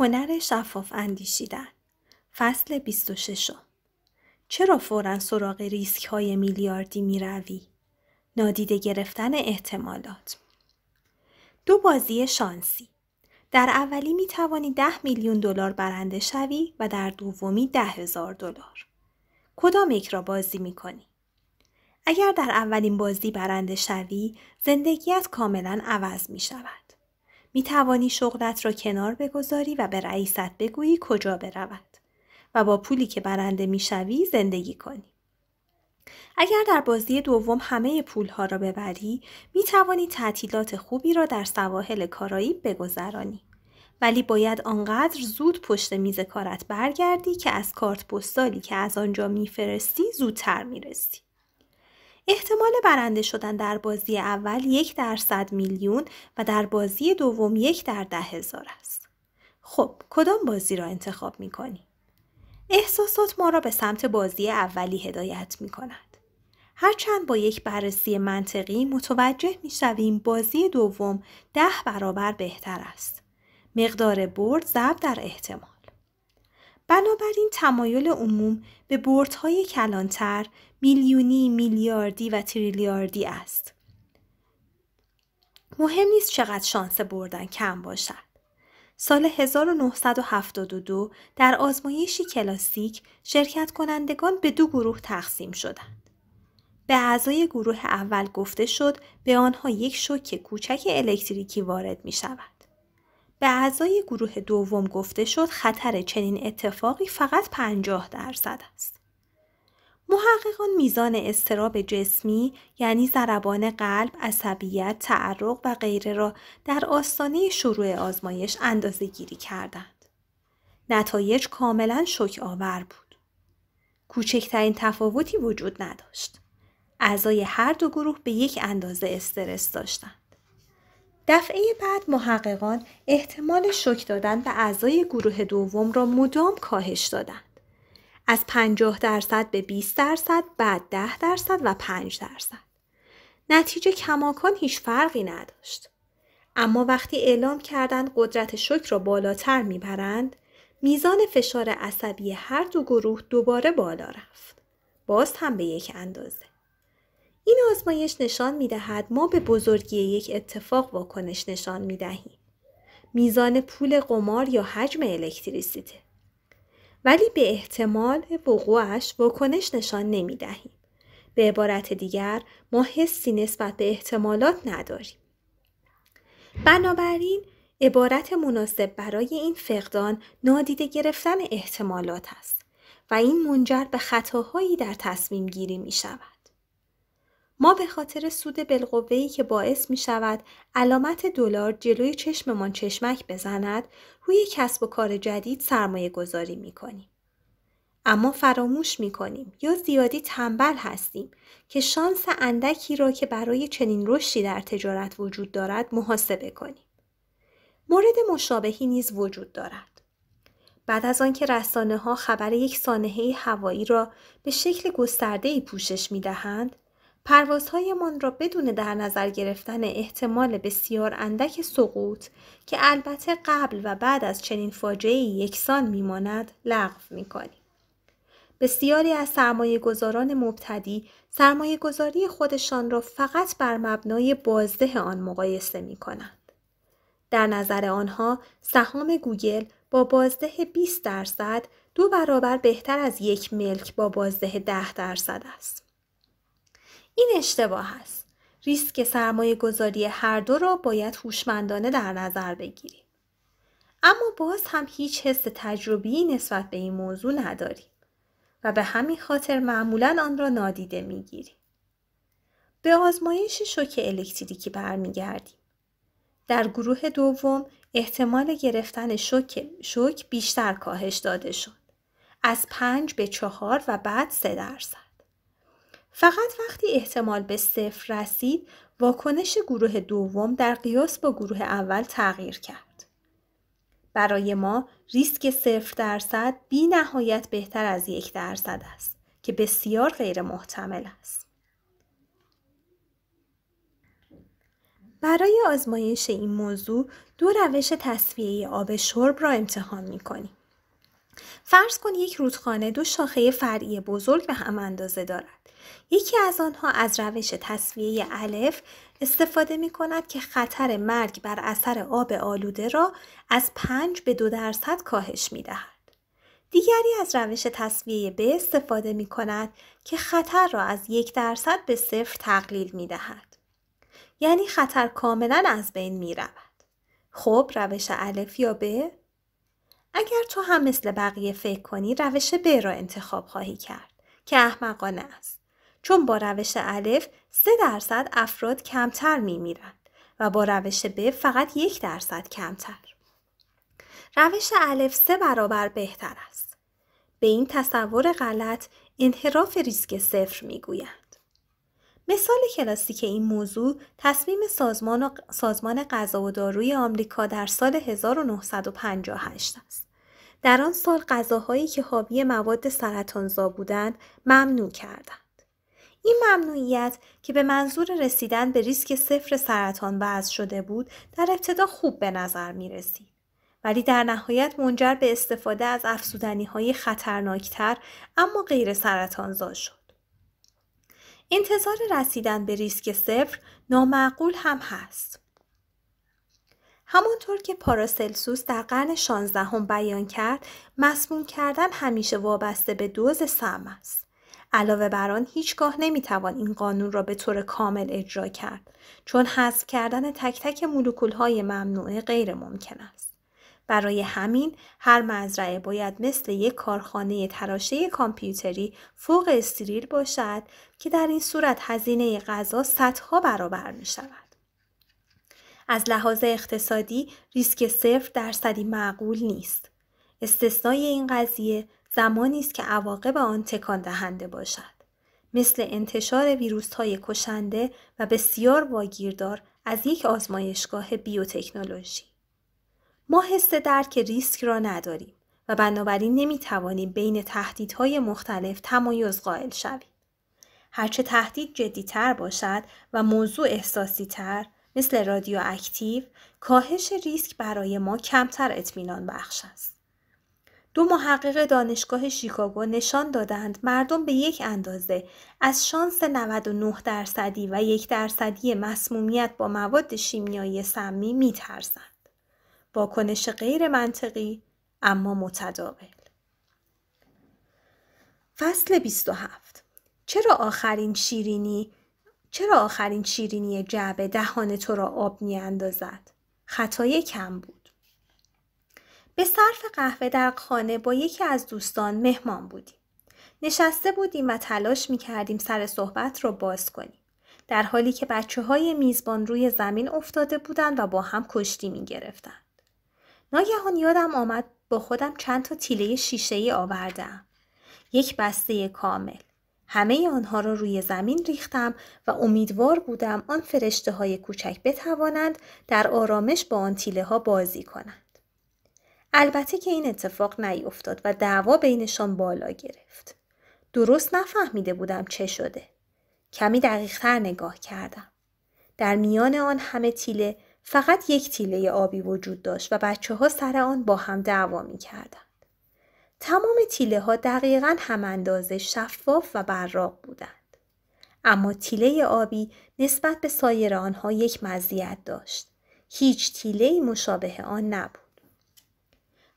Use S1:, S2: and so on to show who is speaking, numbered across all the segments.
S1: هنر شفاف اندیشیدن فصل 26 چرا فورا سراغ ریسک های میلیاردی می روی؟ نادیده گرفتن احتمالات دو بازی شانسی در اولی می توانی 10 میلیون دلار برنده شوی و در دومی ده هزار دلار. کدام یک را بازی می کنی؟ اگر در اولین بازی برنده شوی زندگیت کاملا عوض می شود. می توانی شغلت را کنار بگذاری و به رئیست بگویی کجا برود و با پولی که برنده می شوی زندگی کنی. اگر در بازی دوم همه پولها را ببری می توانی تعطیلات خوبی را در سواحل کارایی بگذرانی. ولی باید آنقدر زود پشت میز کارت برگردی که از کارت پستالی که از آنجا میفرستی زودتر میرسی. احتمال برنده شدن در بازی اول یک در صد میلیون و در بازی دوم یک در ده هزار است. خب کدام بازی را انتخاب می کنی؟ احساسات ما را به سمت بازی اولی هدایت می کند. هرچند با یک بررسی منطقی متوجه می شویم بازی دوم ده برابر بهتر است. مقدار برد ضرب در احتمال. بنابراین تمایل عموم به بردهای کلانتر میلیونی، میلیاردی و تریلیاردی است. مهم نیست چقدر شانس بردن کم باشد. سال 1972 در آزمایشی کلاسیک شرکت کنندگان به دو گروه تقسیم شدند. به اعضای گروه اول گفته شد به آنها یک شوک کوچک الکتریکی وارد می شود. به اعضای گروه دوم گفته شد خطر چنین اتفاقی فقط 50 درصد است. محققان میزان استراب جسمی یعنی ضربان قلب، عصبیت، تعرق و غیره را در آستانه شروع آزمایش اندازه گیری کردند. نتایج کاملا شک آور بود. کوچکترین تفاوتی وجود نداشت. اعضای هر دو گروه به یک اندازه استرس داشتند. دفعه بعد محققان احتمال شک دادن به اعضای گروه دوم را مدام کاهش دادند. از 50 درصد به 20 درصد، بعد 10 درصد و 5 درصد. نتیجه کماکان هیچ فرقی نداشت. اما وقتی اعلام کردند قدرت شک را بالاتر میبرند، میزان فشار عصبی هر دو گروه دوباره بالا رفت. باز هم به یک اندازه. این آزمایش نشان می دهد ما به بزرگی یک اتفاق واکنش نشان می دهیم. میزان پول قمار یا حجم الکتریسیته. ولی به احتمال وقوعش واکنش نشان نمی دهیم. به عبارت دیگر ما حسی نسبت به احتمالات نداریم. بنابراین عبارت مناسب برای این فقدان نادیده گرفتن احتمالات است و این منجر به خطاهایی در تصمیم گیری می شود. ما به خاطر سود بالقوه‌ای که باعث می شود علامت دلار جلوی چشممان چشمک بزند روی کسب و کار جدید سرمایه گذاری می کنیم. اما فراموش می کنیم یا زیادی تنبل هستیم که شانس اندکی را که برای چنین رشدی در تجارت وجود دارد محاسبه کنیم. مورد مشابهی نیز وجود دارد. بعد از آنکه رسانه ها خبر یک سانحه هوایی را به شکل گسترده ای پوشش می دهند، پروازهایمان را بدون در نظر گرفتن احتمال بسیار اندک سقوط که البته قبل و بعد از چنین فاجعه یکسان میماند لغو میکنیم بسیاری از سرمایه گذاران مبتدی سرمایه گذاری خودشان را فقط بر مبنای بازده آن مقایسه می کنند. در نظر آنها سهام گوگل با بازده 20 درصد دو برابر بهتر از یک ملک با بازده 10 درصد است. این اشتباه است. ریسک سرمایه گذاری هر دو را باید هوشمندانه در نظر بگیریم. اما باز هم هیچ حس تجربی نسبت به این موضوع نداریم و به همین خاطر معمولا آن را نادیده میگیریم. به آزمایش شوک الکتریکی برمیگردیم. در گروه دوم احتمال گرفتن شوک, شوک بیشتر کاهش داده شد. از پنج به چهار و بعد سه درصد. فقط وقتی احتمال به صفر رسید واکنش گروه دوم در قیاس با گروه اول تغییر کرد. برای ما ریسک صفر درصد بی نهایت بهتر از یک درصد است که بسیار غیر محتمل است. برای آزمایش این موضوع دو روش تصفیه آب شرب را امتحان می کنیم. فرض کن یک رودخانه دو شاخه فرعی بزرگ به هم اندازه دارد. یکی از آنها از روش تصویه الف استفاده می کند که خطر مرگ بر اثر آب آلوده را از 5 به دو درصد کاهش می دهد. دیگری از روش تصویه ب استفاده می کند که خطر را از یک درصد به صفر تقلیل می دهد. یعنی خطر کاملا از بین می رود. خب روش الف یا به؟ اگر تو هم مثل بقیه فکر کنی روش ب را انتخاب خواهی کرد که احمقانه است چون با روش الف 3 درصد افراد کمتر می میرند و با روش ب فقط یک درصد کمتر روش الف سه برابر بهتر است به این تصور غلط انحراف ریسک صفر میگویند مثال کلاسیک این موضوع تصمیم سازمان, و سازمان غذا و داروی آمریکا در سال 1958 است. در آن سال غذاهایی که حاوی مواد سرطانزا بودند ممنوع کردند. این ممنوعیت که به منظور رسیدن به ریسک صفر سرطان وضع شده بود در ابتدا خوب به نظر می رسید. ولی در نهایت منجر به استفاده از افزودنی های خطرناکتر اما غیر سرطانزا شد. انتظار رسیدن به ریسک صفر نامعقول هم هست. همانطور که پاراسلسوس در قرن 16 هم بیان کرد، مسموم کردن همیشه وابسته به دوز سم است. علاوه بر آن هیچگاه نمیتوان این قانون را به طور کامل اجرا کرد چون حذف کردن تک تک مولکول های ممنوعه غیر ممکن است. برای همین هر مزرعه باید مثل یک کارخانه تراشه کامپیوتری فوق استریل باشد که در این صورت هزینه غذا صدها برابر می شود. از لحاظ اقتصادی ریسک صفر درصدی معقول نیست. استثنای این قضیه زمانی است که عواقب آن تکان دهنده باشد. مثل انتشار ویروس های کشنده و بسیار واگیردار از یک آزمایشگاه بیوتکنولوژی. ما حس درک ریسک را نداریم و بنابراین نمی توانیم بین تهدیدهای مختلف تمایز قائل شویم. هرچه تهدید جدیتر باشد و موضوع احساسی تر مثل رادیواکتیو کاهش ریسک برای ما کمتر اطمینان بخش است. دو محقق دانشگاه شیکاگو نشان دادند مردم به یک اندازه از شانس 99 درصدی و یک درصدی مسمومیت با مواد شیمیایی سمی ترسند. واکنش غیر منطقی اما متداول فصل 27 چرا آخرین شیرینی چرا آخرین شیرینی جعبه دهان تو را آب می اندازد؟ خطای کم بود. به صرف قهوه در خانه با یکی از دوستان مهمان بودیم. نشسته بودیم و تلاش می کردیم سر صحبت را باز کنیم. در حالی که بچه های میزبان روی زمین افتاده بودند و با هم کشتی می گرفتند. ناگهان یادم آمد با خودم چند تا تیله شیشه ای آوردم. یک بسته کامل. همه آنها را روی زمین ریختم و امیدوار بودم آن فرشته های کوچک بتوانند در آرامش با آن تیله ها بازی کنند. البته که این اتفاق نیفتاد و دعوا بینشان بالا گرفت. درست نفهمیده بودم چه شده. کمی دقیقتر نگاه کردم. در میان آن همه تیله فقط یک تیله آبی وجود داشت و بچه ها سر آن با هم دعوا می کردند. تمام تیله ها دقیقا هم اندازه شفاف و براق بودند. اما تیله آبی نسبت به سایر آنها یک مزیت داشت. هیچ تیله مشابه آن نبود.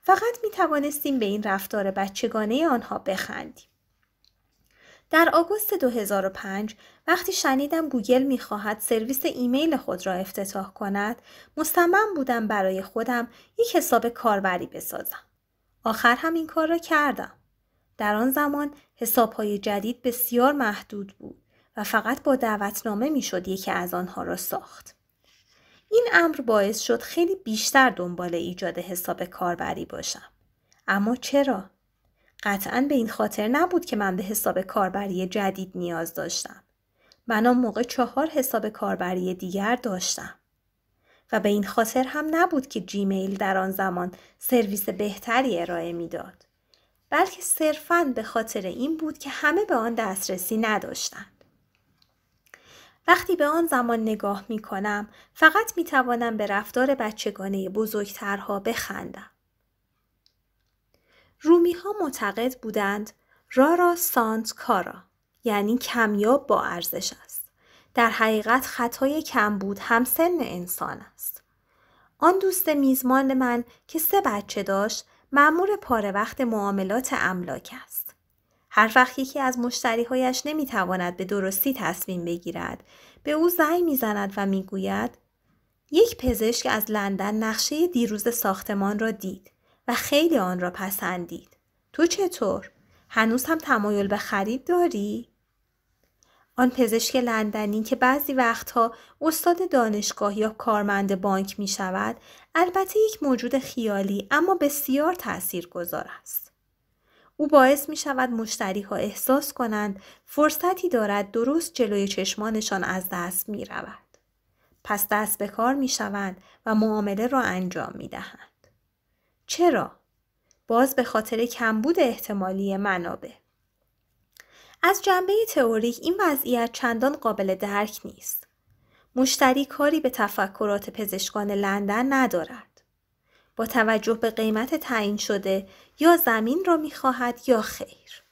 S1: فقط می توانستیم به این رفتار بچگانه آنها بخندیم. در آگوست 2005 وقتی شنیدم گوگل میخواهد سرویس ایمیل خود را افتتاح کند مصمم بودم برای خودم یک حساب کاربری بسازم آخر هم این کار را کردم در آن زمان حسابهای جدید بسیار محدود بود و فقط با دعوتنامه میشد یکی از آنها را ساخت این امر باعث شد خیلی بیشتر دنبال ایجاد حساب کاربری باشم اما چرا قطعا به این خاطر نبود که من به حساب کاربری جدید نیاز داشتم. من آن موقع چهار حساب کاربری دیگر داشتم. و به این خاطر هم نبود که جیمیل در آن زمان سرویس بهتری ارائه میداد. بلکه صرفا به خاطر این بود که همه به آن دسترسی نداشتند. وقتی به آن زمان نگاه می کنم فقط می توانم به رفتار بچگانه بزرگترها بخندم. رومی ها معتقد بودند رارا سانت کارا یعنی کمیاب با ارزش است. در حقیقت خطای کم بود هم سن انسان است. آن دوست میزمان من که سه بچه داشت معمور پاره وقت معاملات املاک است. هر وقت یکی از مشتریهایش نمیتواند به درستی تصمیم بگیرد به او زنگ میزند و گوید یک پزشک از لندن نقشه دیروز ساختمان را دید و خیلی آن را پسندید. تو چطور؟ هنوز هم تمایل به خرید داری؟ آن پزشک لندنی که بعضی وقتها استاد دانشگاه یا کارمند بانک می شود البته یک موجود خیالی اما بسیار تأثیر گذار است. او باعث می شود مشتری ها احساس کنند فرصتی دارد درست جلوی چشمانشان از دست می رود. پس دست به کار می شوند و معامله را انجام می دهند. چرا؟ باز به خاطر کمبود احتمالی منابع. از جنبه تئوریک این وضعیت چندان قابل درک نیست. مشتری کاری به تفکرات پزشکان لندن ندارد. با توجه به قیمت تعیین شده یا زمین را میخواهد یا خیر.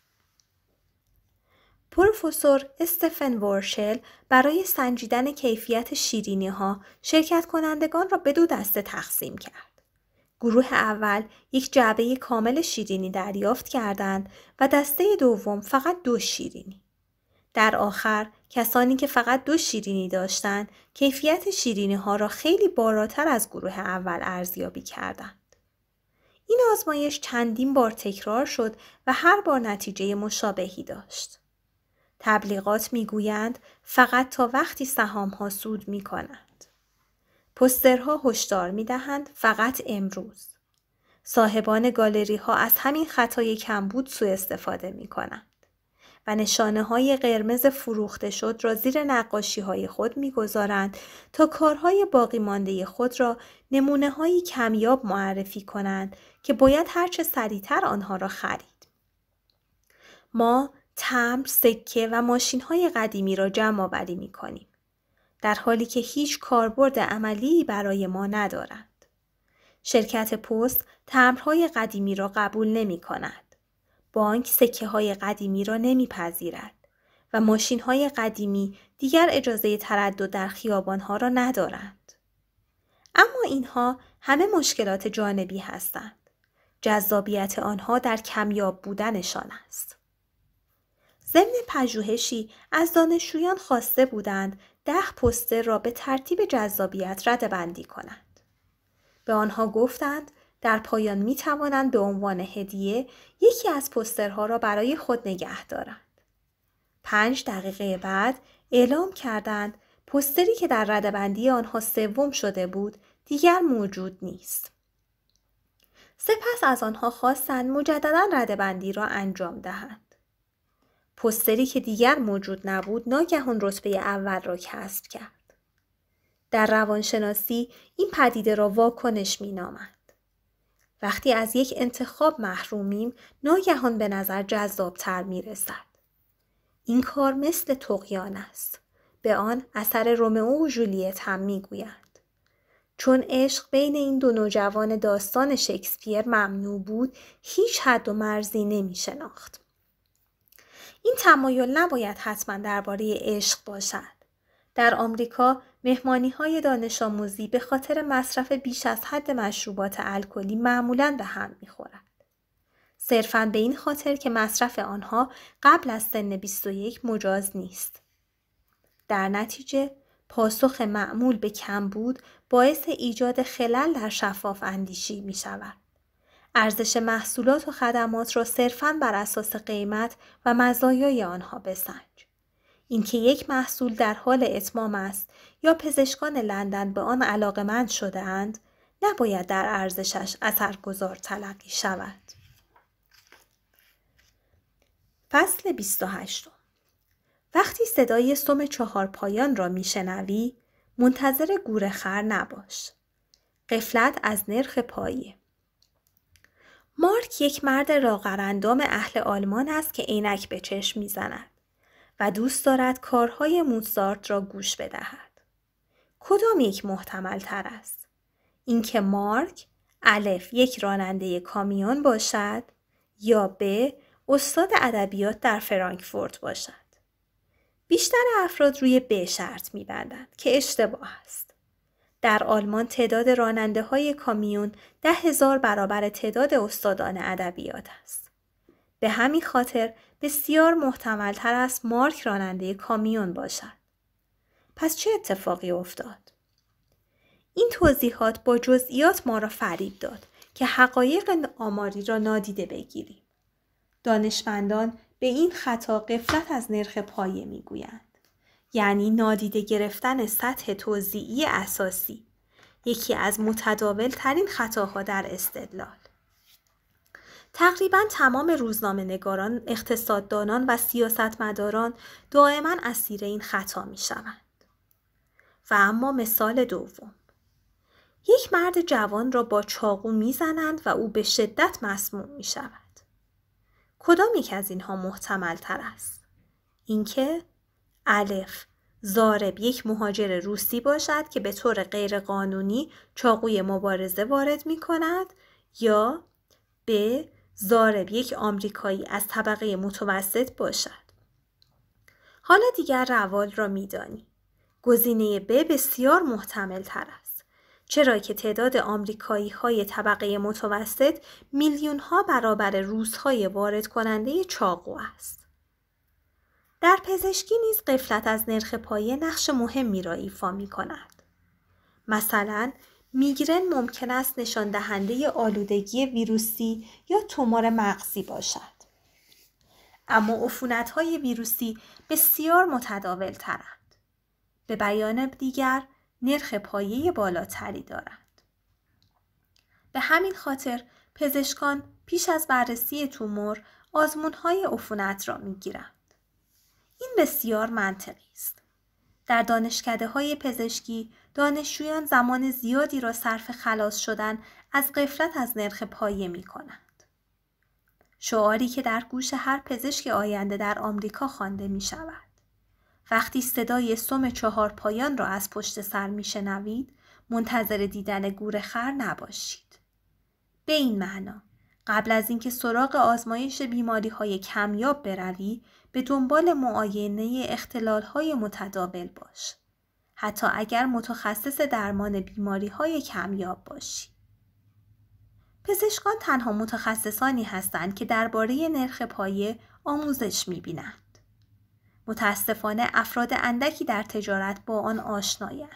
S1: پروفسور استفن ورشل برای سنجیدن کیفیت شیرینی ها شرکت کنندگان را به دو دسته تقسیم کرد. گروه اول یک جعبه کامل شیرینی دریافت کردند و دسته دوم فقط دو شیرینی. در آخر کسانی که فقط دو شیرینی داشتند کیفیت شیرینی ها را خیلی بالاتر از گروه اول ارزیابی کردند. این آزمایش چندین بار تکرار شد و هر بار نتیجه مشابهی داشت. تبلیغات میگویند فقط تا وقتی سهام ها سود می کنند. پسترها هشدار می دهند فقط امروز. صاحبان گالری ها از همین خطای کمبود سوء استفاده می کنند و نشانه های قرمز فروخته شد را زیر نقاشی های خود می گذارند تا کارهای باقی مانده خود را نمونه های کمیاب معرفی کنند که باید هرچه سریعتر آنها را خرید. ما تمر، سکه و ماشین های قدیمی را جمع آوری می کنیم. در حالی که هیچ کاربرد عملی برای ما ندارند. شرکت پست تمرهای قدیمی را قبول نمی کند. بانک سکه های قدیمی را نمیپذیرد و ماشین های قدیمی دیگر اجازه تردد در خیابان ها را ندارند. اما اینها همه مشکلات جانبی هستند. جذابیت آنها در کمیاب بودنشان است. ضمن پژوهشی از دانشجویان خواسته بودند ده پستر را به ترتیب جذابیت ردبندی کنند. به آنها گفتند در پایان می توانند به عنوان هدیه یکی از پسترها را برای خود نگه دارند. پنج دقیقه بعد اعلام کردند پستری که در ردبندی آنها سوم شده بود دیگر موجود نیست. سپس از آنها خواستند مجددا ردبندی را انجام دهند. پستری که دیگر موجود نبود ناگهان رتبه اول را کسب کرد. در روانشناسی این پدیده را واکنش می نامند. وقتی از یک انتخاب محرومیم ناگهان به نظر جذابتر می رسد. این کار مثل تقیان است. به آن اثر رومئو و جولیت هم می گویند. چون عشق بین این دو نوجوان داستان شکسپیر ممنوع بود هیچ حد و مرزی نمی شناخت. این تمایل نباید حتما درباره عشق باشد. در آمریکا مهمانی های دانش آموزی به خاطر مصرف بیش از حد مشروبات الکلی معمولا به هم میخورد. صرفا به این خاطر که مصرف آنها قبل از سن 21 مجاز نیست. در نتیجه پاسخ معمول به کم بود باعث ایجاد خلل در شفاف اندیشی می شود. ارزش محصولات و خدمات را صرفاً بر اساس قیمت و مزایای آنها بسنج. اینکه یک محصول در حال اتمام است یا پزشکان لندن به آن علاقمند شده نباید در ارزشش اثرگذار تلقی شود. فصل 28 وقتی صدای سم چهار پایان را میشنوی منتظر خر نباش. قفلت از نرخ پایه مارک یک مرد راقراندام اهل آلمان است که عینک به چشم میزند و دوست دارد کارهای موزارت را گوش بدهد. کدام یک محتمل تر است؟ اینکه مارک الف یک راننده کامیون باشد یا ب استاد ادبیات در فرانکفورت باشد. بیشتر افراد روی ب شرط میبندند که اشتباه است. در آلمان تعداد راننده های کامیون ده هزار برابر تعداد استادان ادبیات است. به همین خاطر بسیار تر است مارک راننده کامیون باشد. پس چه اتفاقی افتاد؟ این توضیحات با جزئیات ما را فریب داد که حقایق آماری را نادیده بگیریم. دانشمندان به این خطا قفلت از نرخ پایه می گویند. یعنی نادیده گرفتن سطح توضیعی اساسی یکی از متداول ترین خطاها در استدلال تقریبا تمام روزنامه نگاران، اقتصاددانان و سیاستمداران دائما اسیر این خطا می شوند. و اما مثال دوم. یک مرد جوان را با چاقو زنند و او به شدت مسموم می شود. کدام یک از اینها محتمل تر است؟ اینکه الف زارب یک مهاجر روسی باشد که به طور غیرقانونی چاقوی مبارزه وارد می کند یا ب زارب یک آمریکایی از طبقه متوسط باشد. حالا دیگر روال را میدانی. گزینه ب بسیار محتمل تر است. چرا که تعداد آمریکایی های طبقه متوسط میلیون ها برابر روس های وارد کننده چاقو است. در پزشکی نیز قفلت از نرخ پایه نقش مهمی را ایفا می کند. مثلا میگرن ممکن است نشان دهنده آلودگی ویروسی یا تومار مغزی باشد. اما عفونت های ویروسی بسیار متداول ترند. به بیان دیگر نرخ پایه بالاتری دارند. به همین خاطر پزشکان پیش از بررسی تومور آزمون های عفونت را می گیرند. این بسیار منطقی است. در دانشکده های پزشکی دانشجویان زمان زیادی را صرف خلاص شدن از قفلت از نرخ پایه می کنند. شعاری که در گوش هر پزشک آینده در آمریکا خوانده می شود. وقتی صدای سم چهار پایان را از پشت سر می شنوید، منتظر دیدن گور خر نباشید. به این معنا قبل از اینکه سراغ آزمایش بیماری های کمیاب بروی به دنبال معاینه اختلال های متداول باش. حتی اگر متخصص درمان بیماری های کمیاب باشی. پزشکان تنها متخصصانی هستند که درباره نرخ پایه آموزش میبینند. متاسفانه افراد اندکی در تجارت با آن آشنایند.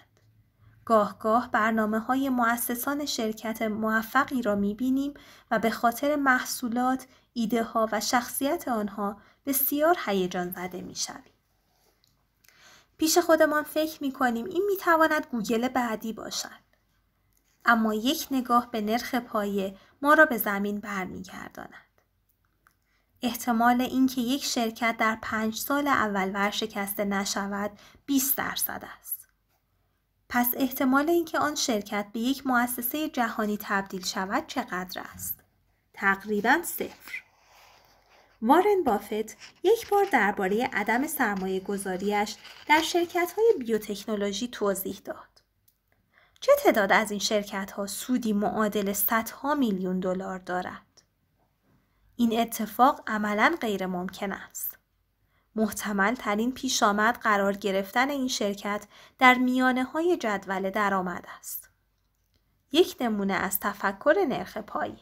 S1: گاه گاه برنامه های مؤسسان شرکت موفقی را می و به خاطر محصولات، ایده ها و شخصیت آنها بسیار هیجان زده میشویم پیش خودمان فکر می کنیم این می تواند گوگل بعدی باشد. اما یک نگاه به نرخ پایه ما را به زمین برمیگرداند. احتمال اینکه یک شرکت در پنج سال اول ورشکسته نشود 20 درصد است. پس احتمال اینکه آن شرکت به یک مؤسسه جهانی تبدیل شود چقدر است؟ تقریبا صفر. وارن بافت یک بار درباره عدم سرمایه گذاریش در شرکت های بیوتکنولوژی توضیح داد. چه تعداد از این شرکت ها سودی معادل صدها میلیون دلار دارد؟ این اتفاق عملا غیر ممکن است. محتمل ترین پیش آمد قرار گرفتن این شرکت در میانه های جدول درآمد است. یک نمونه از تفکر نرخ پایی.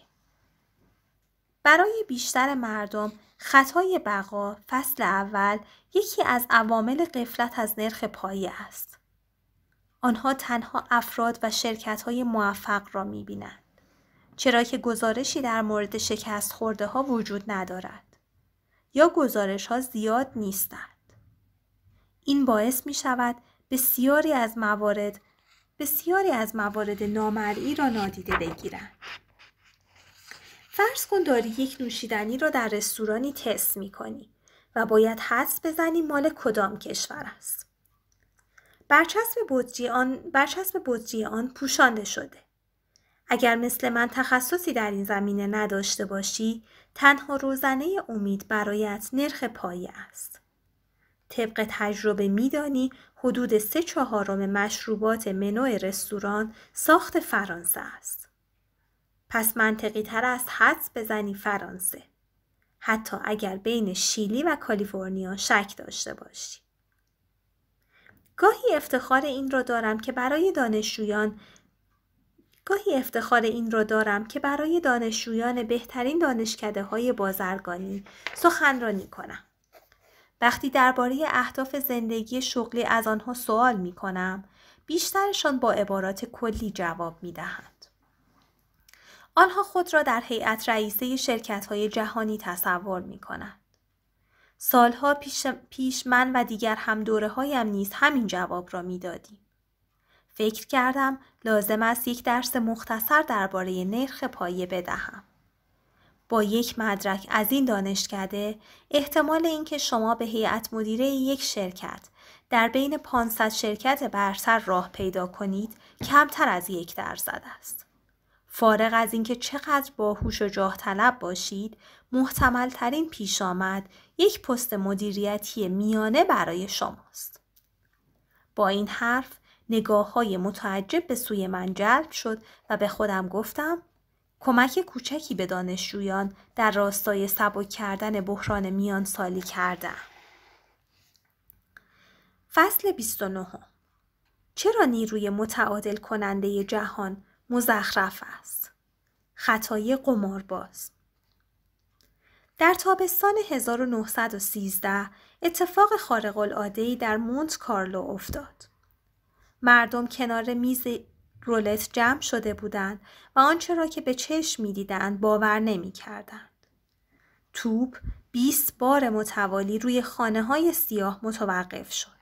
S1: برای بیشتر مردم خطای بقا فصل اول یکی از عوامل قفلت از نرخ پایه است. آنها تنها افراد و شرکت های موفق را می بینند. چرا که گزارشی در مورد شکست خورده ها وجود ندارد. یا گزارش ها زیاد نیستند. این باعث می شود بسیاری از موارد بسیاری از موارد نامرئی را نادیده بگیرند. فرض کن داری یک نوشیدنی را در رستورانی تست می کنی و باید حدس بزنی مال کدام کشور است. برچسب بطری آن, برچسب آن پوشانده شده. اگر مثل من تخصصی در این زمینه نداشته باشی، تنها روزنه امید برایت نرخ پایه است. طبق تجربه میدانی حدود سه چهارم مشروبات منو رستوران ساخت فرانسه است. پس منطقی تر است حدس بزنی فرانسه. حتی اگر بین شیلی و کالیفرنیا شک داشته باشی. گاهی افتخار این را دارم که برای دانشجویان گاهی افتخار این را دارم که برای دانشجویان بهترین دانشکده های بازرگانی سخنرانی کنم. وقتی درباره اهداف زندگی شغلی از آنها سوال می کنم، بیشترشان با عبارات کلی جواب می آنها خود را در هیئت رئیسه شرکت های جهانی تصور می کنند. سالها پیش, من و دیگر هم دوره هایم نیز همین جواب را می فکر کردم لازم است یک درس مختصر درباره نرخ پایه بدهم. با یک مدرک از این دانشکده احتمال اینکه شما به هیئت مدیره یک شرکت در بین 500 شرکت برتر راه پیدا کنید کمتر از یک درصد است. فارغ از اینکه چقدر باهوش و جاه طلب باشید، محتمل ترین پیش آمد یک پست مدیریتی میانه برای شماست. با این حرف نگاه های متعجب به سوی من جلب شد و به خودم گفتم کمک کوچکی به دانشجویان در راستای سبک کردن بحران میان سالی کردم. فصل 29 چرا نیروی متعادل کننده جهان مزخرف است. خطای قمارباز در تابستان 1913 اتفاق خارق العاده در مونت کارلو افتاد. مردم کنار میز رولت جمع شده بودند و آنچه را که به چشم میدیدند باور نمیکردند. توپ 20 بار متوالی روی خانه های سیاه متوقف شد.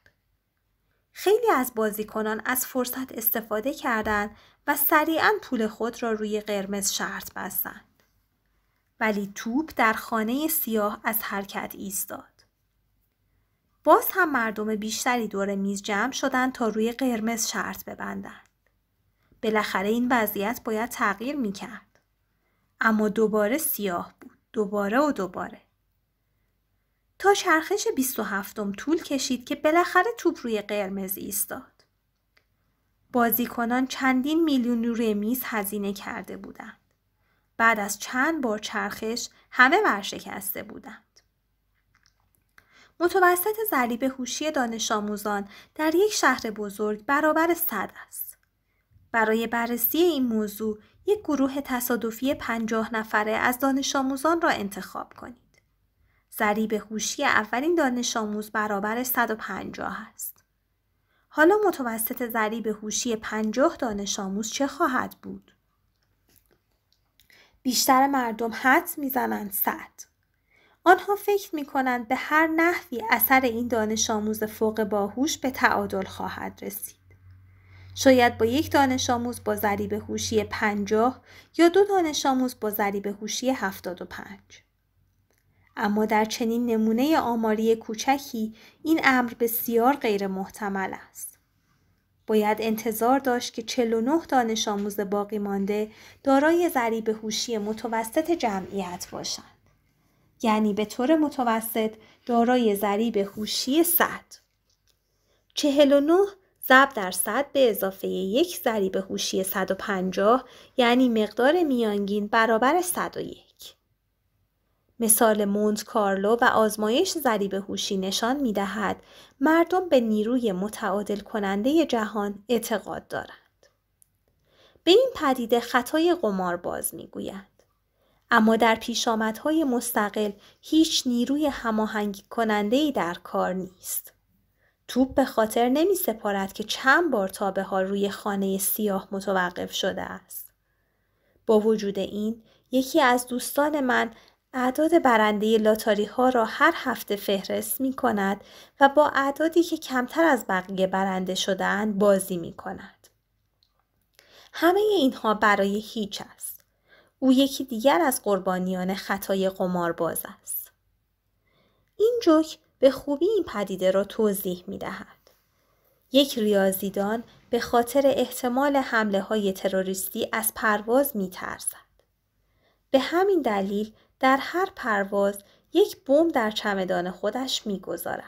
S1: خیلی از بازیکنان از فرصت استفاده کردند و سریعا پول خود را روی قرمز شرط بستند. ولی توپ در خانه سیاه از حرکت ایستاد. باز هم مردم بیشتری دور میز جمع شدند تا روی قرمز شرط ببندند. بالاخره این وضعیت باید تغییر می کرد. اما دوباره سیاه بود. دوباره و دوباره. تا چرخش 27 طول کشید که بالاخره توپ روی قرمز ایستاد. بازیکنان چندین میلیون رمیز هزینه کرده بودند. بعد از چند بار چرخش همه ورشکسته بودند. متوسط ضریب هوشی دانش آموزان در یک شهر بزرگ برابر 100 است. برای بررسی این موضوع یک گروه تصادفی پنجاه نفره از دانش آموزان را انتخاب کنید. ضریب هوشی اولین دانش آموز برابر 150 است. حالا متوسط ضریب هوشی 50 دانش آموز چه خواهد بود؟ بیشتر مردم حد میزنند صد. آنها فکر می کنند به هر نحوی اثر این دانش آموز فوق باهوش به تعادل خواهد رسید. شاید با یک دانش آموز با ضریب هوشی 50 یا دو دانش آموز با ضریب هوشی 75. اما در چنین نمونه آماری کوچکی این امر بسیار غیر محتمل است. باید انتظار داشت که 49 دانش آموز باقی مانده دارای ذریب هوشی متوسط جمعیت باشند. یعنی به طور متوسط دارای ضریب هوشی 100. 49 ضرب در 100 به اضافه یک ضریب هوشی 150 یعنی مقدار میانگین برابر 101. مثال مونت کارلو و آزمایش ذریب هوشی نشان می دهد مردم به نیروی متعادل کننده جهان اعتقاد دارند. به این پدیده خطای باز می گوید. اما در پیشامدهای مستقل هیچ نیروی هماهنگی کننده ای در کار نیست. توپ به خاطر نمی سپارد که چند بار تا به حال روی خانه سیاه متوقف شده است. با وجود این یکی از دوستان من اعداد برنده لاتاری ها را هر هفته فهرست می کند و با اعدادی که کمتر از بقیه برنده شدهاند بازی می کند. همه اینها برای هیچ است. او یکی دیگر از قربانیان خطای قمارباز است. این جوک به خوبی این پدیده را توضیح می دهد. یک ریاضیدان به خاطر احتمال حمله های تروریستی از پرواز می ترزد. به همین دلیل در هر پرواز یک بمب در چمدان خودش گذارد.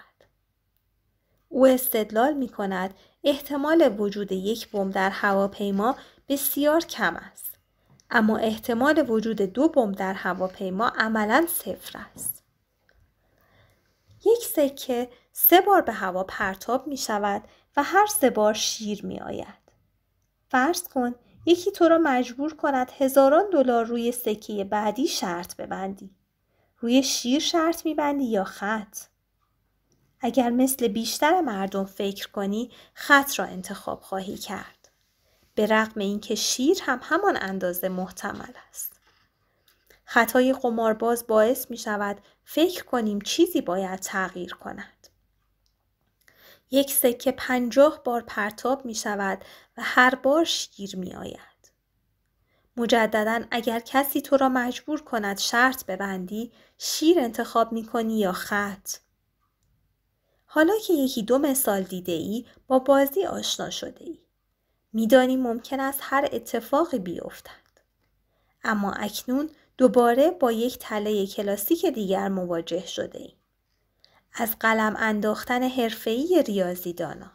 S1: او استدلال می کند احتمال وجود یک بمب در هواپیما بسیار کم است اما احتمال وجود دو بمب در هواپیما عملا صفر است یک سکه سه بار به هوا پرتاب می شود و هر سه بار شیر می آید فرض کن یکی تو را مجبور کند هزاران دلار روی سکه بعدی شرط ببندی روی شیر شرط میبندی یا خط اگر مثل بیشتر مردم فکر کنی خط را انتخاب خواهی کرد به رغم اینکه شیر هم همان اندازه محتمل است خطای قمارباز باعث می شود فکر کنیم چیزی باید تغییر کند یک سکه پنجاه بار پرتاب می شود و هر بار شیر می آید. مجددا اگر کسی تو را مجبور کند شرط ببندی شیر انتخاب می کنی یا خط. حالا که یکی دو مثال دیده ای با بازی آشنا شده ای. میدانی ممکن است هر اتفاقی بیفتد. اما اکنون دوباره با یک تله کلاسیک دیگر مواجه شده ای. از قلم انداختن حرفه‌ای ریاضیدانان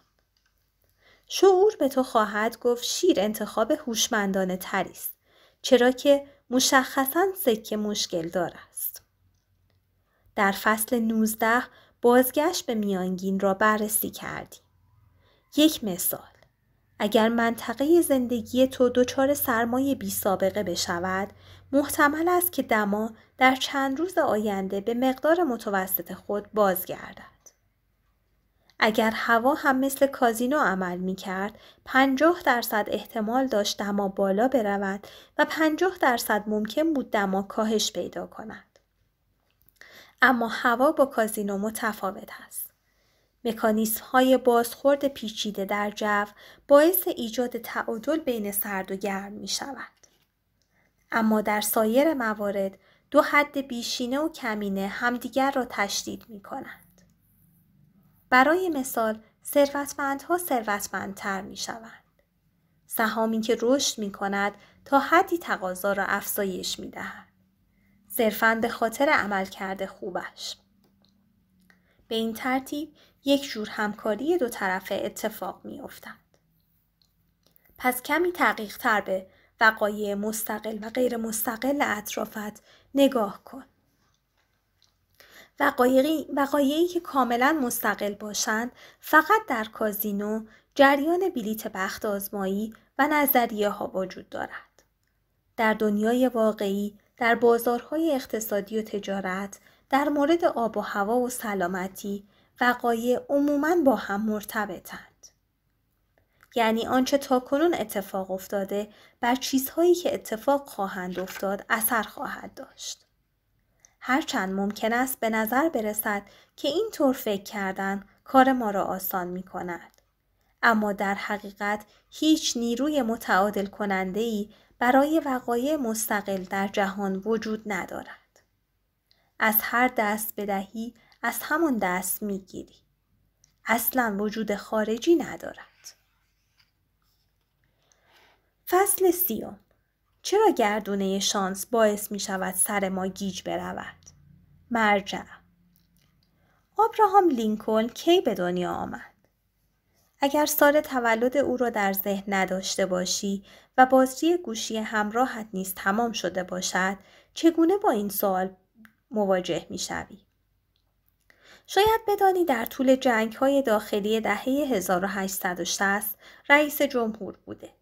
S1: شعور به تو خواهد گفت شیر انتخاب هوشمندانه تری است چرا که مشخصا سکه مشکل دار است در فصل 19 بازگشت به میانگین را بررسی کردی. یک مثال اگر منطقه زندگی تو دچار سرمایه بی سابقه بشود محتمل است که دما در چند روز آینده به مقدار متوسط خود بازگردد. اگر هوا هم مثل کازینو عمل می کرد، 50 درصد احتمال داشت دما بالا برود و 50 درصد ممکن بود دما کاهش پیدا کند. اما هوا با کازینو متفاوت است. مکانیسم های بازخورد پیچیده در جو باعث ایجاد تعادل بین سرد و گرم می شود. اما در سایر موارد دو حد بیشینه و کمینه همدیگر را تشدید می کنند. برای مثال ثروتمندها ثروتمندتر می شوند. سهامی که رشد می کند تا حدی تقاضا را افزایش می دهد. صرفا به خاطر کرده خوبش. به این ترتیب یک جور همکاری دو طرفه اتفاق می افتند. پس کمی تقیق تر به وقایع مستقل و غیر مستقل اطرافت نگاه کن. وقایعی, وقایعی که کاملا مستقل باشند فقط در کازینو جریان بلیت بخت آزمایی و نظریه ها وجود دارد. در دنیای واقعی، در بازارهای اقتصادی و تجارت، در مورد آب و هوا و سلامتی، وقایع عموما با هم مرتبطند. یعنی آنچه تاکنون اتفاق افتاده بر چیزهایی که اتفاق خواهند افتاد اثر خواهد داشت. هرچند ممکن است به نظر برسد که این طور فکر کردن کار ما را آسان می کند. اما در حقیقت هیچ نیروی متعادل کننده ای برای وقایع مستقل در جهان وجود ندارد. از هر دست بدهی از همان دست میگیری. اصلا وجود خارجی ندارد. فصل سیوم چرا گردونه شانس باعث می شود سر ما گیج برود؟ مرجع آبراهام لینکلن کی به دنیا آمد؟ اگر سال تولد او را در ذهن نداشته باشی و بازی گوشی همراهت نیز تمام شده باشد چگونه با این سال مواجه می شاید بدانی در طول جنگ های داخلی دهه 1860 رئیس جمهور بوده.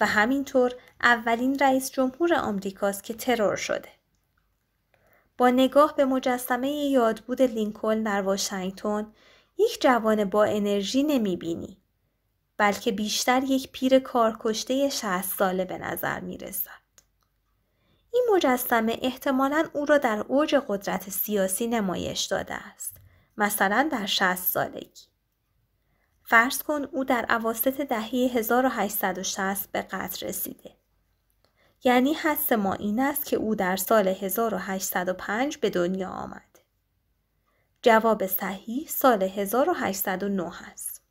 S1: و همینطور اولین رئیس جمهور آمریکاست که ترور شده. با نگاه به مجسمه یادبود لینکلن در واشنگتن یک جوان با انرژی بینی، بلکه بیشتر یک پیر کارکشته 60 ساله به نظر می رسد. این مجسمه احتمالا او را در اوج قدرت سیاسی نمایش داده است. مثلا در 60 سالگی. فرض کن او در عواست دهه 1860 به قتل رسیده. یعنی حس ما این است که او در سال 1805 به دنیا آمد. جواب صحیح سال 1809 است.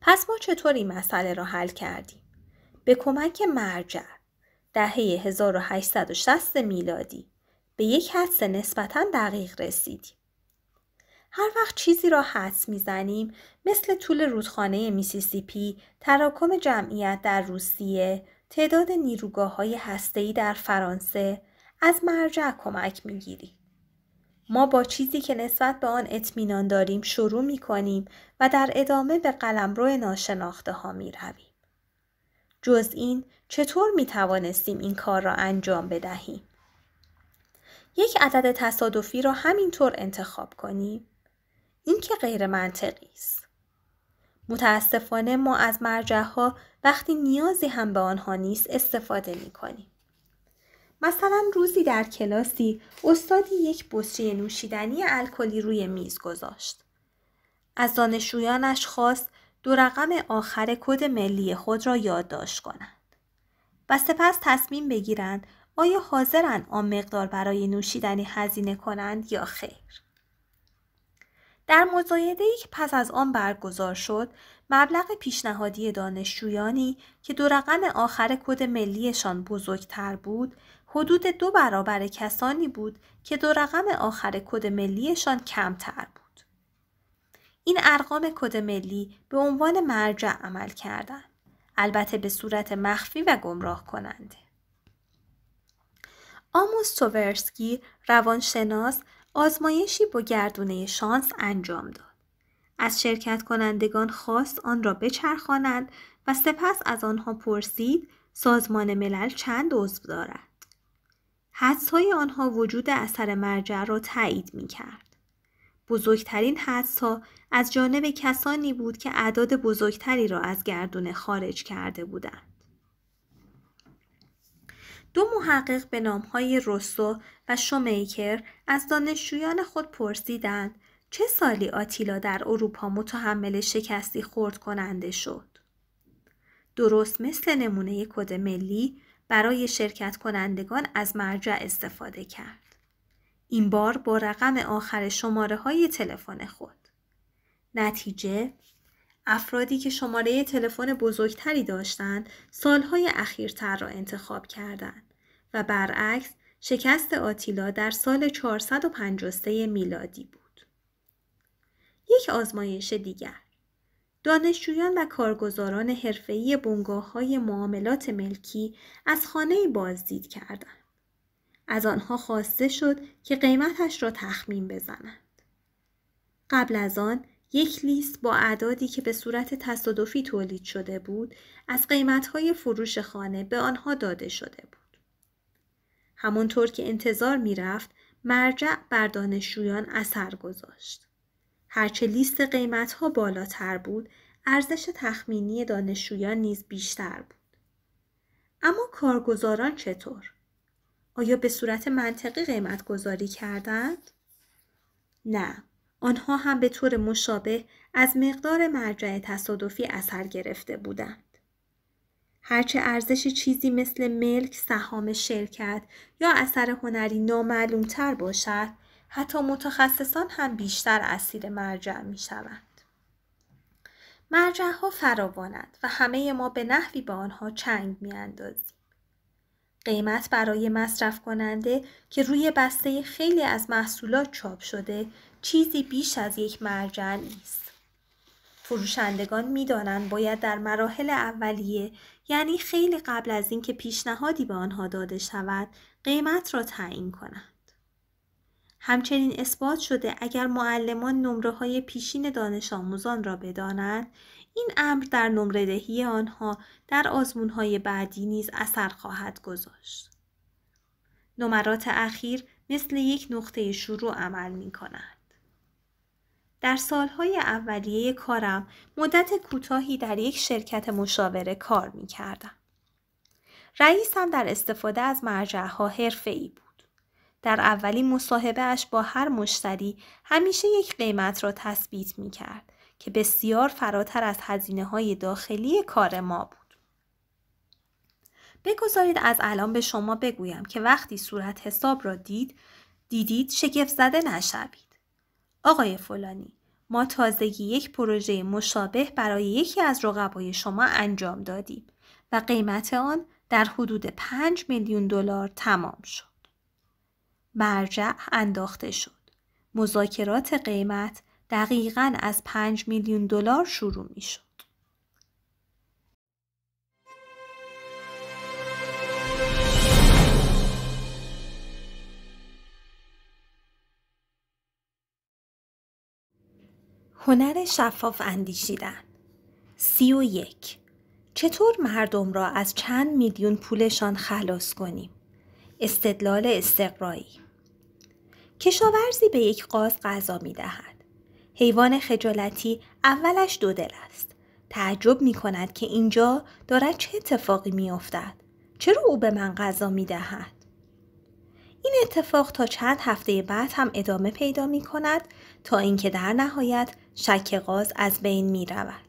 S1: پس ما چطور این مسئله را حل کردیم؟ به کمک مرجع دهه 1860 میلادی به یک حدس نسبتا دقیق رسیدیم. هر وقت چیزی را حدس میزنیم مثل طول رودخانه میسیسیپی، تراکم جمعیت در روسیه، تعداد نیروگاه های هسته‌ای در فرانسه، از مرجع کمک میگیریم. ما با چیزی که نسبت به آن اطمینان داریم شروع می و در ادامه به قلمرو ناشناخته ها می جز این چطور می توانستیم این کار را انجام بدهیم؟ یک عدد تصادفی را همینطور انتخاب کنیم؟ این که غیر منطقی است. متاسفانه ما از مرجع ها وقتی نیازی هم به آنها نیست استفاده می کنیم. مثلا روزی در کلاسی استادی یک بطری نوشیدنی الکلی روی میز گذاشت. از دانشجویانش خواست دو رقم آخر کد ملی خود را یادداشت کنند و سپس تصمیم بگیرند آیا حاضرند آن مقدار برای نوشیدنی هزینه کنند یا خیر. در مزایده که پس از آن برگزار شد مبلغ پیشنهادی دانشجویانی که دو رقم آخر کد ملیشان بزرگتر بود حدود دو برابر کسانی بود که دو رقم آخر کد ملیشان کمتر بود. این ارقام کد ملی به عنوان مرجع عمل کردند البته به صورت مخفی و گمراه کننده آموس توورسکی روانشناس آزمایشی با گردونه شانس انجام داد. از شرکت کنندگان خواست آن را بچرخانند و سپس از آنها پرسید سازمان ملل چند عضو دارد. های آنها وجود اثر مرجع را تایید می کرد. بزرگترین ها از جانب کسانی بود که اعداد بزرگتری را از گردونه خارج کرده بودند. دو محقق به نامهای روسو و شومیکر از دانشجویان خود پرسیدند چه سالی آتیلا در اروپا متحمل شکستی خورد کننده شد. درست مثل نمونه کد ملی برای شرکت کنندگان از مرجع استفاده کرد. این بار با رقم آخر شماره های تلفن خود. نتیجه افرادی که شماره تلفن بزرگتری داشتند سالهای اخیرتر را انتخاب کردند و برعکس شکست آتیلا در سال 453 میلادی بود. یک آزمایش دیگر دانشجویان و کارگزاران حرفه‌ای بنگاه های معاملات ملکی از خانه بازدید کردند. از آنها خواسته شد که قیمتش را تخمین بزنند. قبل از آن یک لیست با اعدادی که به صورت تصادفی تولید شده بود از قیمتهای فروش خانه به آنها داده شده بود. همانطور که انتظار رفت، مرجع بر دانشجویان اثر گذاشت. هرچه لیست قیمتها بالاتر بود ارزش تخمینی دانشجویان نیز بیشتر بود. اما کارگزاران چطور؟ آیا به صورت منطقی قیمت گذاری کردند؟ نه. آنها هم به طور مشابه از مقدار مرجع تصادفی اثر گرفته بودند. هرچه ارزش چیزی مثل ملک، سهام شرکت یا اثر هنری نامعلومتر باشد، حتی متخصصان هم بیشتر اسیر مرجع می شوند. مرجع ها فراوانند و همه ما به نحوی به آنها چنگ می قیمت برای مصرف کننده که روی بسته خیلی از محصولات چاپ شده چیزی بیش از یک مرجع نیست فروشندگان میدانند باید در مراحل اولیه یعنی خیلی قبل از اینکه پیشنهادی به آنها داده شود قیمت را تعیین کنند همچنین اثبات شده اگر معلمان نمره های پیشین دانش آموزان را بدانند این امر در نمره دهی آنها در آزمون های بعدی نیز اثر خواهد گذاشت نمرات اخیر مثل یک نقطه شروع عمل می کند. در سالهای اولیه کارم مدت کوتاهی در یک شرکت مشاوره کار می کردم. رئیسم در استفاده از مرجعها ای بود. در اولین مصاحبهش با هر مشتری همیشه یک قیمت را تثبیت می کرد که بسیار فراتر از هزینه های داخلی کار ما بود. بگذارید از الان به شما بگویم که وقتی صورت حساب را دید دیدید شگفت زده نشوید. آقای فلانی ما تازگی یک پروژه مشابه برای یکی از رقبای شما انجام دادیم و قیمت آن در حدود 5 میلیون دلار تمام شد. مرجع انداخته شد. مذاکرات قیمت دقیقا از 5 میلیون دلار شروع می شد. هنر شفاف اندیشیدن سی و یک چطور مردم را از چند میلیون پولشان خلاص کنیم؟ استدلال استقرایی کشاورزی به یک قاز غذا می دهد. حیوان خجالتی اولش دو دل است. تعجب می کند که اینجا دارد چه اتفاقی می افتد. چرا او به من غذا می دهد؟ این اتفاق تا چند هفته بعد هم ادامه پیدا می کند تا اینکه در نهایت شک قاز از بین می رود.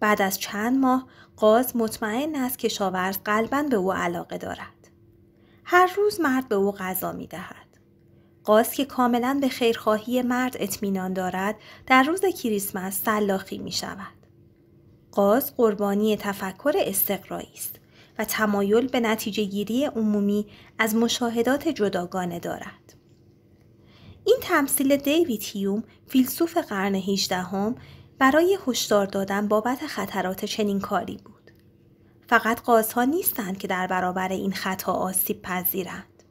S1: بعد از چند ماه قاز مطمئن است که شاورز قلبا به او علاقه دارد. هر روز مرد به او غذا می دهد. قاز که کاملا به خیرخواهی مرد اطمینان دارد در روز کریسمس سلاخی می شود. قاز قربانی تفکر استقرایی است و تمایل به نتیجه گیری عمومی از مشاهدات جداگانه دارد. این تمثیل دیوید هیوم فیلسوف قرن 18 برای هشدار دادن بابت خطرات چنین کاری بود. فقط قازها نیستند که در برابر این خطا آسیب پذیرند.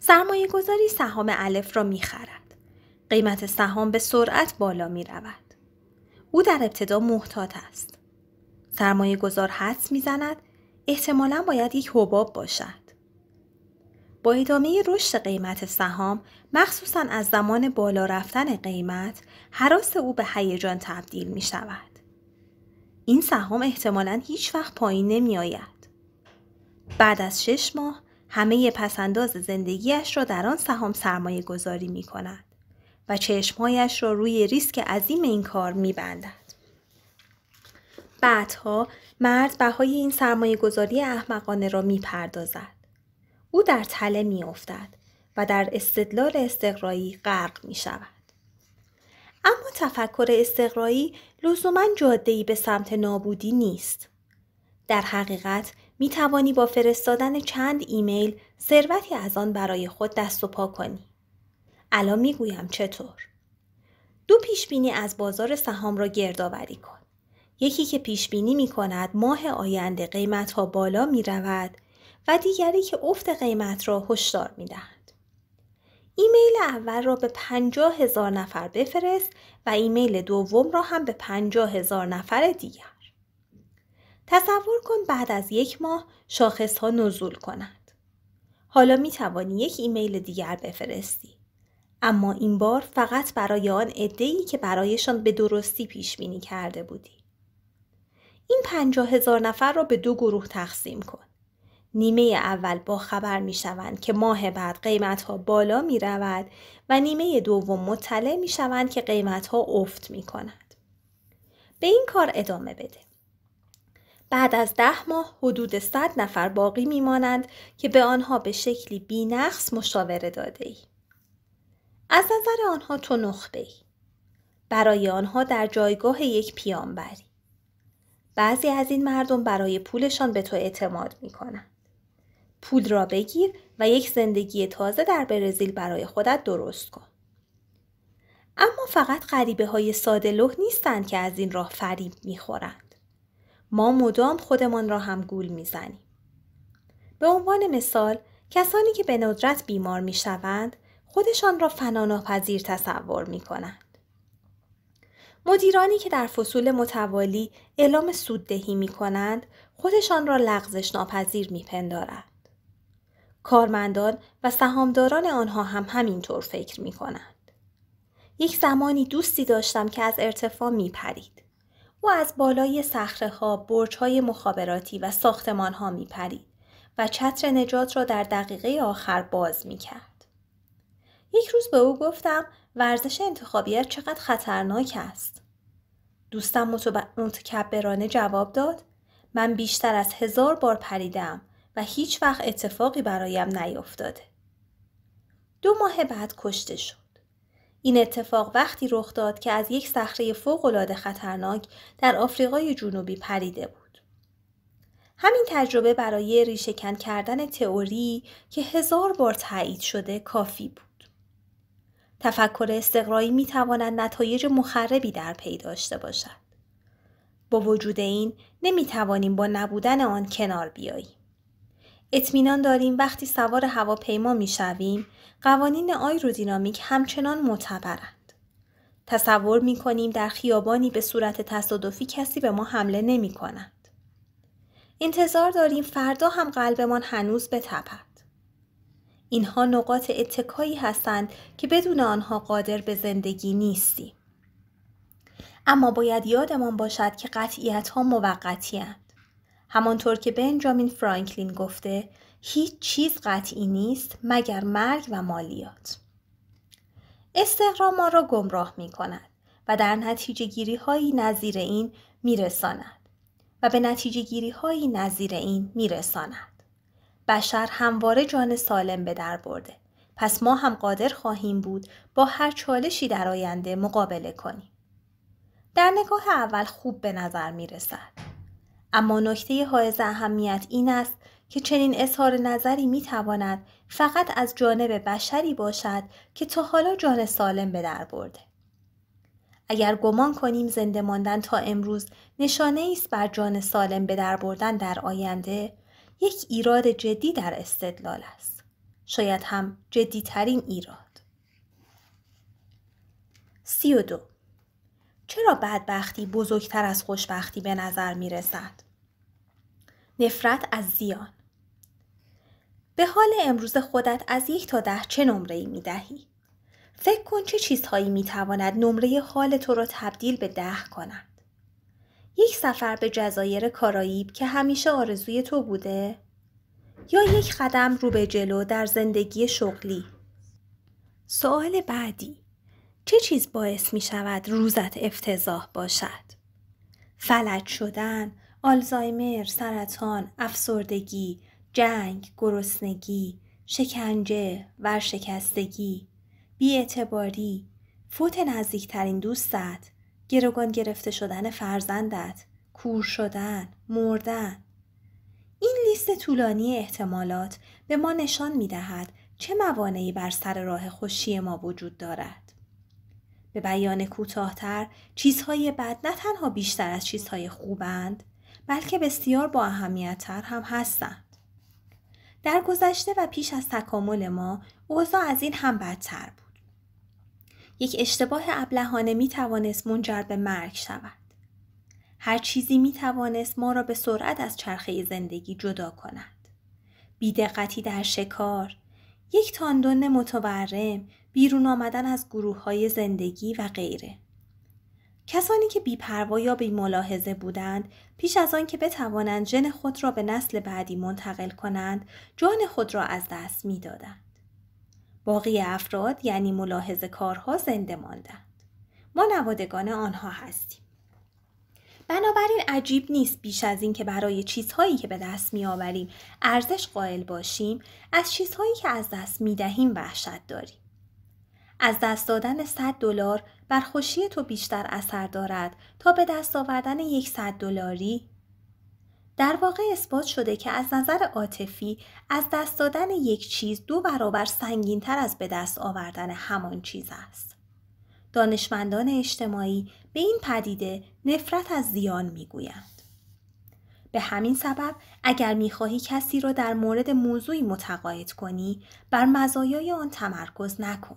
S1: سرمایه گذاری سهام الف را می خرد. قیمت سهام به سرعت بالا می رود. او در ابتدا محتاط است. سرمایه گذار حدس می زند احتمالا باید یک حباب باشد. ادامه رشد قیمت سهام مخصوصا از زمان بالا رفتن قیمت حراس او به هیجان تبدیل می شود. این سهام احتمالا هیچ وقت پایین نمی آید. بعد از شش ماه همه پسنداز زندگیش را در آن سهام سرمایه گذاری می کند و چشمهایش را روی ریسک عظیم این کار می بندد. بعدها مرد بهای این سرمایه گذاری احمقانه را می پردازد. او در تله می افتد و در استدلال استقرایی غرق می شود. اما تفکر استقرایی لزوما جادهی به سمت نابودی نیست. در حقیقت می توانی با فرستادن چند ایمیل ثروتی از آن برای خود دست و پا کنی. الان می گویم چطور. دو پیش بینی از بازار سهام را گردآوری کن. یکی که پیش بینی می کند ماه آینده قیمت ها بالا می رود و دیگری که افت قیمت را هشدار می ایمیل اول را به 50 هزار نفر بفرست و ایمیل دوم را هم به 50 هزار نفر دیگر. تصور کن بعد از یک ماه شاخص ها نزول کنند. حالا می توانی یک ایمیل دیگر بفرستی. اما این بار فقط برای آن ادهی که برایشان به درستی پیش بینی کرده بودی. این پنجاه هزار نفر را به دو گروه تقسیم کن. نیمه اول با خبر می شوند که ماه بعد قیمت ها بالا می رود و نیمه دوم مطلع می شوند که قیمت ها افت می کند. به این کار ادامه بده. بعد از ده ماه حدود 100 نفر باقی می مانند که به آنها به شکلی بینقص مشاوره داده ای. از نظر آنها تو نخبه ای. برای آنها در جایگاه یک پیامبری. بعضی از این مردم برای پولشان به تو اعتماد می کنند. پول را بگیر و یک زندگی تازه در برزیل برای خودت درست کن. اما فقط غریبه های ساده لح نیستند که از این راه فریب میخورند. ما مدام خودمان را هم گول میزنیم. به عنوان مثال کسانی که به ندرت بیمار میشوند خودشان را فناناپذیر تصور میکنند. مدیرانی که در فصول متوالی اعلام سوددهی می کنند خودشان را لغزش ناپذیر می کارمندان و سهامداران آنها هم همینطور فکر می کنند. یک زمانی دوستی داشتم که از ارتفاع می پرید. او از بالای سخره ها، برج های مخابراتی و ساختمان ها می پرید و چتر نجات را در دقیقه آخر باز می کرد. یک روز به او گفتم ورزش انتخابیت چقدر خطرناک است. دوستم متکبرانه جواب داد من بیشتر از هزار بار پریدم و هیچ وقت اتفاقی برایم نیفتاده. دو ماه بعد کشته شد. این اتفاق وقتی رخ داد که از یک صخره فوقالعاده خطرناک در آفریقای جنوبی پریده بود. همین تجربه برای ریشهکن کردن تئوری که هزار بار تایید شده کافی بود. تفکر استقرایی می تواند نتایج مخربی در پی داشته باشد. با وجود این نمی توانیم با نبودن آن کنار بیاییم. اطمینان داریم وقتی سوار هواپیما میشویم قوانین آیرودینامیک همچنان معتبرند تصور می کنیم در خیابانی به صورت تصادفی کسی به ما حمله نمی کند. انتظار داریم فردا هم قلبمان هنوز بتپد. اینها نقاط اتکایی هستند که بدون آنها قادر به زندگی نیستیم. اما باید یادمان باشد که قطعیت ها موقتی هستند. همانطور که بنجامین فرانکلین گفته هیچ چیز قطعی نیست مگر مرگ و مالیات. استقرام ما را گمراه می کند و در نتیجه گیری هایی نظیر این میرساند و به نتیجه گیری هایی نظیر این میرساند. بشر همواره جان سالم به در برده پس ما هم قادر خواهیم بود با هر چالشی در آینده مقابله کنیم. در نگاه اول خوب به نظر می رسد. اما نکته حائز اهمیت این است که چنین اظهار نظری می تواند فقط از جانب بشری باشد که تا حالا جان سالم به در برده. اگر گمان کنیم زنده ماندن تا امروز نشانه ای است بر جان سالم به در بردن در آینده، یک ایراد جدی در استدلال است. شاید هم جدی ترین ایراد. دو چرا بدبختی بزرگتر از خوشبختی به نظر می رسد؟ نفرت از زیان به حال امروز خودت از یک تا ده چه نمره ای می دهی؟ فکر کن چه چیزهایی می تواند نمره حال تو را تبدیل به ده کند. یک سفر به جزایر کاراییب که همیشه آرزوی تو بوده؟ یا یک قدم رو به جلو در زندگی شغلی؟ سوال بعدی چه چیز باعث می شود روزت افتضاح باشد؟ فلج شدن، آلزایمر، سرطان، افسردگی، جنگ، گرسنگی، شکنجه، ورشکستگی، بیاعتباری، فوت نزدیکترین دوستت، گروگان گرفته شدن فرزندت، کور شدن، مردن. این لیست طولانی احتمالات به ما نشان می دهد چه موانعی بر سر راه خوشی ما وجود دارد. به بیان کوتاهتر چیزهای بد نه تنها بیشتر از چیزهای خوبند بلکه بسیار با اهمیتتر هم هستند. در گذشته و پیش از تکامل ما اوضاع از این هم بدتر بود. یک اشتباه ابلهانه می توانست منجر به مرگ شود. هر چیزی می توانست ما را به سرعت از چرخه زندگی جدا کند. بیدقتی در شکار، یک تاندون متورم بیرون آمدن از گروه های زندگی و غیره. کسانی که بیپروا یا بی ملاحظه بودند پیش از آن که بتوانند ژن خود را به نسل بعدی منتقل کنند جان خود را از دست میدادند باقی افراد یعنی ملاحظه کارها زنده ماندند ما نوادگان آنها هستیم بنابراین عجیب نیست بیش از این که برای چیزهایی که به دست میآوریم ارزش قائل باشیم از چیزهایی که از دست دهیم وحشت داریم از دست دادن 100 دلار بر خوشی تو بیشتر اثر دارد تا به دست آوردن یک صد دلاری در واقع اثبات شده که از نظر عاطفی از دست دادن یک چیز دو برابر سنگینتر از به دست آوردن همان چیز است. دانشمندان اجتماعی به این پدیده نفرت از زیان میگویند. به همین سبب اگر خواهی کسی را در مورد موضوعی متقاعد کنی بر مزایای آن تمرکز نکن.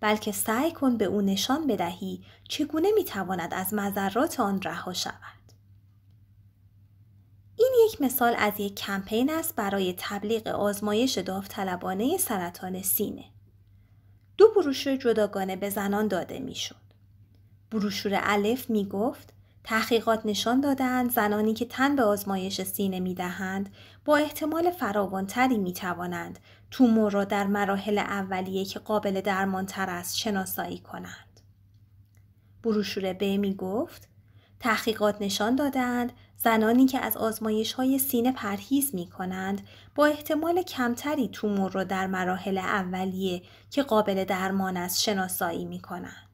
S1: بلکه سعی کن به او نشان بدهی چگونه میتواند از مذرات آن رها شود این یک مثال از یک کمپین است برای تبلیغ آزمایش داوطلبانه سرطان سینه دو بروشور جداگانه به زنان داده میشد بروشور الف می گفت تحقیقات نشان دادند زنانی که تن به آزمایش سینه می دهند با احتمال فراوانتری می توانند تومور را در مراحل اولیه که قابل درمانتر است شناسایی کنند. بروشور ب می گفت تحقیقات نشان دادند زنانی که از آزمایش های سینه پرهیز می کنند با احتمال کمتری تومور را در مراحل اولیه که قابل درمان است شناسایی می کنند.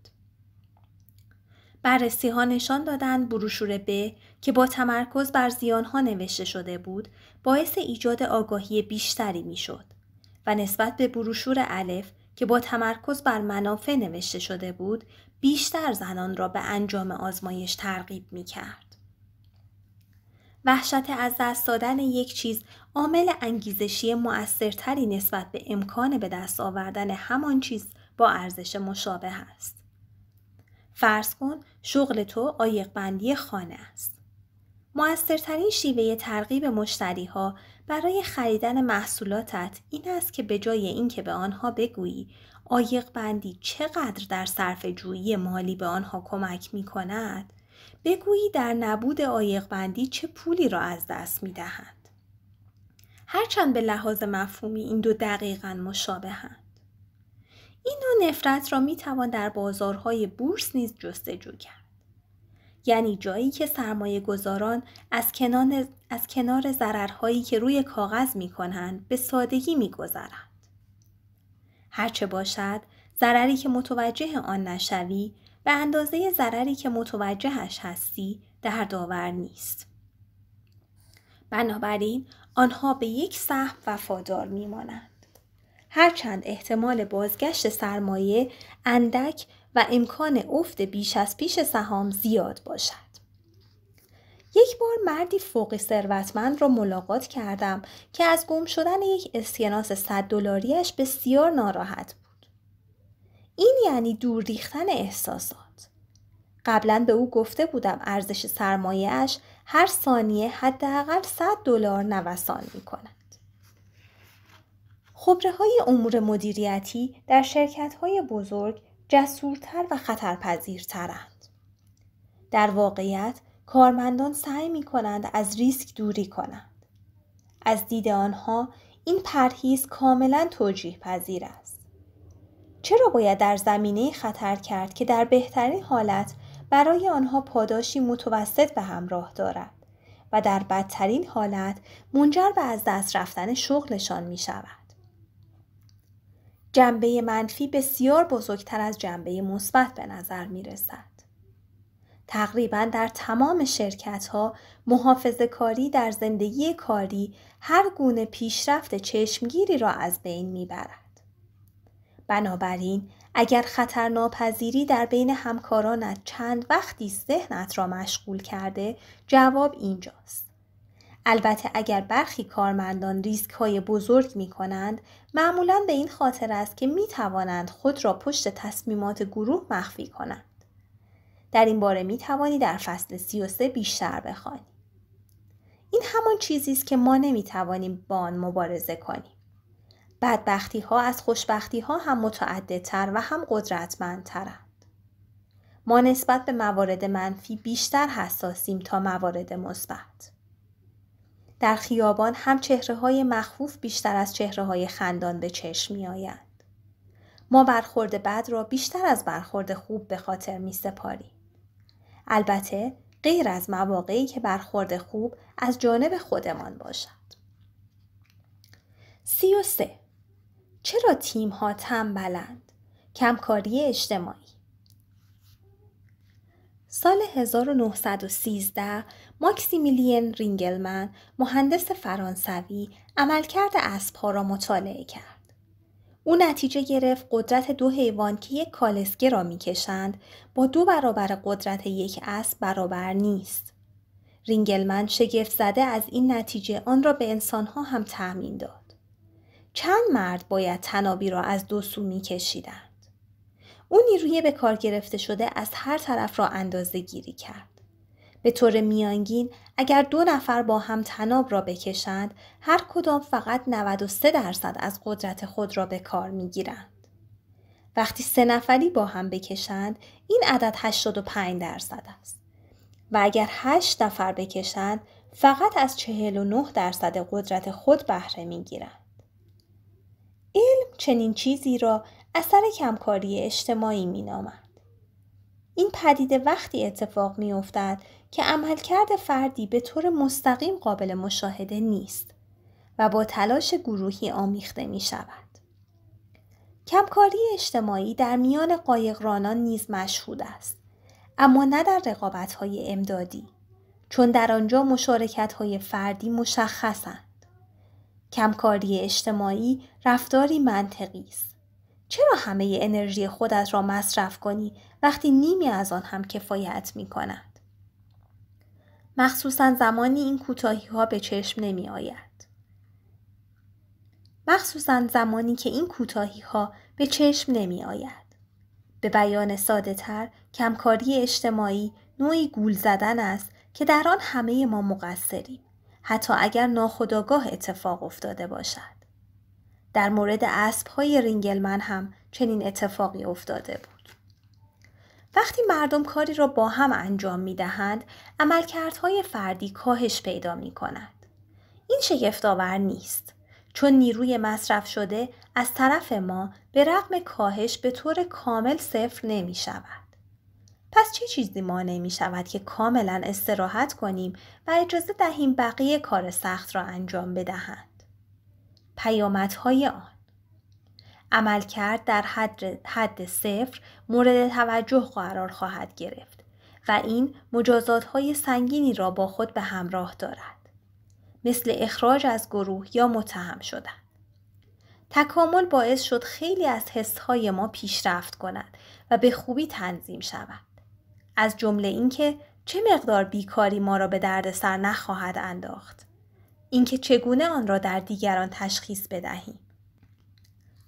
S1: بررسی ها نشان دادند بروشور ب که با تمرکز بر زیان ها نوشته شده بود باعث ایجاد آگاهی بیشتری میشد. و نسبت به بروشور الف که با تمرکز بر منافع نوشته شده بود بیشتر زنان را به انجام آزمایش ترغیب می کرد. وحشت از دست دادن یک چیز عامل انگیزشی مؤثرتری نسبت به امکان به دست آوردن همان چیز با ارزش مشابه است. فرض کن شغل تو آیق بندی خانه است. مؤثرترین شیوه ترغیب مشتری ها برای خریدن محصولاتت این است که به جای اینکه به آنها بگویی آیق بندی چقدر در صرف جویی مالی به آنها کمک می کند بگویی در نبود آیق بندی چه پولی را از دست می دهند. هرچند به لحاظ مفهومی این دو دقیقا مشابهند. این نوع نفرت را می توان در بازارهای بورس نیز جستجو کرد. یعنی جایی که سرمایه گذاران از, کنار از کنار ضررهایی که روی کاغذ می کنند به سادگی می گذرند. هرچه باشد ضرری که متوجه آن نشوی به اندازه ضرری که متوجهش هستی در داور نیست. بنابراین آنها به یک سهم وفادار میمانند. هرچند احتمال بازگشت سرمایه اندک و امکان افت بیش از پیش سهام زیاد باشد. یک بار مردی فوق ثروتمند را ملاقات کردم که از گم شدن یک اسکناس 100 دلاریش بسیار ناراحت بود. این یعنی دور ریختن احساسات. قبلا به او گفته بودم ارزش سرمایهاش هر ثانیه حداقل 100 دلار نوسان می کند. خبره های امور مدیریتی در شرکت های بزرگ جسورتر و خطرپذیرترند. در واقعیت کارمندان سعی می کنند از ریسک دوری کنند. از دید آنها این پرهیز کاملا توجیح پذیر است. چرا باید در زمینه خطر کرد که در بهترین حالت برای آنها پاداشی متوسط به همراه دارد و در بدترین حالت منجر به از دست رفتن شغلشان می شود؟ جنبه منفی بسیار بزرگتر از جنبه مثبت به نظر می رسد. تقریبا در تمام شرکت ها محافظ کاری در زندگی کاری هر گونه پیشرفت چشمگیری را از بین می برد. بنابراین اگر خطرناپذیری در بین همکارانت چند وقتی ذهنت را مشغول کرده جواب اینجاست. البته اگر برخی کارمندان ریسک های بزرگ می کنند، معمولا به این خاطر است که می توانند خود را پشت تصمیمات گروه مخفی کنند. در این باره می توانی در فصل 33 بیشتر بخوانی. این همان چیزی است که ما نمی توانیم با آن مبارزه کنیم. بدبختی ها از خوشبختی ها هم متعددتر و هم قدرتمندترند. ما نسبت به موارد منفی بیشتر حساسیم تا موارد مثبت. در خیابان هم چهره های مخفوف بیشتر از چهره های خندان به چشم می ما برخورد بد را بیشتر از برخورد خوب به خاطر می سپاریم. البته غیر از مواقعی که برخورد خوب از جانب خودمان باشد. سی و سه چرا تیم ها بلند؟ کمکاری اجتماعی سال 1913 ماکسیمیلین رینگلمن مهندس فرانسوی عملکرد اسبها را مطالعه کرد او نتیجه گرفت قدرت دو حیوان که یک کالسکه را میکشند با دو برابر قدرت یک اسب برابر نیست رینگلمن شگفت زده از این نتیجه آن را به انسانها هم تعمین داد چند مرد باید تنابی را از دو سو میکشیدند او نیروی به کار گرفته شده از هر طرف را اندازه گیری کرد به طور میانگین اگر دو نفر با هم تناب را بکشند هر کدام فقط 93 درصد از قدرت خود را به کار می گیرند. وقتی سه نفری با هم بکشند این عدد 85 درصد است و اگر 8 نفر بکشند فقط از 49 درصد قدرت خود بهره می گیرند. علم چنین چیزی را اثر کمکاری اجتماعی می نامند. این پدیده وقتی اتفاق می افتد که عملکرد فردی به طور مستقیم قابل مشاهده نیست و با تلاش گروهی آمیخته می شود. کمکاری اجتماعی در میان قایقرانان نیز مشهود است اما نه در رقابت‌های امدادی چون در آنجا های فردی مشخصند کمکاری اجتماعی رفتاری منطقی است چرا همه انرژی خودت را مصرف کنی وقتی نیمی از آن هم کفایت می کند؟ مخصوصا زمانی این کوتاهی ها به چشم نمی آید. مخصوصا زمانی که این کوتاهی ها به چشم نمی آید. به بیان ساده تر کمکاری اجتماعی نوعی گول زدن است که در آن همه ما مقصریم حتی اگر ناخداگاه اتفاق افتاده باشد. در مورد اسب های رینگلمن هم چنین اتفاقی افتاده بود. وقتی مردم کاری را با هم انجام می دهند، عملکردهای فردی کاهش پیدا می کند. این شگفتآور نیست چون نیروی مصرف شده از طرف ما به رغم کاهش به طور کامل صفر نمی شود. پس چه چیزی ما نمی شود که کاملا استراحت کنیم و اجازه دهیم بقیه کار سخت را انجام بدهند؟ پیامدهای آن عملکرد در حد, حد صفر مورد توجه قرار خواهد گرفت و این مجازات های سنگینی را با خود به همراه دارد. مثل اخراج از گروه یا متهم شدن. تکامل باعث شد خیلی از های ما پیشرفت کند و به خوبی تنظیم شود. از جمله اینکه چه مقدار بیکاری ما را به دردسر نخواهد انداخت. اینکه چگونه آن را در دیگران تشخیص بدهیم.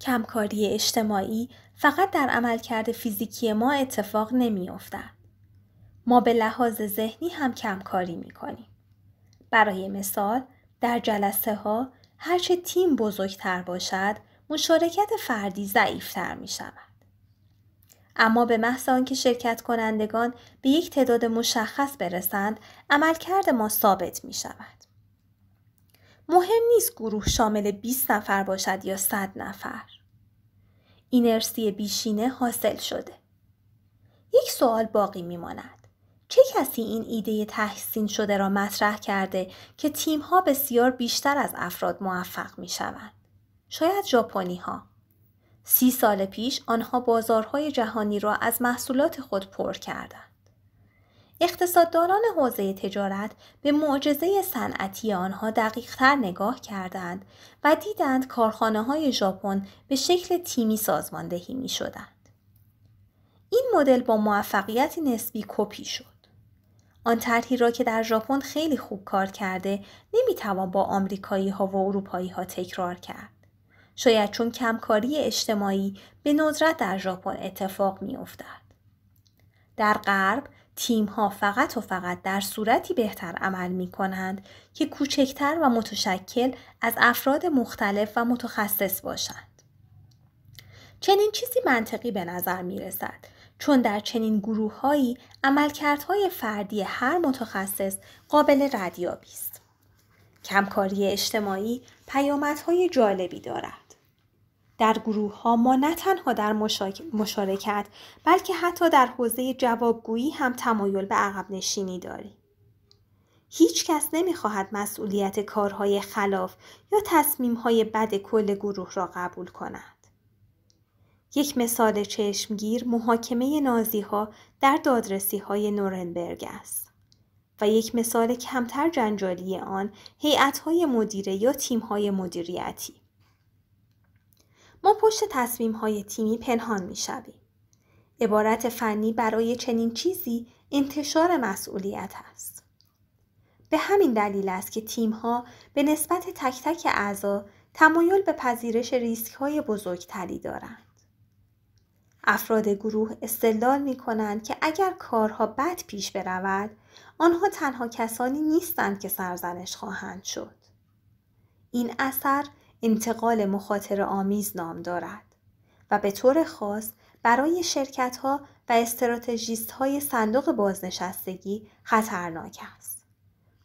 S1: کمکاری اجتماعی فقط در عملکرد فیزیکی ما اتفاق نمیافتد. ما به لحاظ ذهنی هم کمکاری میکنیم. برای مثال در جلسه ها هرچه تیم بزرگتر باشد مشارکت فردی ضعیفتر می شود. اما به محض آنکه شرکت کنندگان به یک تعداد مشخص برسند عملکرد ما ثابت می شود. مهم نیست گروه شامل 20 نفر باشد یا 100 نفر. اینرسی بیشینه حاصل شده. یک سوال باقی ماند. چه کسی این ایده تحسین شده را مطرح کرده که تیمها بسیار بیشتر از افراد موفق می شوند؟ شاید ژاپنی ها. سی سال پیش آنها بازارهای جهانی را از محصولات خود پر کردند. اقتصاددانان حوزه تجارت به معجزه صنعتی آنها دقیقتر نگاه کردند و دیدند کارخانه های ژاپن به شکل تیمی سازماندهی می شدند. این مدل با موفقیت نسبی کپی شد. آن طرحی را که در ژاپن خیلی خوب کار کرده توان با آمریکایی ها و اروپایی ها تکرار کرد. شاید چون کمکاری اجتماعی به ندرت در ژاپن اتفاق می افتد. در غرب تیم ها فقط و فقط در صورتی بهتر عمل می کنند که کوچکتر و متشکل از افراد مختلف و متخصص باشند. چنین چیزی منطقی به نظر می رسد چون در چنین گروههایی عملکردهای فردی هر متخصص قابل ردیابی است. کمکاری اجتماعی پیامدهای جالبی دارد. در گروه ها ما نه تنها در مشارکت بلکه حتی در حوزه جوابگویی هم تمایل به عقب نشینی داریم. هیچ کس نمیخواهد مسئولیت کارهای خلاف یا های بد کل گروه را قبول کند. یک مثال چشمگیر محاکمه نازی ها در دادرسی های نورنبرگ است. و یک مثال کمتر جنجالی آن هیئت‌های مدیره یا تیم‌های مدیریتی ما پشت تصمیم های تیمی پنهان می شویم. عبارت فنی برای چنین چیزی انتشار مسئولیت است. به همین دلیل است که تیم ها به نسبت تک تک اعضا تمایل به پذیرش ریسک های بزرگتری دارند. افراد گروه استدلال می کنند که اگر کارها بد پیش برود، آنها تنها کسانی نیستند که سرزنش خواهند شد. این اثر انتقال مخاطر آمیز نام دارد و به طور خاص برای شرکت ها و استراتژیست های صندوق بازنشستگی خطرناک است.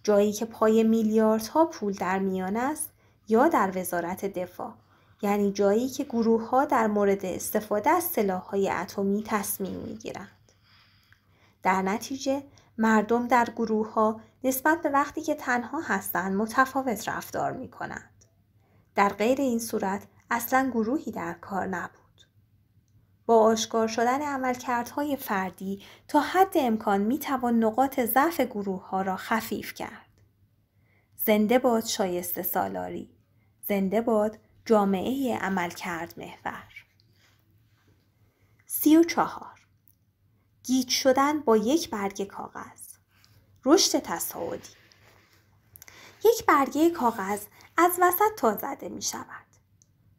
S1: جایی که پای میلیاردها پول در میان است یا در وزارت دفاع یعنی جایی که گروه ها در مورد استفاده از سلاح های اتمی تصمیم می گیرند. در نتیجه مردم در گروه ها نسبت به وقتی که تنها هستند متفاوت رفتار می کنند. در غیر این صورت اصلا گروهی در کار نبود. با آشکار شدن عملکردهای فردی تا حد امکان می توان نقاط ضعف گروه ها را خفیف کرد. زنده باد شایسته سالاری، زنده باد جامعه عملکرد محور. سی و چهار گیج شدن با یک برگ کاغذ رشد تصاعدی یک برگه کاغذ از وسط تا زده می شود.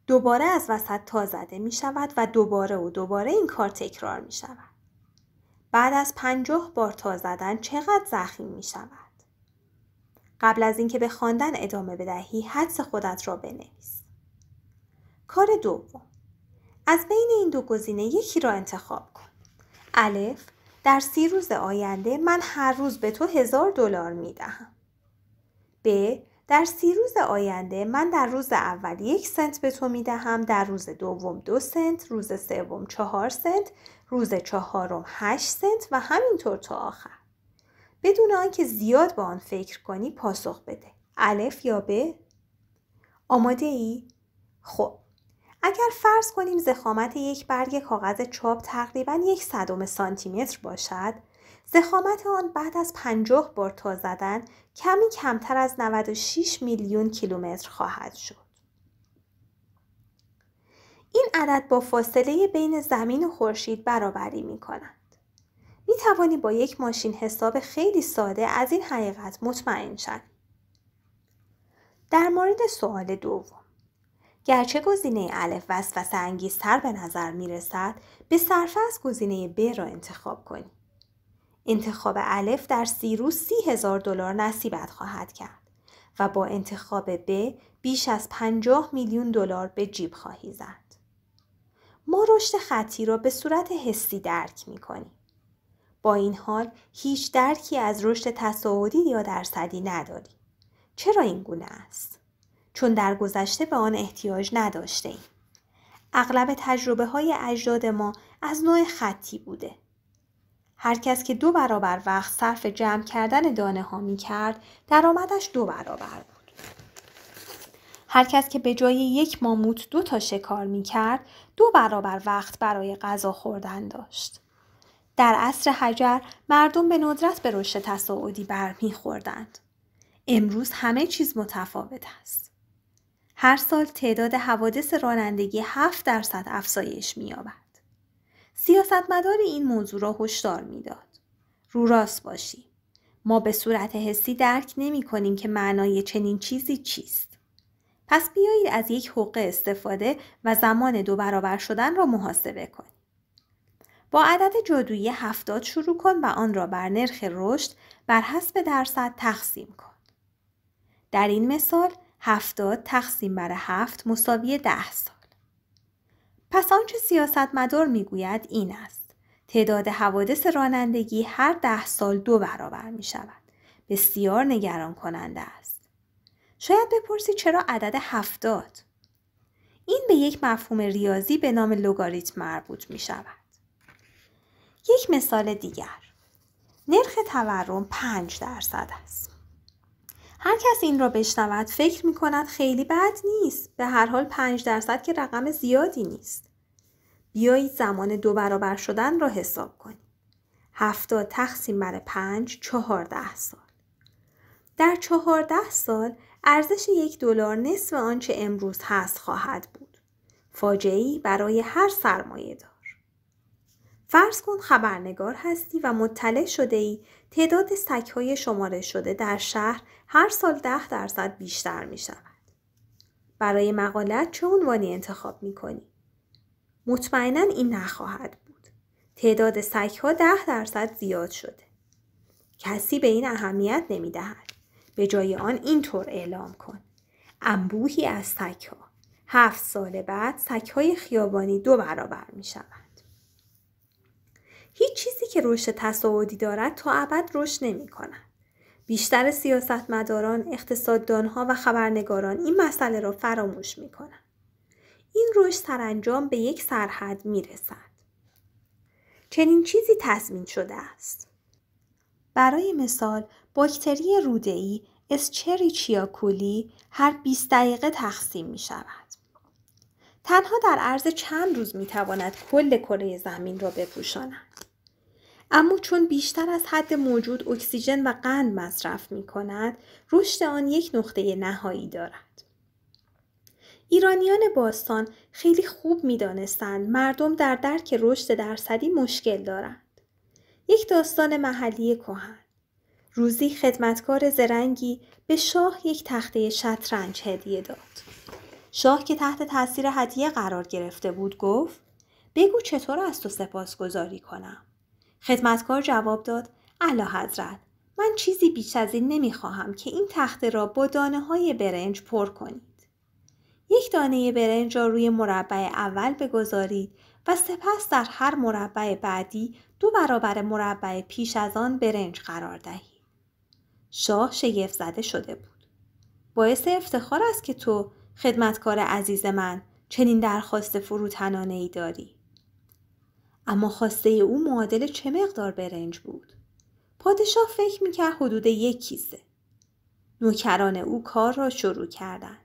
S1: دوباره از وسط تا زده می شود و دوباره و دوباره این کار تکرار می شود. بعد از پنجاه بار تا زدن چقدر زخیم می شود؟ قبل از اینکه به خواندن ادامه بدهی حدس خودت را بنویس. کار دوم از بین این دو گزینه یکی را انتخاب کن. الف در سی روز آینده من هر روز به تو هزار دلار می دهم. به. در سی روز آینده من در روز اول یک سنت به تو می دهم در روز دوم دو سنت روز سوم چهار سنت روز چهارم هشت سنت و همینطور تا آخر بدون آنکه زیاد به آن فکر کنی پاسخ بده الف یا به؟ آماده ای؟ خب اگر فرض کنیم زخامت یک برگ کاغذ چاپ تقریبا یک صدم سانتیمتر باشد زخامت آن بعد از 50 بار تا زدن کمی کمتر از 96 میلیون کیلومتر خواهد شد. این عدد با فاصله بین زمین و خورشید برابری می کند. می توانی با یک ماشین حساب خیلی ساده از این حقیقت مطمئن شد. در مورد سوال دوم گرچه گزینه الف وسوسه انگیزتر به نظر می رسد به صرفه از گزینه ب را انتخاب کنید. انتخاب الف در روز سی هزار دلار نصیبت خواهد کرد و با انتخاب ب بیش از پنجاه میلیون دلار به جیب خواهی زد. ما رشد خطی را به صورت حسی درک می کنیم. با این حال هیچ درکی از رشد تصاعدی یا درصدی نداریم. چرا این گونه است؟ چون در گذشته به آن احتیاج نداشته اغلب تجربه های اجداد ما از نوع خطی بوده. هر کس که دو برابر وقت صرف جمع کردن دانه ها می کرد درآمدش دو برابر بود. هر کس که به جای یک ماموت دو تا شکار می کرد دو برابر وقت برای غذا خوردن داشت. در عصر حجر مردم به ندرت به رشد تصاعدی برمیخوردند. امروز همه چیز متفاوت است. هر سال تعداد حوادث رانندگی 7 درصد افزایش می‌یابد. سیاستمدار این موضوع را هشدار میداد رو راست باشیم ما به صورت حسی درک نمی کنیم که معنای چنین چیزی چیست پس بیایید از یک حقوق استفاده و زمان دو برابر شدن را محاسبه کنیم با عدد جادویی 70 شروع کن و آن را بر نرخ رشد بر حسب درصد تقسیم کن. در این مثال 70 تقسیم بر هفت مساوی ده سال. پس آنچه سیاستمدار میگوید این است تعداد حوادث رانندگی هر ده سال دو برابر می شود. بسیار نگران کننده است. شاید بپرسی چرا عدد هفتاد؟ این به یک مفهوم ریاضی به نام لوگاریتم مربوط می شود. یک مثال دیگر نرخ تورم 5 درصد است. هر کس این را بشنود فکر می کند خیلی بد نیست. به هر حال پنج درصد که رقم زیادی نیست. بیایید زمان دو برابر شدن را حساب کنیم. هفتاد تقسیم بر پنج چهارده سال. در چهارده سال ارزش یک دلار نصف آنچه امروز هست خواهد بود. فاجعی برای هر سرمایه دار. فرض کن خبرنگار هستی و مطلع شده ای تعداد سکهای شماره شده در شهر هر سال ده درصد بیشتر می شود. برای مقالت چه عنوانی انتخاب می کنی؟ مطمئنا این نخواهد بود. تعداد سگها ده درصد زیاد شده. کسی به این اهمیت نمی دهد. به جای آن اینطور اعلام کن. انبوهی از سگها. هفت سال بعد سکهای خیابانی دو برابر می شود. هیچ چیزی که رشد تصاعدی دارد تا ابد رشد نمی بیشتر سیاستمداران، اقتصاددانها و خبرنگاران این مسئله را فراموش می کنند. این رشد سرانجام به یک سرحد می رسد. چنین چیزی تضمین شده است. برای مثال باکتری روده‌ای اسچریچیا کولی هر 20 دقیقه تقسیم می شود. تنها در عرض چند روز می تواند کل کره زمین را بپوشاند. اما چون بیشتر از حد موجود اکسیژن و قند مصرف می کند، رشد آن یک نقطه نهایی دارد. ایرانیان باستان خیلی خوب می دانستند مردم در درک رشد درصدی مشکل دارند. یک داستان محلی کهن روزی خدمتکار زرنگی به شاه یک تخته شطرنج هدیه داد. شاه که تحت تاثیر هدیه قرار گرفته بود گفت بگو چطور از تو سپاسگزاری کنم. خدمتکار جواب داد اعلی حضرت من چیزی بیش از این نمیخواهم که این تخته را با دانه های برنج پر کنید. یک دانه برنج را روی مربع اول بگذارید و سپس در هر مربع بعدی دو برابر مربع پیش از آن برنج قرار دهید. شاه شگفت زده شده بود. باعث افتخار است که تو خدمتکار عزیز من چنین درخواست فروتنانه ای داری. اما خواسته او معادل چه مقدار برنج بود؟ پادشاه فکر میکرد حدود یک کیسه. نوکران او کار را شروع کردند.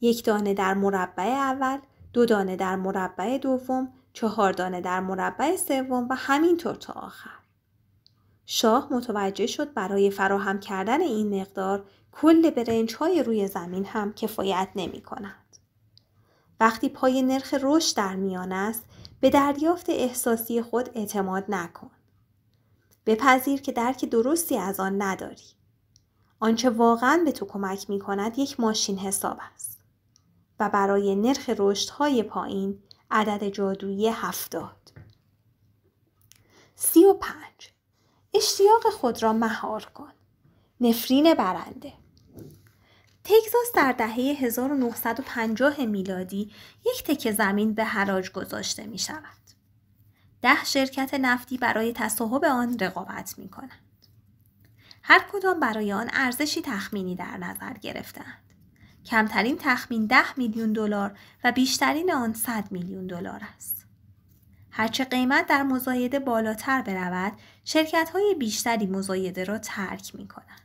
S1: یک دانه در مربع اول، دو دانه در مربع دوم، چهار دانه در مربع سوم و همینطور تا آخر. شاه متوجه شد برای فراهم کردن این مقدار کل برنج های روی زمین هم کفایت نمی کند. وقتی پای نرخ رشد در میان است به دریافت احساسی خود اعتماد نکن. بپذیر که درک درستی از آن نداری. آنچه واقعا به تو کمک می کند یک ماشین حساب است و برای نرخ های پایین عدد جادویی هفتاد. سی و پنج اشتیاق خود را مهار کن. نفرین برنده تگزاس در دهه 1950 میلادی یک تکه زمین به حراج گذاشته می شود. ده شرکت نفتی برای تصاحب آن رقابت می کنند. هر کدام برای آن ارزشی تخمینی در نظر گرفتند. کمترین تخمین 10 میلیون دلار و بیشترین آن 100 میلیون دلار است. هرچه قیمت در مزایده بالاتر برود، شرکت های بیشتری مزایده را ترک می کنند.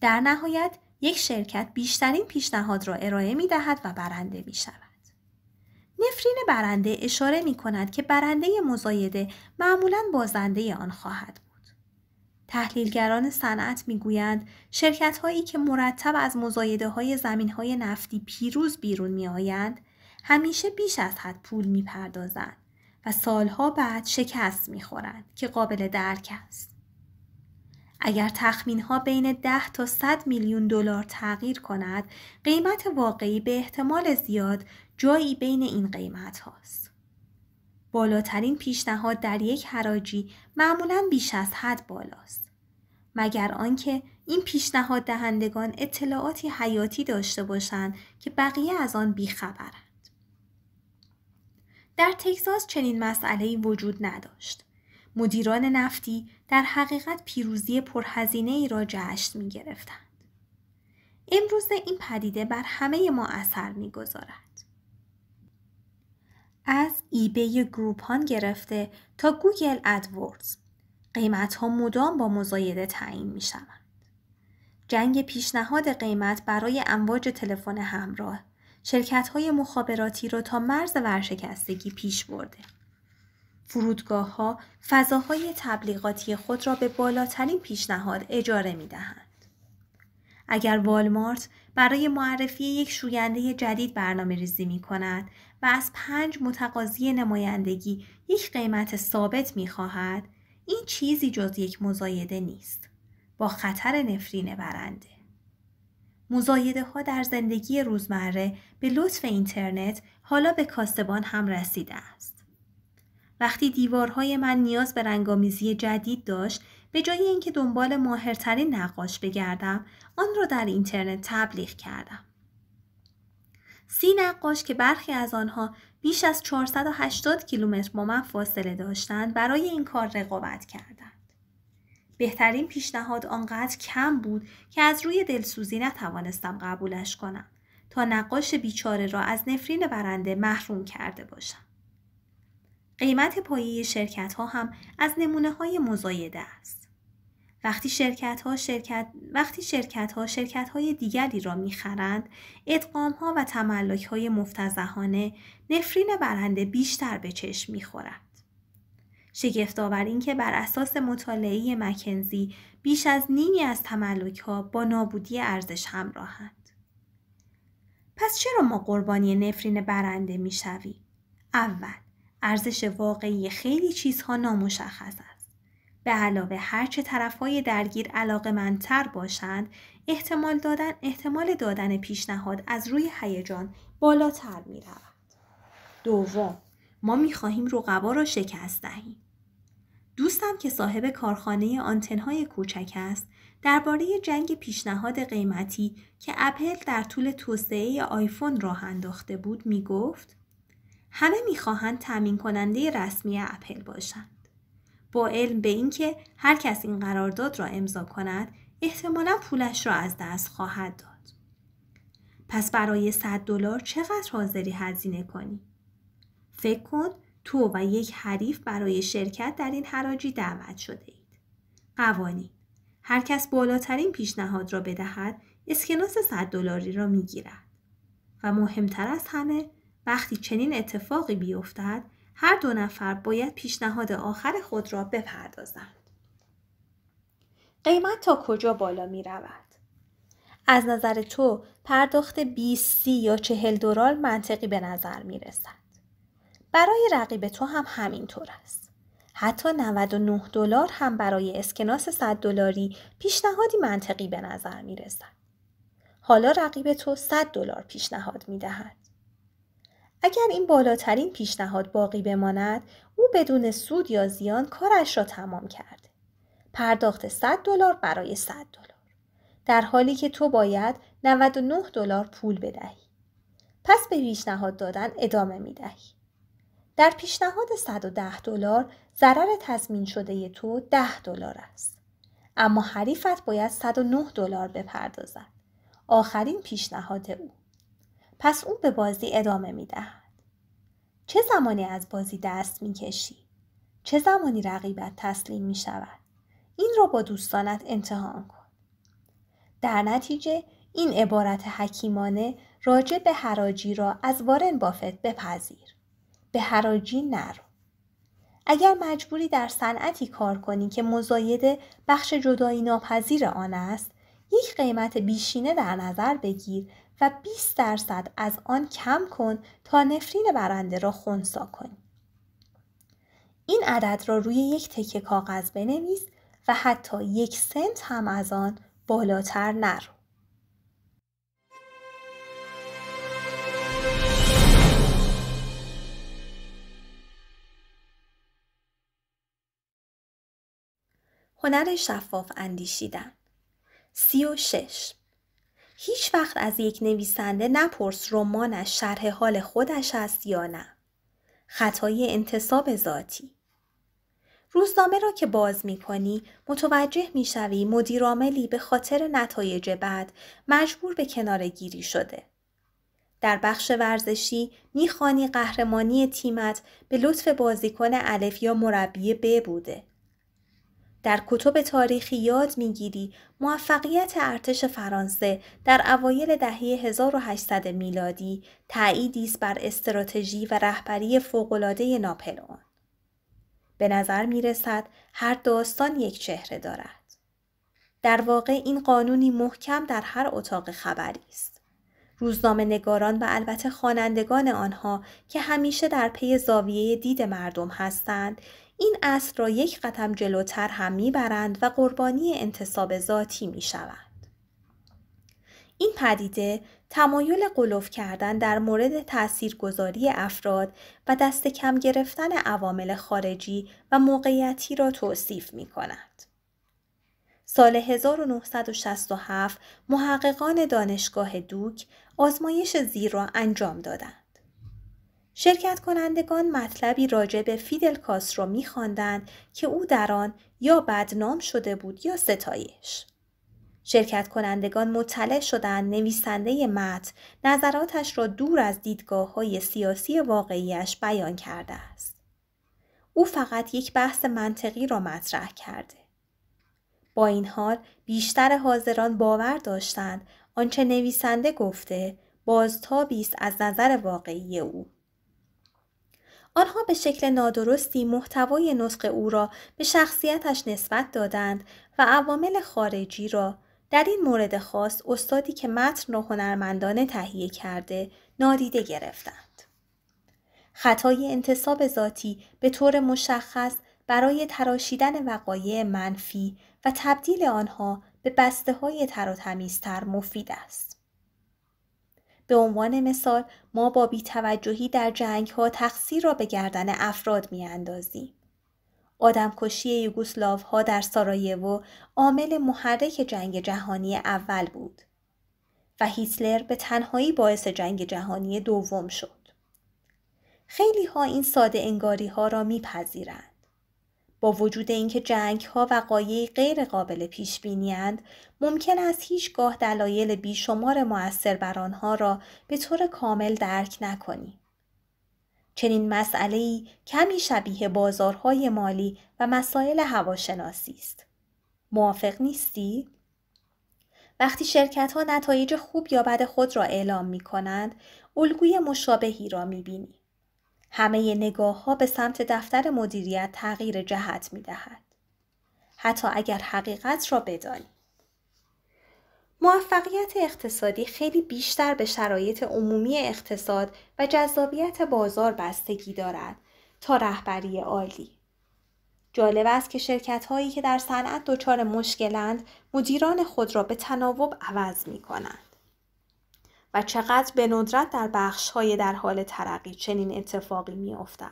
S1: در نهایت یک شرکت بیشترین پیشنهاد را ارائه می دهد و برنده می شود. نفرین برنده اشاره می کند که برنده مزایده معمولا بازنده آن خواهد بود. تحلیلگران صنعت می گویند شرکت هایی که مرتب از مزایده های زمین های نفتی پیروز بیرون می آیند همیشه بیش از حد پول می پردازند و سالها بعد شکست می خورند که قابل درک است. اگر تخمین ها بین 10 تا 100 میلیون دلار تغییر کند، قیمت واقعی به احتمال زیاد جایی بین این قیمت هاست. بالاترین پیشنهاد در یک حراجی معمولا بیش از حد بالاست. مگر آنکه این پیشنهاد دهندگان اطلاعاتی حیاتی داشته باشند که بقیه از آن بیخبرند. در تگزاس چنین مسئله‌ای وجود نداشت. مدیران نفتی در حقیقت پیروزی پرهزینه ای را جشن می گرفتند. امروز این پدیده بر همه ما اثر می گذارد. از ایبی گروپان گرفته تا گوگل ادوردز قیمت ها مدام با مزایده تعیین می شوند. جنگ پیشنهاد قیمت برای امواج تلفن همراه شرکت های مخابراتی را تا مرز ورشکستگی پیش برده. فرودگاه ها فضاهای تبلیغاتی خود را به بالاترین پیشنهاد اجاره می دهند. اگر والمارت برای معرفی یک شوینده جدید برنامه ریزی می کند و از پنج متقاضی نمایندگی یک قیمت ثابت می خواهد، این چیزی جز یک مزایده نیست. با خطر نفرین برنده. مزایده ها در زندگی روزمره به لطف اینترنت حالا به کاسبان هم رسیده است. وقتی دیوارهای من نیاز به رنگامیزی جدید داشت به جای اینکه دنبال ماهرترین نقاش بگردم آن را در اینترنت تبلیغ کردم سی نقاش که برخی از آنها بیش از 480 کیلومتر با من فاصله داشتند برای این کار رقابت کردند بهترین پیشنهاد آنقدر کم بود که از روی دلسوزی نتوانستم قبولش کنم تا نقاش بیچاره را از نفرین برنده محروم کرده باشم قیمت پایه شرکت ها هم از نمونه های مزایده است. وقتی شرکت ها شرکت, وقتی شرکت, ها شرکت های دیگری را میخرند، ادغام ها و تملک های مفتزهانه نفرین برنده بیشتر به چشم میخورد. آور این که بر اساس مطالعه مکنزی بیش از نیمی از تملک ها با نابودی ارزش همراهند. پس چرا ما قربانی نفرین برنده میشویم؟ اول ارزش واقعی خیلی چیزها نامشخص است. به علاوه هرچه طرفهای درگیر علاقه منتر باشند، احتمال دادن احتمال دادن پیشنهاد از روی هیجان بالاتر می رود. دوم، ما می خواهیم رقبا را شکست دهیم. دوستم که صاحب کارخانه آنتنهای کوچک است درباره جنگ پیشنهاد قیمتی که اپل در طول توسعه آیفون راه انداخته بود می گفت همه میخواهند تامین کننده رسمی اپل باشند. با علم به اینکه هر کس این قرارداد را امضا کند احتمالا پولش را از دست خواهد داد. پس برای 100 دلار چقدر حاضری هزینه کنی؟ فکر کن تو و یک حریف برای شرکت در این حراجی دعوت شده اید. قوانین هر کس بالاترین پیشنهاد را بدهد اسکناس 100 دلاری را میگیرد و مهمتر از همه وقتی چنین اتفاقی بیفتد هر دو نفر باید پیشنهاد آخر خود را بپردازند. قیمت تا کجا بالا می رود؟ از نظر تو پرداخت 20 یا 40 دلار منطقی به نظر می رسد. برای رقیب تو هم همینطور است. حتی 99 دلار هم برای اسکناس 100 دلاری پیشنهادی منطقی به نظر می رسد. حالا رقیب تو 100 دلار پیشنهاد می دهد. اگر این بالاترین پیشنهاد باقی بماند او بدون سود یا زیان کارش را تمام کرده پرداخت 100 دلار برای 100 دلار در حالی که تو باید 99 دلار پول بدهی پس به پیشنهاد دادن ادامه می دهی. در پیشنهاد 110 دلار ضرر تضمین شده تو 10 دلار است اما حریفت باید 109 دلار بپردازد آخرین پیشنهاد او پس او به بازی ادامه می دهد. چه زمانی از بازی دست می کشی؟ چه زمانی رقیبت تسلیم می شود؟ این را با دوستانت امتحان کن. در نتیجه این عبارت حکیمانه راجع به حراجی را از وارن بافت بپذیر. به حراجی نرو. اگر مجبوری در صنعتی کار کنی که مزایده بخش جدایی ناپذیر آن است، یک قیمت بیشینه در نظر بگیر و 20 درصد از آن کم کن تا نفرین برنده را خونسا کنی. این عدد را روی یک تکه کاغذ بنویس و حتی یک سنت هم از آن بالاتر نرو. هنر شفاف اندیشیدن سی و شش هیچ وقت از یک نویسنده نپرس رمانش شرح حال خودش است یا نه. خطای انتصاب ذاتی روزنامه را که باز می کنی متوجه می شوی مدیراملی به خاطر نتایج بعد مجبور به کنار گیری شده. در بخش ورزشی میخوانی قهرمانی تیمت به لطف بازیکن الف یا مربی ب بوده. در کتب تاریخی یاد میگیری موفقیت ارتش فرانسه در اوایل دهه 1800 میلادی تأییدی است بر استراتژی و رهبری فوق‌العاده ناپلئون. به نظر می هر داستان یک چهره دارد. در واقع این قانونی محکم در هر اتاق خبری است. روزنامه نگاران و البته خوانندگان آنها که همیشه در پی زاویه دید مردم هستند این اصل را یک قدم جلوتر هم میبرند و قربانی انتصاب ذاتی شود. این پدیده تمایل قلوف کردن در مورد تاثیرگذاری افراد و دست کم گرفتن عوامل خارجی و موقعیتی را توصیف می کند. سال 1967 محققان دانشگاه دوک آزمایش زیر را انجام دادند. شرکت کنندگان مطلبی راجع به فیدل کاسترو میخواندند که او در آن یا بدنام شده بود یا ستایش. شرکت کنندگان مطلع شدند نویسنده متن نظراتش را دور از دیدگاه های سیاسی واقعیش بیان کرده است. او فقط یک بحث منطقی را مطرح کرده. با این حال بیشتر حاضران باور داشتند آنچه نویسنده گفته بازتابی است از نظر واقعی او. آنها به شکل نادرستی محتوای نسخ او را به شخصیتش نسبت دادند و عوامل خارجی را در این مورد خاص استادی که متن را هنرمندانه تهیه کرده نادیده گرفتند. خطای انتصاب ذاتی به طور مشخص برای تراشیدن وقایع منفی و تبدیل آنها به بسته های تر مفید است. به عنوان مثال ما با بیتوجهی در جنگ ها تقصیر را به گردن افراد می اندازیم. آدمکشی یوگوسلاو ها در سارایوو عامل محرک جنگ جهانی اول بود و هیتلر به تنهایی باعث جنگ جهانی دوم شد. خیلی ها این ساده انگاری ها را میپذیرند. با وجود اینکه جنگ ها وقایع غیر قابل پیش بینیند ممکن است هیچگاه دلایل بیشمار مؤثر بر آنها را به طور کامل درک نکنی. چنین مسئله کمی شبیه بازارهای مالی و مسائل هواشناسی است موافق نیستی وقتی شرکت ها نتایج خوب یا بد خود را اعلام می کنند الگوی مشابهی را می همه نگاه ها به سمت دفتر مدیریت تغییر جهت می دهد. حتی اگر حقیقت را بدانی. موفقیت اقتصادی خیلی بیشتر به شرایط عمومی اقتصاد و جذابیت بازار بستگی دارد تا رهبری عالی. جالب است که شرکت هایی که در صنعت دچار مشکلند مدیران خود را به تناوب عوض می کنند. و چقدر به ندرت در های در حال ترقی چنین اتفاقی می افتد.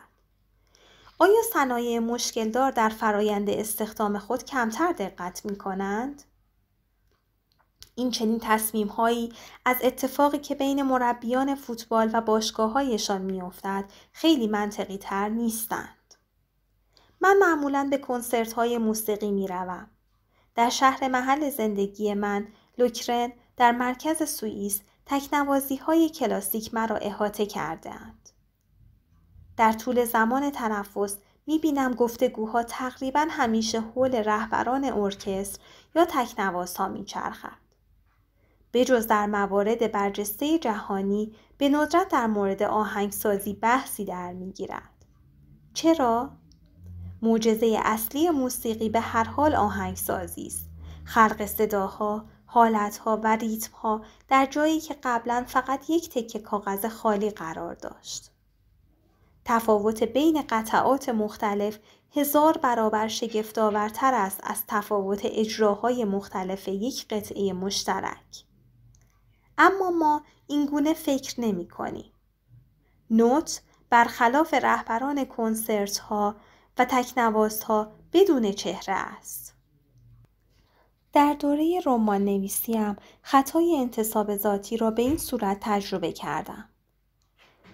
S1: آیا صنایع مشکلدار در فرایند استخدام خود کمتر دقت می کنند؟ این چنین تصمیم هایی از اتفاقی که بین مربیان فوتبال و باشگاه هایشان می افتد خیلی منطقی تر نیستند. من معمولا به کنسرت های موسیقی می روم. در شهر محل زندگی من لوکرن در مرکز سوئیس تکنوازی های کلاسیک مرا احاطه کردهاند. در طول زمان تنفس می بینم گفتگوها تقریبا همیشه حول رهبران ارکستر یا ها می چرخد. بجز در موارد برجسته جهانی به ندرت در مورد آهنگسازی بحثی در می چرا؟ معجزه اصلی موسیقی به هر حال آهنگسازی است. خلق صداها، حالتها و ها در جایی که قبلا فقط یک تکه کاغذ خالی قرار داشت. تفاوت بین قطعات مختلف هزار برابر شگفتآورتر است از تفاوت اجراهای مختلف یک قطعه مشترک. اما ما اینگونه فکر نمی کنیم. نوت برخلاف رهبران کنسرت ها و تکنواست ها بدون چهره است. در دوره رمان نویسیم خطای انتصاب ذاتی را به این صورت تجربه کردم.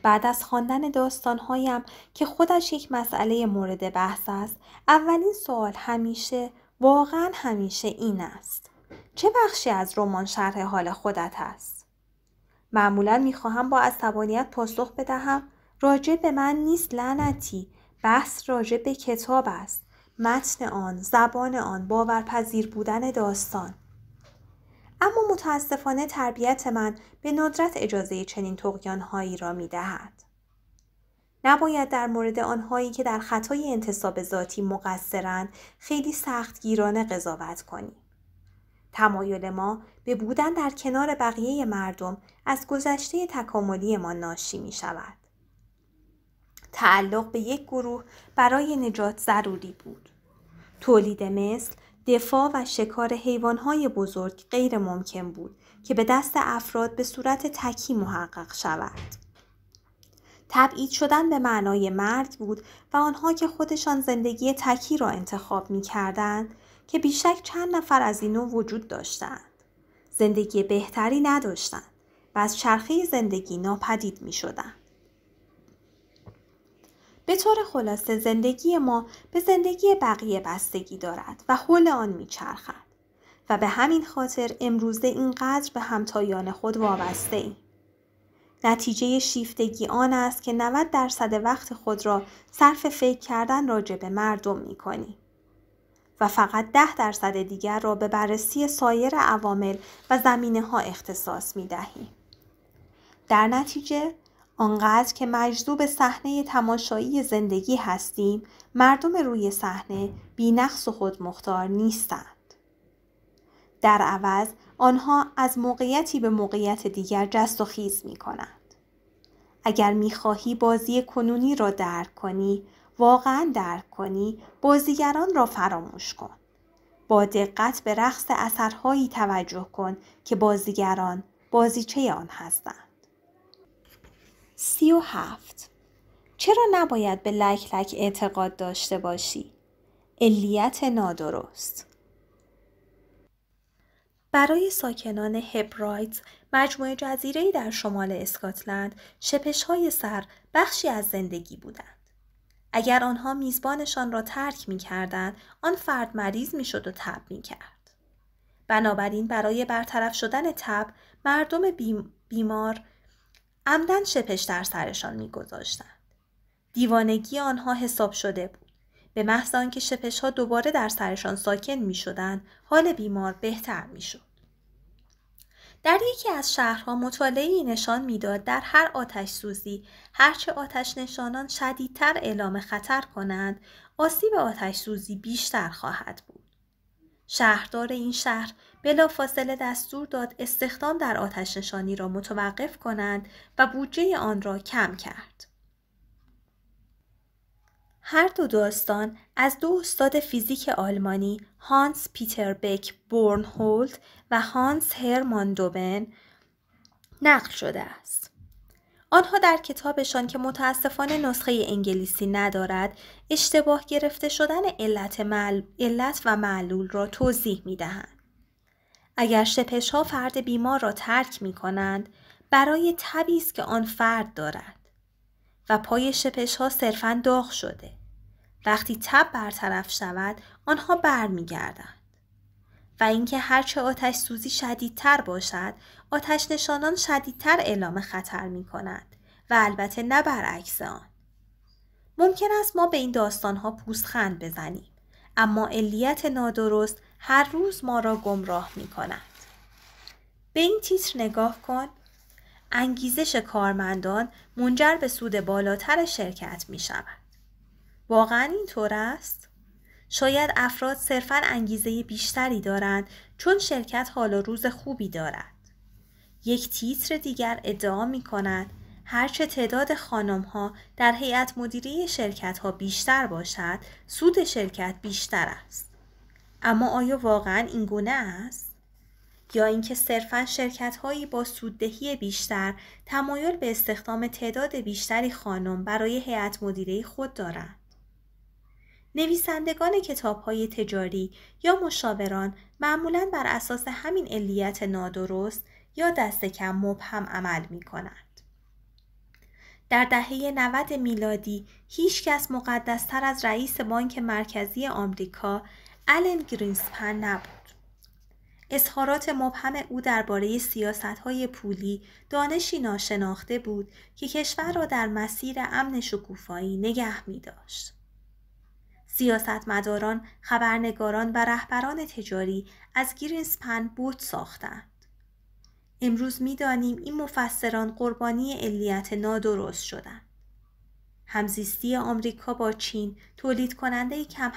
S1: بعد از خواندن داستانهایم که خودش یک مسئله مورد بحث است، اولین سوال همیشه واقعا همیشه این است. چه بخشی از رمان شرح حال خودت است؟ معمولا میخواهم با عصبانیت پاسخ بدهم راجع به من نیست لعنتی بحث راجع به کتاب است متن آن، زبان آن، باورپذیر بودن داستان. اما متاسفانه تربیت من به ندرت اجازه چنین تقیانهایی را می دهد. نباید در مورد آنهایی که در خطای انتصاب ذاتی مقصرند خیلی سختگیرانه قضاوت کنیم. تمایل ما به بودن در کنار بقیه مردم از گذشته تکاملی ما ناشی می شود. تعلق به یک گروه برای نجات ضروری بود. تولید مثل، دفاع و شکار حیوانهای بزرگ غیر ممکن بود که به دست افراد به صورت تکی محقق شود. تبعید شدن به معنای مرگ بود و آنها که خودشان زندگی تکی را انتخاب می کردند که بیشک چند نفر از اینو وجود داشتند. زندگی بهتری نداشتند و از چرخه زندگی ناپدید می شدند. به طور خلاصه زندگی ما به زندگی بقیه بستگی دارد و حول آن میچرخد و به همین خاطر امروزه اینقدر به همتایان خود وابسته ایم. نتیجه شیفتگی آن است که 90 درصد وقت خود را صرف فکر کردن راجع به مردم می کنی. و فقط 10 درصد دیگر را به بررسی سایر عوامل و زمینه ها اختصاص می دهیم. در نتیجه آنقدر که مجذوب صحنه تماشایی زندگی هستیم مردم روی صحنه بینقص و خود مختار نیستند در عوض آنها از موقعیتی به موقعیت دیگر جست و خیز می کنند. اگر میخواهی بازی کنونی را درک کنی واقعا درک کنی بازیگران را فراموش کن با دقت به رقص اثرهایی توجه کن که بازیگران بازیچه آن هستند سی و هفت چرا نباید به لک لک اعتقاد داشته باشی؟ علیت نادرست برای ساکنان هبرایت مجموعه جزیره در شمال اسکاتلند شپش های سر بخشی از زندگی بودند. اگر آنها میزبانشان را ترک می کردن آن فرد مریض می شد و تب می کرد. بنابراین برای برطرف شدن تب مردم بیمار عمدن در سرشان میگذاشتند دیوانگی آنها حساب شده بود به محض آنکه شپش ها دوباره در سرشان ساکن می حال بیمار بهتر می در یکی از شهرها مطالعه نشان میداد در هر آتش سوزی هرچه آتش نشانان شدیدتر اعلام خطر کنند آسیب آتش سوزی بیشتر خواهد بود. شهردار این شهر بلافاصله دستور داد استخدام در آتش نشانی را متوقف کنند و بودجه آن را کم کرد. هر دو داستان از دو استاد فیزیک آلمانی هانس پیتر بک بورنهولد و هانس هرمان دوبن نقل شده است. آنها در کتابشان که متاسفانه نسخه انگلیسی ندارد اشتباه گرفته شدن علت, علت و معلول را توضیح می دهند. اگر شپش ها فرد بیمار را ترک می کنند برای تبی است که آن فرد دارد و پای شپش ها صرفا داغ شده وقتی تب برطرف شود آنها برمیگردند و اینکه هرچه آتش سوزی شدیدتر باشد آتش نشانان شدیدتر اعلام خطر می کند و البته نه برعکس آن ممکن است ما به این داستان ها پوستخند بزنیم اما علیت نادرست هر روز ما را گمراه می کند. به این تیتر نگاه کن انگیزش کارمندان منجر به سود بالاتر شرکت می شود. واقعا اینطور است؟ شاید افراد صرفا انگیزه بیشتری دارند چون شرکت حال و روز خوبی دارد. یک تیتر دیگر ادعا می کند هرچه تعداد خانم ها در هیئت مدیری شرکت ها بیشتر باشد سود شرکت بیشتر است. اما آیا واقعا این گونه است؟ یا اینکه صرفا شرکت هایی با سوددهی بیشتر تمایل به استخدام تعداد بیشتری خانم برای هیئت مدیره خود دارند. نویسندگان کتاب های تجاری یا مشاوران معمولا بر اساس همین علیت نادرست یا دست کم مبهم عمل می کنند. در دهه 90 میلادی هیچ کس مقدستر از رئیس بانک مرکزی آمریکا آلن گرینسپن نبود. اظهارات مبهم او درباره سیاستهای پولی دانشی ناشناخته بود که کشور را در مسیر امن شکوفایی نگه می داشت. سیاستمداران، خبرنگاران و رهبران تجاری از گرینسپن بود ساختند. امروز میدانیم این مفسران قربانی علیت نادرست شدند. همزیستی آمریکا با چین تولید کننده کم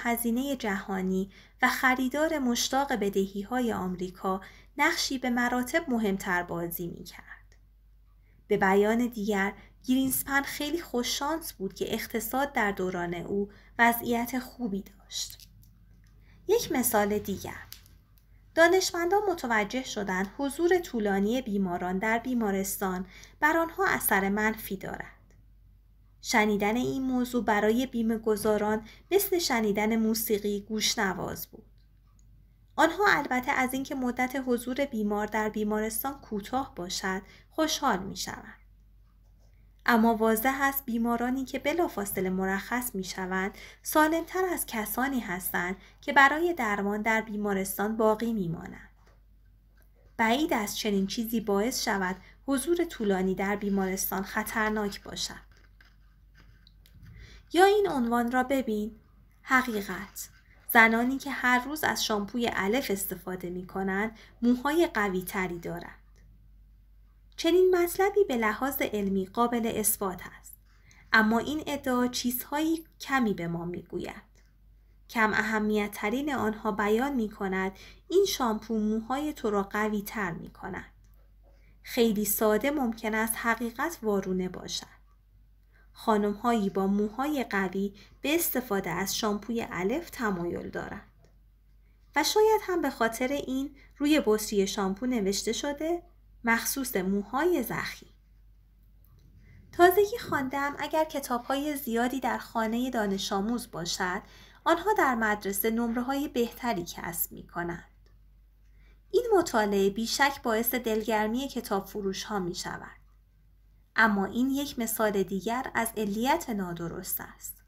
S1: جهانی و خریدار مشتاق بدهی های آمریکا نقشی به مراتب مهمتر بازی می کرد. به بیان دیگر گرینسپن خیلی خوششانس بود که اقتصاد در دوران او وضعیت خوبی داشت. یک مثال دیگر دانشمندان متوجه شدند حضور طولانی بیماران در بیمارستان بر آنها اثر منفی دارد. شنیدن این موضوع برای بیمه گذاران مثل شنیدن موسیقی گوش نواز بود. آنها البته از اینکه مدت حضور بیمار در بیمارستان کوتاه باشد خوشحال می شوند. اما واضح است بیمارانی که بلافاصله مرخص می شوند سالمتر از کسانی هستند که برای درمان در بیمارستان باقی می مانند. بعید از چنین چیزی باعث شود حضور طولانی در بیمارستان خطرناک باشد. یا این عنوان را ببین حقیقت زنانی که هر روز از شامپوی الف استفاده می کنند موهای قوی تری دارند. چنین مطلبی به لحاظ علمی قابل اثبات است. اما این ادعا چیزهایی کمی به ما می گوید. کم اهمیت ترین آنها بیان می کند این شامپو موهای تو را قوی تر می کند. خیلی ساده ممکن است حقیقت وارونه باشد. خانمهایی با موهای قوی به استفاده از شامپوی الف تمایل دارند. و شاید هم به خاطر این روی بطری شامپو نوشته شده مخصوص موهای زخی. تازگی خواندم اگر کتابهای زیادی در خانه دانش آموز باشد آنها در مدرسه نمره های بهتری کسب می کنند. این مطالعه بیشک باعث دلگرمی کتاب فروش ها می شود. اما این یک مثال دیگر از علیت نادرست است.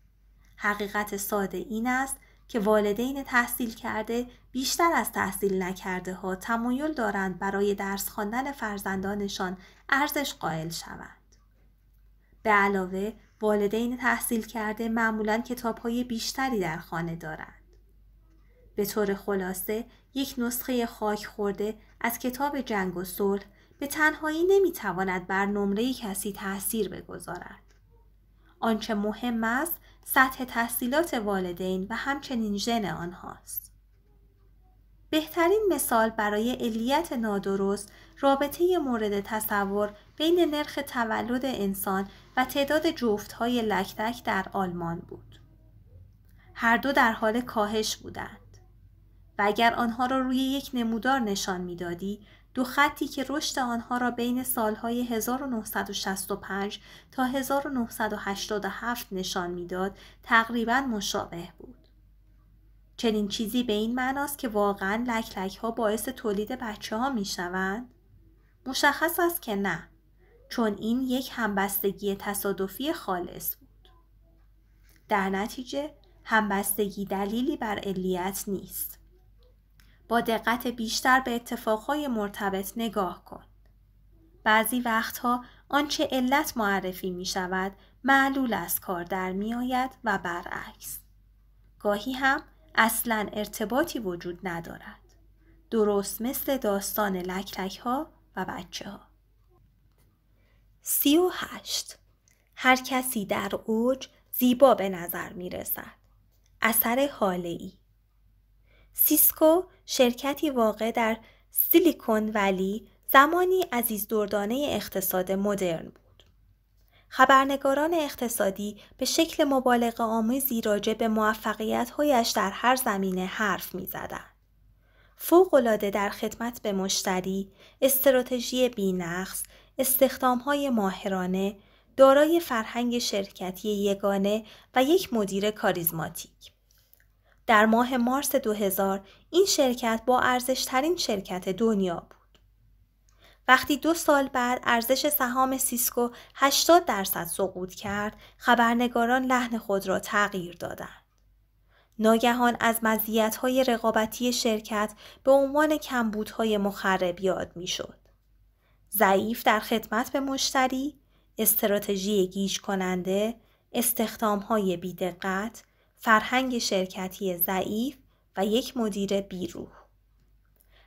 S1: حقیقت ساده این است که والدین تحصیل کرده بیشتر از تحصیل نکرده ها تمایل دارند برای درس خواندن فرزندانشان ارزش قائل شوند. به علاوه والدین تحصیل کرده معمولا کتاب های بیشتری در خانه دارند. به طور خلاصه یک نسخه خاک خورده از کتاب جنگ و صلح به تنهایی نمیتواند بر نمره کسی تاثیر بگذارد. آنچه مهم است سطح تحصیلات والدین و همچنین ژن آنهاست. بهترین مثال برای علیت نادرست رابطه مورد تصور بین نرخ تولد انسان و تعداد جفتهای لکتک در آلمان بود. هر دو در حال کاهش بودند. و اگر آنها را روی یک نمودار نشان میدادی دو خطی که رشد آنها را بین سالهای 1965 تا 1987 نشان میداد تقریبا مشابه بود. چنین چیزی به این معناست که واقعا لک لک ها باعث تولید بچه ها می شوند؟ مشخص است که نه چون این یک همبستگی تصادفی خالص بود. در نتیجه همبستگی دلیلی بر علیت نیست. با دقت بیشتر به اتفاقهای مرتبط نگاه کن. بعضی وقتها آنچه علت معرفی می شود معلول از کار در می آید و برعکس. گاهی هم اصلا ارتباطی وجود ندارد. درست مثل داستان لکلک ها و بچه ها. سی و هشت هر کسی در اوج زیبا به نظر می رسد. اثر حاله ای سیسکو شرکتی واقع در سیلیکون ولی زمانی عزیز دردانه اقتصاد مدرن بود. خبرنگاران اقتصادی به شکل مبالغ آمیزی راجع به هایش در هر زمینه حرف می زدن. فوقالعاده در خدمت به مشتری، استراتژی بینقص، های ماهرانه، دارای فرهنگ شرکتی یگانه و یک مدیر کاریزماتیک. در ماه مارس 2000 این شرکت با ارزشترین شرکت دنیا بود. وقتی دو سال بعد ارزش سهام سیسکو 80 درصد سقوط کرد، خبرنگاران لحن خود را تغییر دادند. ناگهان از مزیت‌های رقابتی شرکت به عنوان کمبودهای مخرب یاد می‌شد. ضعیف در خدمت به مشتری، استراتژی گیج کننده، استخدامهای بیدقت، فرهنگ شرکتی ضعیف و یک مدیر بیروح.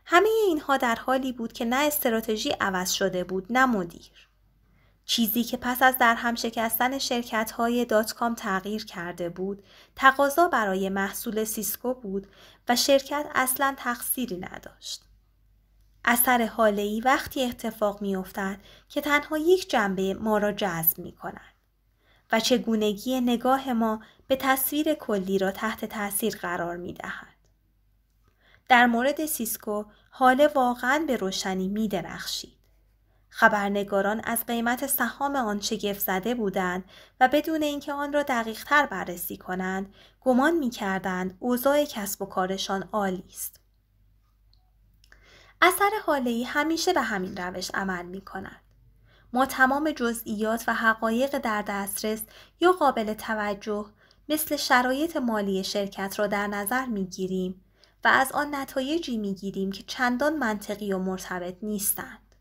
S1: همه اینها در حالی بود که نه استراتژی عوض شده بود نه مدیر. چیزی که پس از در هم شکستن شرکت های دات کام تغییر کرده بود، تقاضا برای محصول سیسکو بود و شرکت اصلا تقصیری نداشت. اثر حالی وقتی اتفاق می افتد که تنها یک جنبه ما را جذب می کند. و چگونگی نگاه ما به تصویر کلی را تحت تاثیر قرار می دهد. در مورد سیسکو حال واقعا به روشنی می درخشید. خبرنگاران از قیمت سهام آن شگفت زده بودند و بدون اینکه آن را دقیق تر بررسی کنند گمان می کردند اوضاع کسب و کارشان عالی است. اثر حالی همیشه به همین روش عمل می کند. ما تمام جزئیات و حقایق در دسترس یا قابل توجه مثل شرایط مالی شرکت را در نظر می گیریم و از آن نتایجی می گیریم که چندان منطقی و مرتبط نیستند.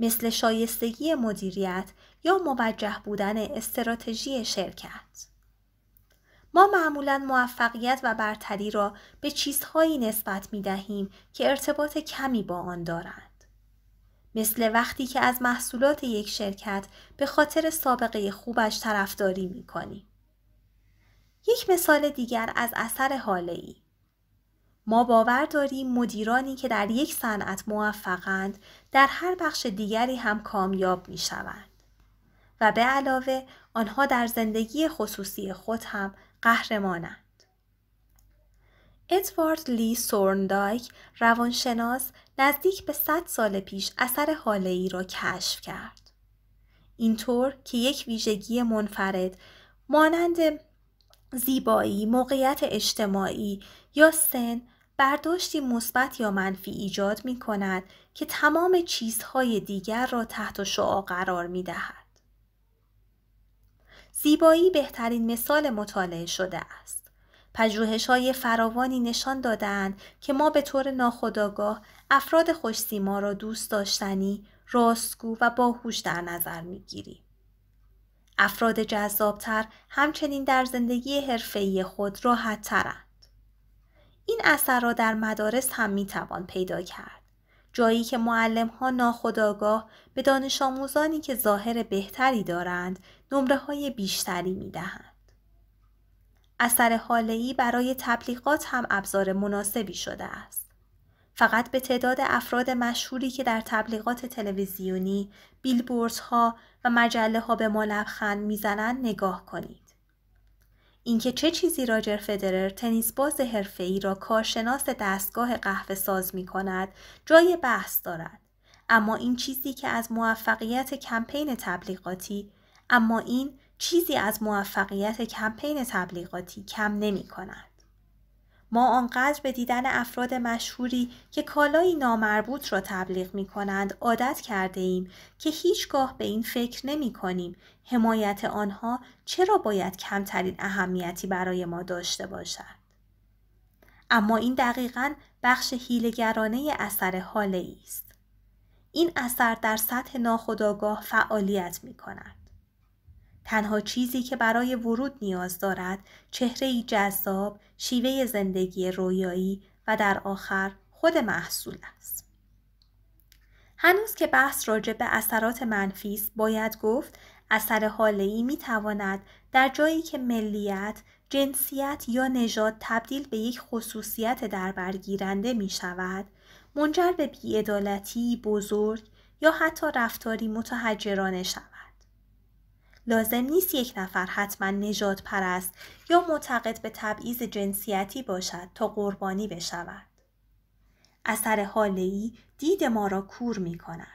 S1: مثل شایستگی مدیریت یا موجه بودن استراتژی شرکت. ما معمولا موفقیت و برتری را به چیزهایی نسبت می دهیم که ارتباط کمی با آن دارند. مثل وقتی که از محصولات یک شرکت به خاطر سابقه خوبش طرفداری می کنی. یک مثال دیگر از اثر حاله ای. ما باور داریم مدیرانی که در یک صنعت موفقند در هر بخش دیگری هم کامیاب می شوند. و به علاوه آنها در زندگی خصوصی خود هم قهرمانند. ادوارد لی سورندایک روانشناس نزدیک به 100 سال پیش اثر حاله ای را کشف کرد. اینطور که یک ویژگی منفرد مانند زیبایی، موقعیت اجتماعی یا سن برداشتی مثبت یا منفی ایجاد می کند که تمام چیزهای دیگر را تحت شعا قرار می دهد. زیبایی بهترین مثال مطالعه شده است. پژوهش های فراوانی نشان دادند که ما به طور ناخودآگاه افراد خوشسیما را دوست داشتنی، راستگو و باهوش در نظر گیری. افراد جذابتر همچنین در زندگی حرفه‌ای خود راحت ترند. این اثر را در مدارس هم میتوان پیدا کرد. جایی که معلم ها ناخداگاه به دانش آموزانی که ظاهر بهتری دارند نمره های بیشتری می دهند. اثر حالی برای تبلیغات هم ابزار مناسبی شده است. فقط به تعداد افراد مشهوری که در تبلیغات تلویزیونی، ها و مجله ها به ما لبخند میزنند نگاه کنید. اینکه چه چیزی راجر فدرر تنیسباز حرفه‌ای را کارشناس دستگاه قهوه ساز می کند جای بحث دارد. اما این چیزی که از موفقیت کمپین تبلیغاتی اما این چیزی از موفقیت کمپین تبلیغاتی کم نمی کند. ما آنقدر به دیدن افراد مشهوری که کالایی نامربوط را تبلیغ می کنند عادت کرده ایم که هیچگاه به این فکر نمی کنیم حمایت آنها چرا باید کمترین اهمیتی برای ما داشته باشد. اما این دقیقا بخش هیلگرانه اثر حاله است. این اثر در سطح ناخودآگاه فعالیت می کند. تنها چیزی که برای ورود نیاز دارد چهره جذاب، شیوه زندگی رویایی و در آخر خود محصول است. هنوز که بحث راجع به اثرات منفی است باید گفت اثر حاله می تواند در جایی که ملیت، جنسیت یا نژاد تبدیل به یک خصوصیت دربرگیرنده می شود، منجر به بیعدالتی بزرگ یا حتی رفتاری متحجرانه شود. لازم نیست یک نفر حتما نجات پرست یا معتقد به تبعیض جنسیتی باشد تا قربانی بشود. اثر حاله دید ما را کور می کند.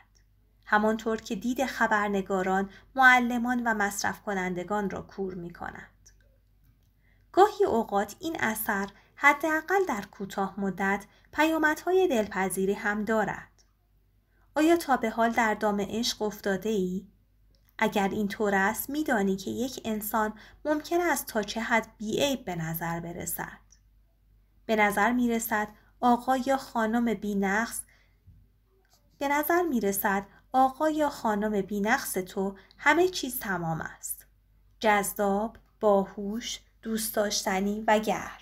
S1: همانطور که دید خبرنگاران، معلمان و مصرف کنندگان را کور می کند. گاهی اوقات این اثر حداقل در کوتاه مدت پیامدهای دلپذیری هم دارد. آیا تا به حال در دام عشق افتاده ای؟ اگر اینطور است میدانی که یک انسان ممکن است تا چه حد بیعیب به نظر برسد به نظر میرسد آقا یا خانم بینقص به نظر میرسد آقا یا خانم تو همه چیز تمام است جذاب باهوش دوست داشتنی و گرم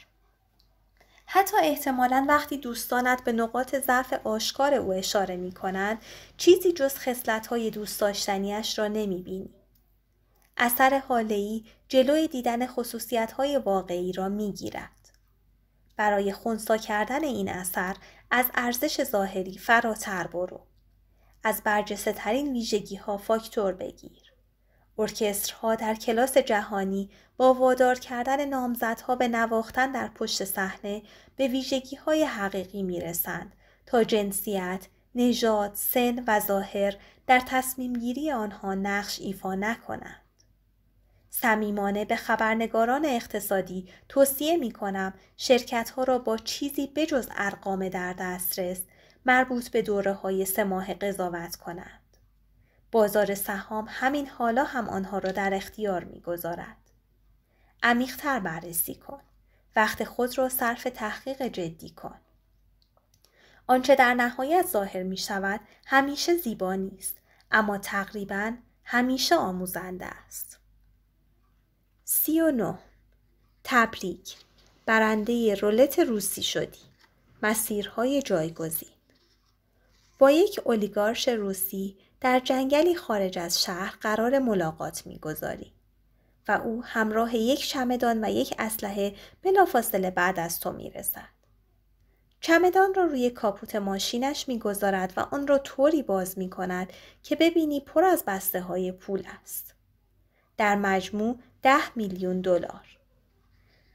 S1: حتی احتمالا وقتی دوستانت به نقاط ضعف آشکار او اشاره می کنند چیزی جز های دوست داشتنیش را نمی بینی. اثر حالی جلوی دیدن های واقعی را می گیرد. برای خونسا کردن این اثر از ارزش ظاهری فراتر برو. از برجسته ترین ویژگی ها فاکتور بگیر. ارکسترها در کلاس جهانی با وادار کردن نامزدها به نواختن در پشت صحنه به ویژگی های حقیقی می رسند تا جنسیت، نژاد، سن و ظاهر در تصمیم گیری آنها نقش ایفا نکنند. صمیمانه به خبرنگاران اقتصادی توصیه می کنم شرکت ها را با چیزی بجز ارقام در دسترس مربوط به دوره های سه ماه قضاوت کنند. بازار سهام همین حالا هم آنها را در اختیار میگذارد عمیقتر بررسی کن وقت خود را صرف تحقیق جدی کن آنچه در نهایت ظاهر می شود همیشه زیبا نیست اما تقریبا همیشه آموزنده است. 39 تبریک برنده رولت روسی شدی مسیرهای جایگزین با یک اولیگارش روسی در جنگلی خارج از شهر قرار ملاقات میگذاری و او همراه یک چمدان و یک اسلحه بلافاصله بعد از تو میرسد چمدان را روی کاپوت ماشینش میگذارد و آن را طوری باز می کند که ببینی پر از بسته های پول است. در مجموع ده میلیون دلار.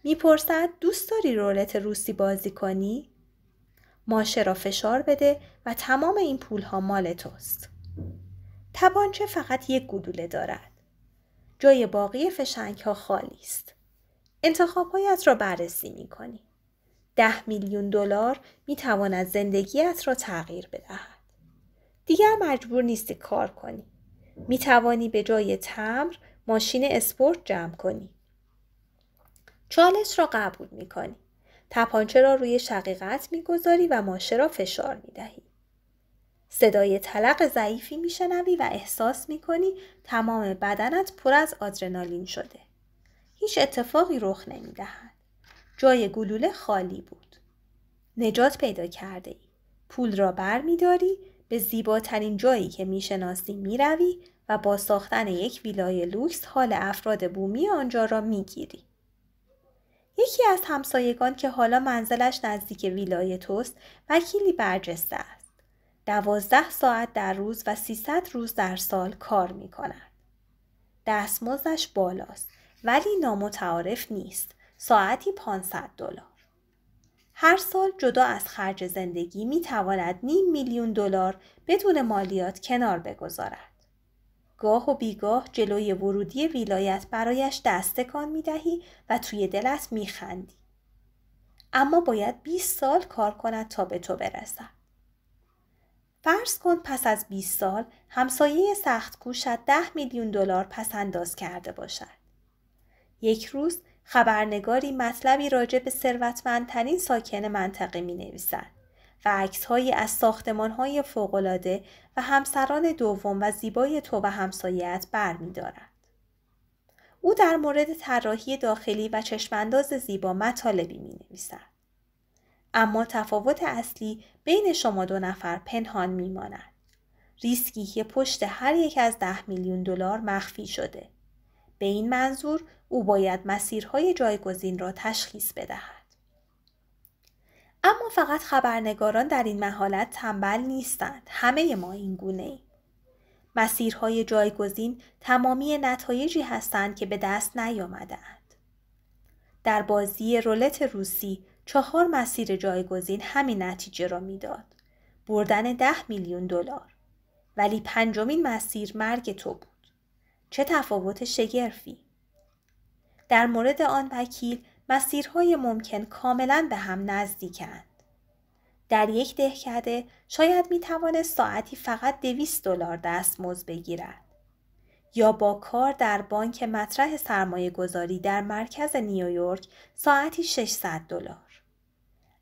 S1: میپرسد دوست داری رولت روسی بازی کنی؟ ماشه را فشار بده و تمام این پول ها مال توست. تپانچه فقط یک گدوله دارد. جای باقی فشنگ ها خالی است. انتخابهایت را بررسی می کنی. ده میلیون دلار می تواند زندگیت را تغییر بدهد. دیگر مجبور نیستی کار کنی. می توانی به جای تمر ماشین اسپورت جمع کنی. چالش را قبول می کنی. تپانچه را روی شقیقت می گذاری و ماشه را فشار می دهی. صدای تلق ضعیفی میشنوی و احساس کنی تمام بدنت پر از آدرنالین شده. هیچ اتفاقی رخ نمیدهد. جای گلوله خالی بود. نجات پیدا کرده ای. پول را بر می داری، به زیباترین جایی که میشناسی میروی و با ساختن یک ویلای لوکس حال افراد بومی آنجا را میگیری. یکی از همسایگان که حالا منزلش نزدیک ویلای توست وکیلی برجسته است. دوازده ساعت در روز و 300 روز در سال کار می کند. دستمزدش بالاست ولی نامتعارف نیست. ساعتی 500 دلار. هر سال جدا از خرج زندگی می تواند نیم میلیون دلار بدون مالیات کنار بگذارد. گاه و بیگاه جلوی ورودی ویلایت برایش دستکان می دهی و توی دلت می خندی. اما باید 20 سال کار کند تا به تو برسد. فرض کن پس از 20 سال همسایه سخت کوشت 10 میلیون دلار پس انداز کرده باشد. یک روز خبرنگاری مطلبی راجع به ثروتمندترین ساکن منطقه می نویسد و عکسهایی از ساختمانهای فوقالعاده و همسران دوم و زیبای تو و همسایت برمیدارد. او در مورد طراحی داخلی و چشمانداز زیبا مطالبی می نویسد. اما تفاوت اصلی بین شما دو نفر پنهان میماند. ریسکی که پشت هر یک از ده میلیون دلار مخفی شده. به این منظور او باید مسیرهای جایگزین را تشخیص بدهد. اما فقط خبرنگاران در این محالت تنبل نیستند. همه ما این گونه ایم. مسیرهای جایگزین تمامی نتایجی هستند که به دست نیامدهاند. در بازی رولت روسی چهار مسیر جایگزین همین نتیجه را میداد بردن ده میلیون دلار ولی پنجمین مسیر مرگ تو بود چه تفاوت شگرفی در مورد آن وکیل مسیرهای ممکن کاملا به هم نزدیکند در یک دهکده شاید می توانست ساعتی فقط دویست دلار دستمزد بگیرد یا با کار در بانک مطرح سرمایه گذاری در مرکز نیویورک ساعتی 600 دلار.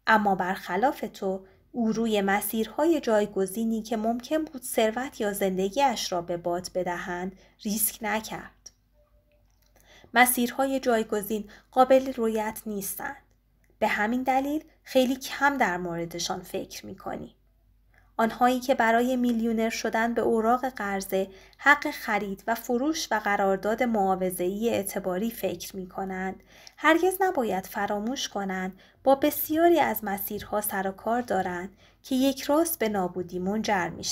S1: اما برخلاف تو او روی مسیرهای جایگزینی که ممکن بود ثروت یا زندگیش را به باد بدهند ریسک نکرد مسیرهای جایگزین قابل رویت نیستند به همین دلیل خیلی کم در موردشان فکر میکنی آنهایی که برای میلیونر شدن به اوراق قرضه، حق خرید و فروش و قرارداد معاوضه‌ای اعتباری فکر می کنند، هرگز نباید فراموش کنند با بسیاری از مسیرها سر و کار دارند که یک راست به نابودی منجر می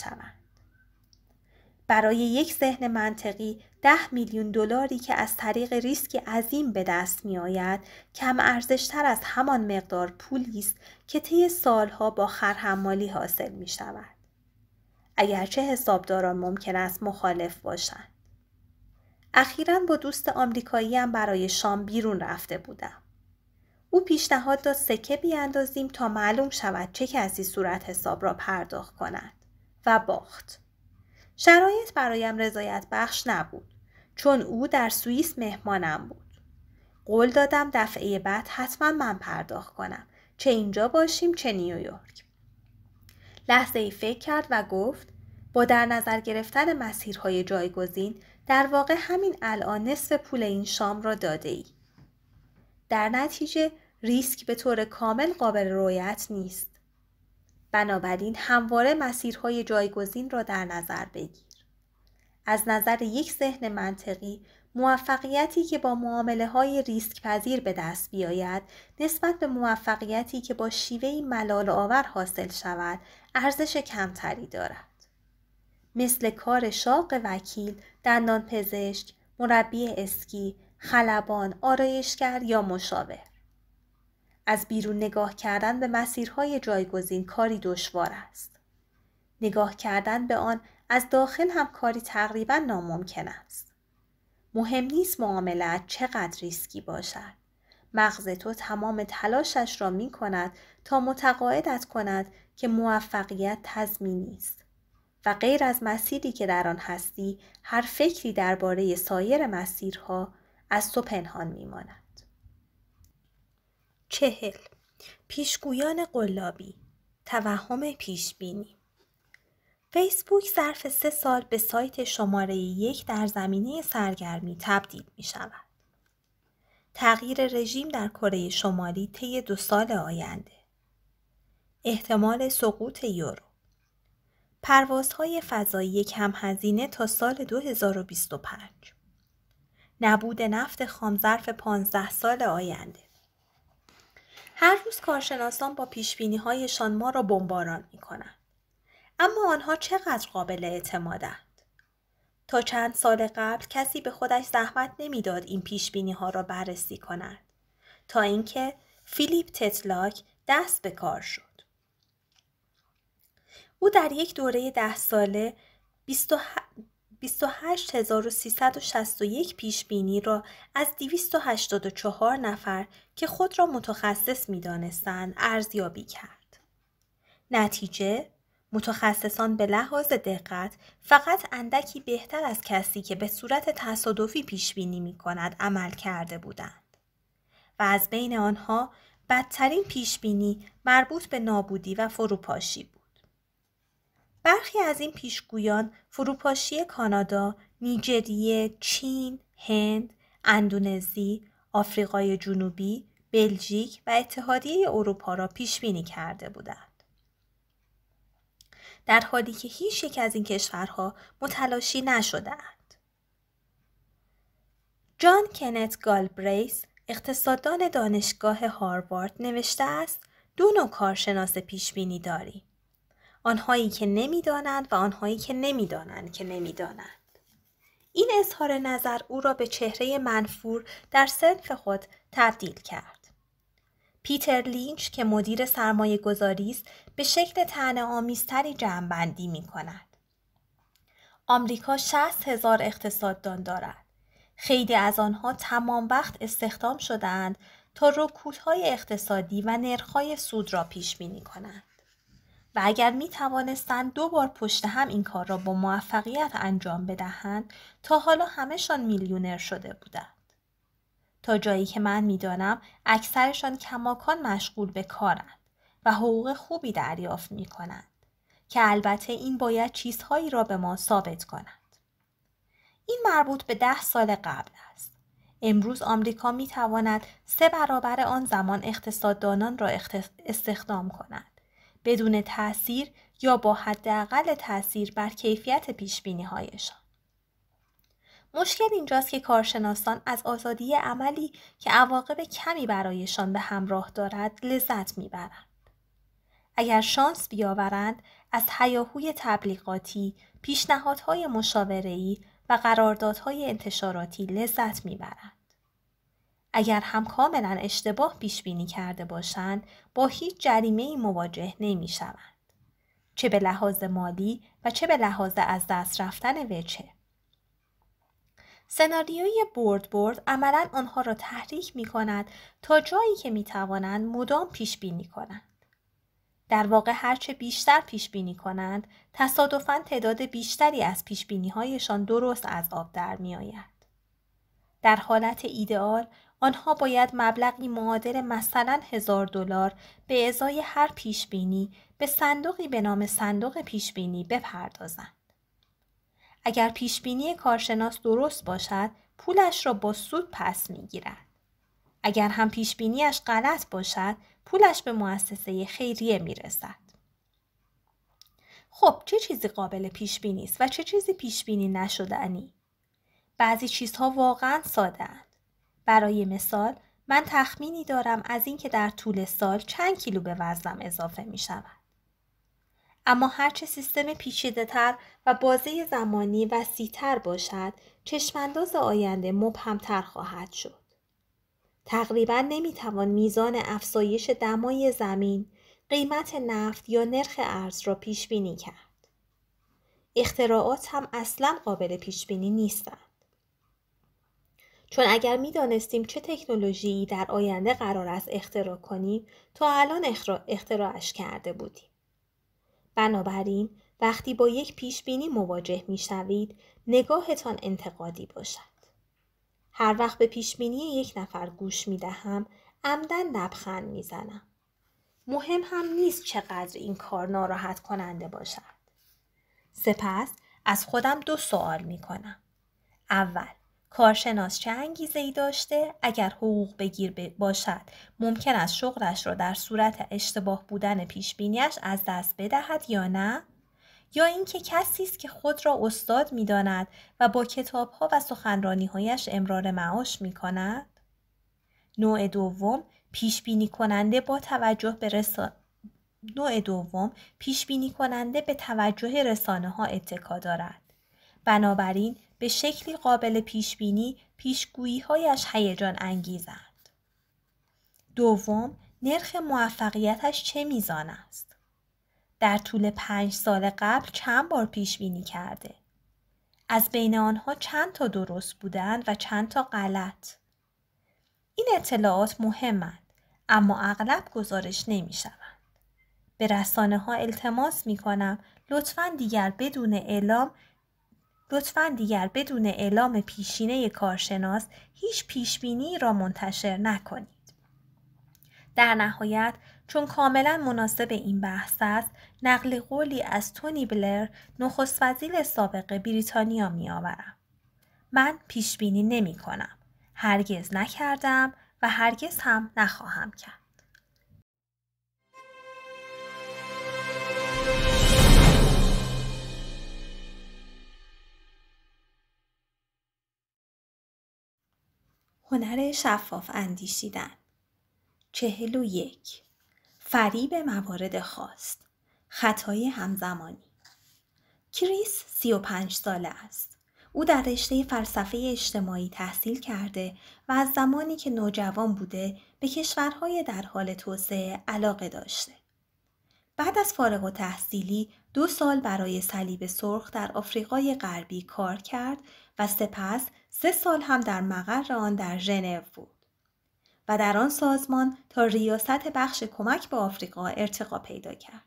S1: برای یک ذهن منطقی ده میلیون دلاری که از طریق ریسک عظیم به دست می آید کم ارزشتر از همان مقدار پولی است که طی سالها با خرحمالی حاصل می شود. اگرچه حسابداران ممکن است مخالف باشند. اخیرا با دوست آمریکاییم برای شام بیرون رفته بودم. او پیشنهاد داد سکه بیاندازیم تا معلوم شود چه کسی صورت حساب را پرداخت کند و باخت. شرایط برایم رضایت بخش نبود چون او در سوئیس مهمانم بود. قول دادم دفعه بعد حتما من پرداخت کنم چه اینجا باشیم چه نیویورک. لحظه ای فکر کرد و گفت با در نظر گرفتن مسیرهای جایگزین در واقع همین الان نصف پول این شام را داده ای. در نتیجه ریسک به طور کامل قابل رویت نیست. بنابراین همواره مسیرهای جایگزین را در نظر بگیر. از نظر یک ذهن منطقی موفقیتی که با معامله های ریسک پذیر به دست بیاید نسبت به موفقیتی که با شیوهی ملال آور حاصل شود ارزش کمتری دارد. مثل کار شاق وکیل، دندان پزشک، مربی اسکی، خلبان، آرایشگر یا مشاور. از بیرون نگاه کردن به مسیرهای جایگزین کاری دشوار است. نگاه کردن به آن از داخل هم کاری تقریبا ناممکن است. مهم نیست معاملت چقدر ریسکی باشد. مغز تو تمام تلاشش را می کند تا متقاعدت کند که موفقیت تضمینی است. و غیر از مسیری که در آن هستی هر فکری درباره سایر مسیرها از تو پنهان میماند چهل پیشگویان قلابی توهم پیشبینی فیسبوک ظرف سه سال به سایت شماره یک در زمینه سرگرمی تبدیل می شود. تغییر رژیم در کره شمالی طی دو سال آینده. احتمال سقوط یورو. پروازهای فضایی کم هزینه تا سال 2025. نبود نفت خام ظرف 15 سال آینده. هر روز کارشناسان با پیشبینی هایشان ما را بمباران می کنند. اما آنها چقدر قابل اعتمادند؟ تا چند سال قبل کسی به خودش زحمت نمیداد این پیش بینی ها را بررسی کند تا اینکه فیلیپ تتلاک دست به کار شد. او در یک دوره ده ساله 28361 پیش بینی را از 284 نفر که خود را متخصص می ارزیابی کرد. نتیجه متخصصان به لحاظ دقت فقط اندکی بهتر از کسی که به صورت تصادفی پیش بینی می کند عمل کرده بودند و از بین آنها بدترین پیش بینی مربوط به نابودی و فروپاشی بود. برخی از این پیشگویان فروپاشی کانادا، نیجریه، چین، هند، اندونزی، آفریقای جنوبی، بلژیک و اتحادیه اروپا را پیش بینی کرده بودند. در حالی که هیچ یک از این کشورها متلاشی نشدهاند. جان کنت گالبریس اقتصاددان دانشگاه هاروارد نوشته است دو نوع کارشناس پیش بینی داریم آنهایی که نمیدانند و آنهایی که نمیدانند که نمیدانند این اظهار نظر او را به چهره منفور در صنف خود تبدیل کرد پیتر لینچ که مدیر سرمایه گذاری است به شکل تنه آمیزتری جمعبندی می کند. آمریکا 60 هزار اقتصاددان دارد. خیلی از آنها تمام وقت استخدام شدهاند تا رکودهای اقتصادی و نرخهای سود را پیش بینی کنند. و اگر می توانستند دو بار پشت هم این کار را با موفقیت انجام بدهند تا حالا همهشان میلیونر شده بودند. تا جایی که من میدانم اکثرشان کماکان مشغول به کارند و حقوق خوبی دریافت می کنند که البته این باید چیزهایی را به ما ثابت کنند. این مربوط به ده سال قبل است. امروز آمریکا می تواند سه برابر آن زمان اقتصاددانان را استخدام کند بدون تاثیر یا با حداقل تاثیر بر کیفیت پیش بینی هایشان. مشکل اینجاست که کارشناسان از آزادی عملی که عواقب کمی برایشان به همراه دارد لذت میبرند. اگر شانس بیاورند از حیاهوی تبلیغاتی، پیشنهادهای مشاوره‌ای و قراردادهای انتشاراتی لذت میبرند. اگر هم کاملا اشتباه پیش بینی کرده باشند با هیچ جریمه ای مواجه نمی شوند. چه به لحاظ مالی و چه به لحاظ از دست رفتن وچه سناریوی برد برد عملا آنها را تحریک می کند تا جایی که می توانند مدام پیش بینی کنند. در واقع هرچه بیشتر پیش بینی کنند تصادفا تعداد بیشتری از پیش بینی هایشان درست از آب در می آید. در حالت ایدئال آنها باید مبلغی معادل مثلا هزار دلار به ازای هر پیشبینی به صندوقی به نام صندوق پیشبینی بپردازند. اگر پیشبینی کارشناس درست باشد پولش را با سود پس گیرد اگر هم پیشبینیش غلط باشد پولش به مؤسسه خیریه می رسد. خب چه چیزی قابل پیش بینی است و چه چیزی پیش بینی نشدنی بعضی چیزها واقعا ساده برای مثال من تخمینی دارم از اینکه در طول سال چند کیلو به وزنم اضافه می شود. اما هرچه سیستم پیچیده تر و بازه زمانی تر باشد چشمانداز آینده مبهمتر خواهد شد. تقریبا توان میزان افزایش دمای زمین، قیمت نفت یا نرخ ارز را پیش بینی کرد. اختراعات هم اصلا قابل پیش بینی نیستند. چون اگر می دانستیم چه تکنولوژی در آینده قرار است اختراع کنیم تا الان اختراعش کرده بودیم. بنابراین وقتی با یک پیش بینی مواجه می شوید نگاهتان انتقادی باشد. هر وقت به پیش بینی یک نفر گوش می دهم عمدن لبخند می زنم. مهم هم نیست چقدر این کار ناراحت کننده باشد. سپس از خودم دو سوال می کنم. اول کارشناس چه انگیزه ای داشته اگر حقوق بگیر باشد ممکن است شغلش را در صورت اشتباه بودن پیش بینیش از دست بدهد یا نه یا اینکه کسی است که خود را استاد داند و با کتاب ها و سخنرانی هایش امرار معاش می کند؟ نوع دوم پیش بینی کننده با توجه به نوع دوم پیش بینی کننده به توجه رسانه ها اتکا دارد. بنابراین به شکلی قابل پیش بینی پیشگویی هایش هیجان انگیزند. دوم، نرخ موفقیتش چه میزان است؟ در طول پنج سال قبل چند بار پیش بینی کرده؟ از بین آنها چند تا درست بودند و چند تا غلط؟ این اطلاعات مهمند اما اغلب گزارش نمی شوند. به رسانه ها التماس می کنم لطفا دیگر بدون اعلام لطفا دیگر بدون اعلام پیشینه کارشناس هیچ پیشبینی را منتشر نکنید. در نهایت چون کاملا مناسب این بحث است نقل قولی از تونی بلر نخست وزیر سابق بریتانیا می آورم. من پیشبینی بینی نمی کنم. هرگز نکردم و هرگز هم نخواهم کرد. هنر شفاف اندیشیدن چهل و یک فریب موارد خواست خطای همزمانی کریس سی و پنج ساله است او در رشته فلسفه اجتماعی تحصیل کرده و از زمانی که نوجوان بوده به کشورهای در حال توسعه علاقه داشته بعد از فارغ و تحصیلی دو سال برای صلیب سرخ در آفریقای غربی کار کرد و سپس سه سال هم در مقر آن در ژنو بود و در آن سازمان تا ریاست بخش کمک به آفریقا ارتقا پیدا کرد.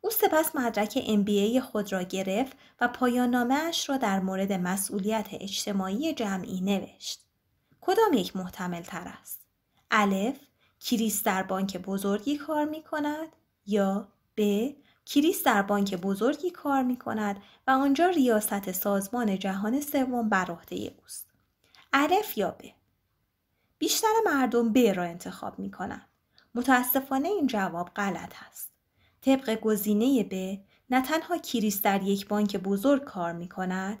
S1: او سپس مدرک MBA خود را گرفت و پایان اش را در مورد مسئولیت اجتماعی جمعی نوشت. کدام یک محتمل تر است؟ الف کریس در بانک بزرگی کار می کند یا به؟ کریس در بانک بزرگی کار می کند و آنجا ریاست سازمان جهان سوم بر عهده اوست. الف یا ب بیشتر مردم ب را انتخاب می کنند. متاسفانه این جواب غلط است. طبق گزینه ب نه تنها کریس در یک بانک بزرگ کار می کند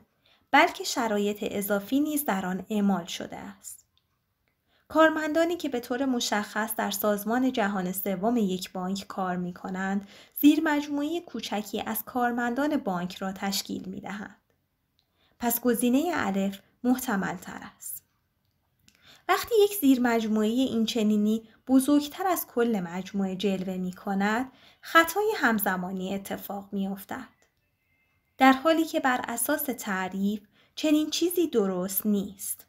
S1: بلکه شرایط اضافی نیز در آن اعمال شده است. کارمندانی که به طور مشخص در سازمان جهان سوم یک بانک کار می کنند، زیر مجموعی کوچکی از کارمندان بانک را تشکیل می دهند. پس گزینه الف محتمل تر است. وقتی یک زیر مجموعی این چنینی بزرگتر از کل مجموعه جلوه می کند، خطای همزمانی اتفاق می افتد. در حالی که بر اساس تعریف چنین چیزی درست نیست.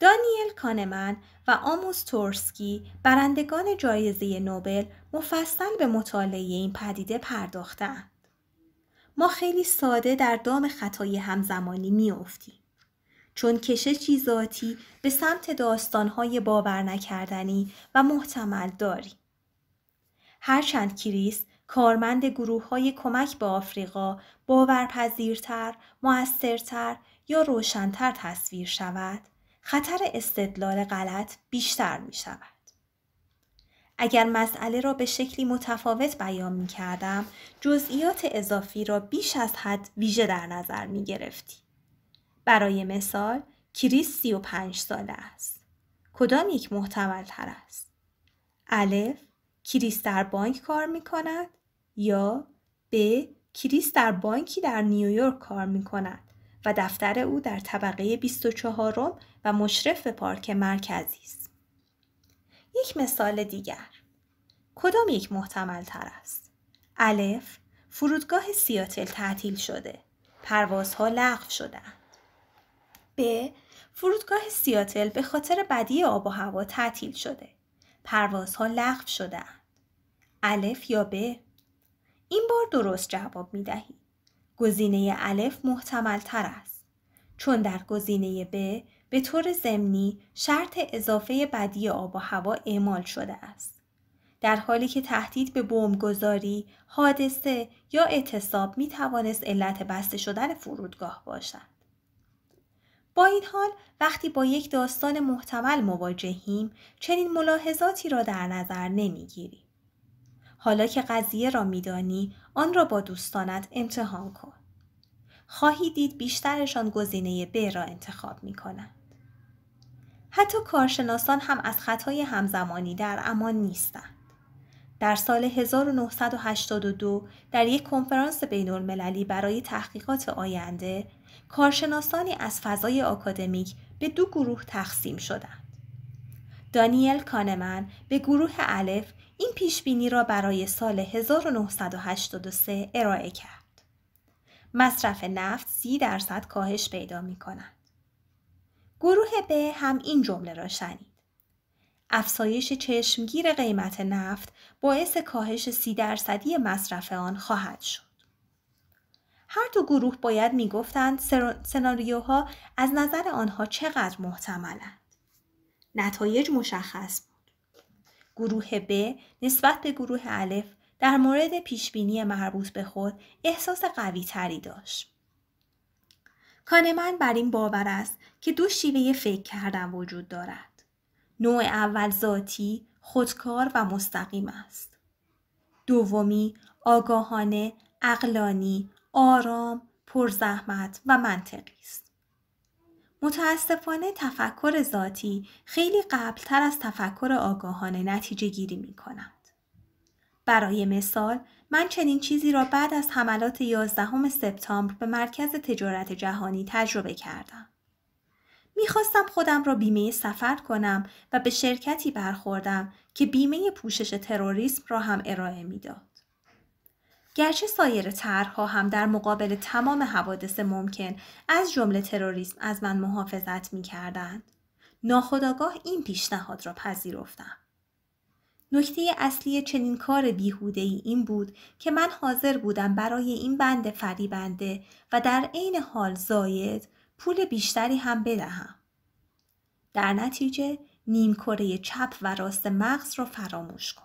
S1: دانیل کانمن و آموس تورسکی برندگان جایزه نوبل مفصل به مطالعه این پدیده پرداختند. ما خیلی ساده در دام خطای همزمانی میافتیم. چون کشه چیزاتی به سمت داستانهای باور نکردنی و محتمل داریم. هرچند کریس کارمند گروه های کمک به آفریقا باورپذیرتر، موثرتر یا روشنتر تصویر شود، خطر استدلال غلط بیشتر می شود. اگر مسئله را به شکلی متفاوت بیان می کردم، جزئیات اضافی را بیش از حد ویژه در نظر می گرفتی. برای مثال، کریس 35 ساله است. کدام یک محتمل تر است؟ الف، کریس در بانک کار می کند یا ب، کریس در بانکی در نیویورک کار می کند و دفتر او در طبقه 24 و مشرف به پارک مرکزی است. یک مثال دیگر کدام یک محتمل تر است؟ الف فرودگاه سیاتل تعطیل شده. پروازها لغو شدند. ب فرودگاه سیاتل به خاطر بدی آب و هوا تعطیل شده. پروازها لغو شده. الف یا ب این بار درست جواب می دهی. گزینه الف محتمل تر است. چون در گزینه ب به طور ضمنی شرط اضافه بدی آب و هوا اعمال شده است. در حالی که تهدید به بمبگذاری، حادثه یا اعتصاب می توانست علت بسته شدن فرودگاه باشد. با این حال وقتی با یک داستان محتمل مواجهیم چنین ملاحظاتی را در نظر نمیگیریم. حالا که قضیه را میدانی آن را با دوستانت امتحان کن. خواهی دید بیشترشان گزینه ب را انتخاب می کنند. حتی کارشناسان هم از خطای همزمانی در امان نیستند. در سال 1982 در یک کنفرانس بین المللی برای تحقیقات آینده، کارشناسانی از فضای آکادمیک به دو گروه تقسیم شدند. دانیل کانمن به گروه الف این بینی را برای سال 1983 ارائه کرد. مصرف نفت 30 درصد کاهش پیدا می کند. گروه به هم این جمله را شنید. افزایش چشمگیر قیمت نفت باعث کاهش سی درصدی مصرف آن خواهد شد. هر دو گروه باید میگفتند سناریوها از نظر آنها چقدر محتملند. نتایج مشخص بود. گروه ب نسبت به گروه الف در مورد پیشبینی مربوط به خود احساس قوی تری داشت. کانمن بر این باور است که دو شیوه فکر کردن وجود دارد. نوع اول ذاتی، خودکار و مستقیم است. دومی آگاهانه، اقلانی، آرام، پرزحمت و منطقی است. متاسفانه تفکر ذاتی خیلی قبلتر از تفکر آگاهانه نتیجه گیری می کند. برای مثال من چنین چیزی را بعد از حملات 11 سپتامبر به مرکز تجارت جهانی تجربه کردم. میخواستم خودم را بیمه سفر کنم و به شرکتی برخوردم که بیمه پوشش تروریسم را هم ارائه میداد. گرچه سایر طرحها هم در مقابل تمام حوادث ممکن از جمله تروریسم از من محافظت میکردند، ناخداگاه این پیشنهاد را پذیرفتم. نکته اصلی چنین کار بیهوده ای این بود که من حاضر بودم برای این بند فریبنده و در عین حال زاید پول بیشتری هم بدهم. در نتیجه نیم کره چپ و راست مغز را فراموش کن.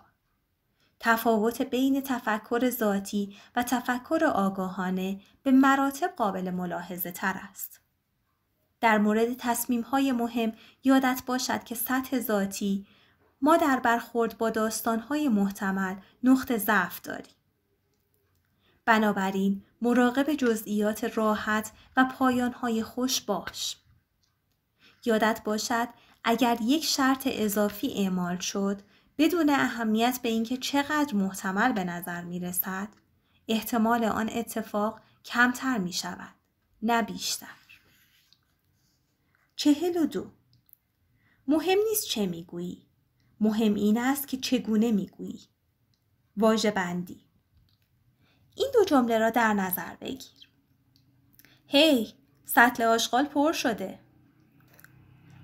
S1: تفاوت بین تفکر ذاتی و تفکر آگاهانه به مراتب قابل ملاحظه تر است. در مورد تصمیم های مهم یادت باشد که سطح ذاتی ما در برخورد با داستانهای محتمل نقط ضعف داریم. بنابراین مراقب جزئیات راحت و پایانهای خوش باش. یادت باشد اگر یک شرط اضافی اعمال شد بدون اهمیت به اینکه چقدر محتمل به نظر می رسد احتمال آن اتفاق کمتر می شود نه بیشتر. چهل دو مهم نیست چه می مهم این است که چگونه میگویی واژه بندی این دو جمله را در نظر بگیر هی hey, سطل آشغال پر شده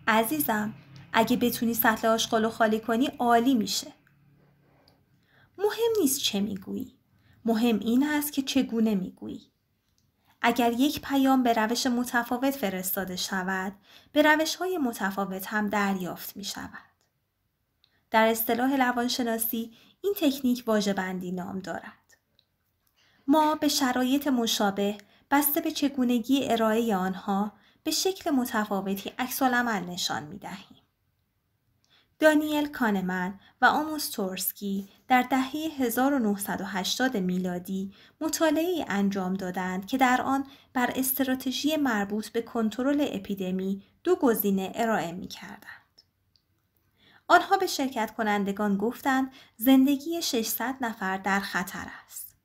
S1: عزیزم اگه بتونی سطل آشغال رو خالی کنی عالی میشه مهم نیست چه میگویی مهم این است که چگونه میگویی اگر یک پیام به روش متفاوت فرستاده شود به روش های متفاوت هم دریافت می در اصطلاح روانشناسی این تکنیک واژه بندی نام دارد. ما به شرایط مشابه بسته به چگونگی ارائه آنها به شکل متفاوتی عکس عمل نشان می دهیم. دانیل کانمن و آموس تورسکی در دهه 1980 میلادی مطالعه انجام دادند که در آن بر استراتژی مربوط به کنترل اپیدمی دو گزینه ارائه می کردن. آنها به شرکت کنندگان گفتند زندگی 600 نفر در خطر است.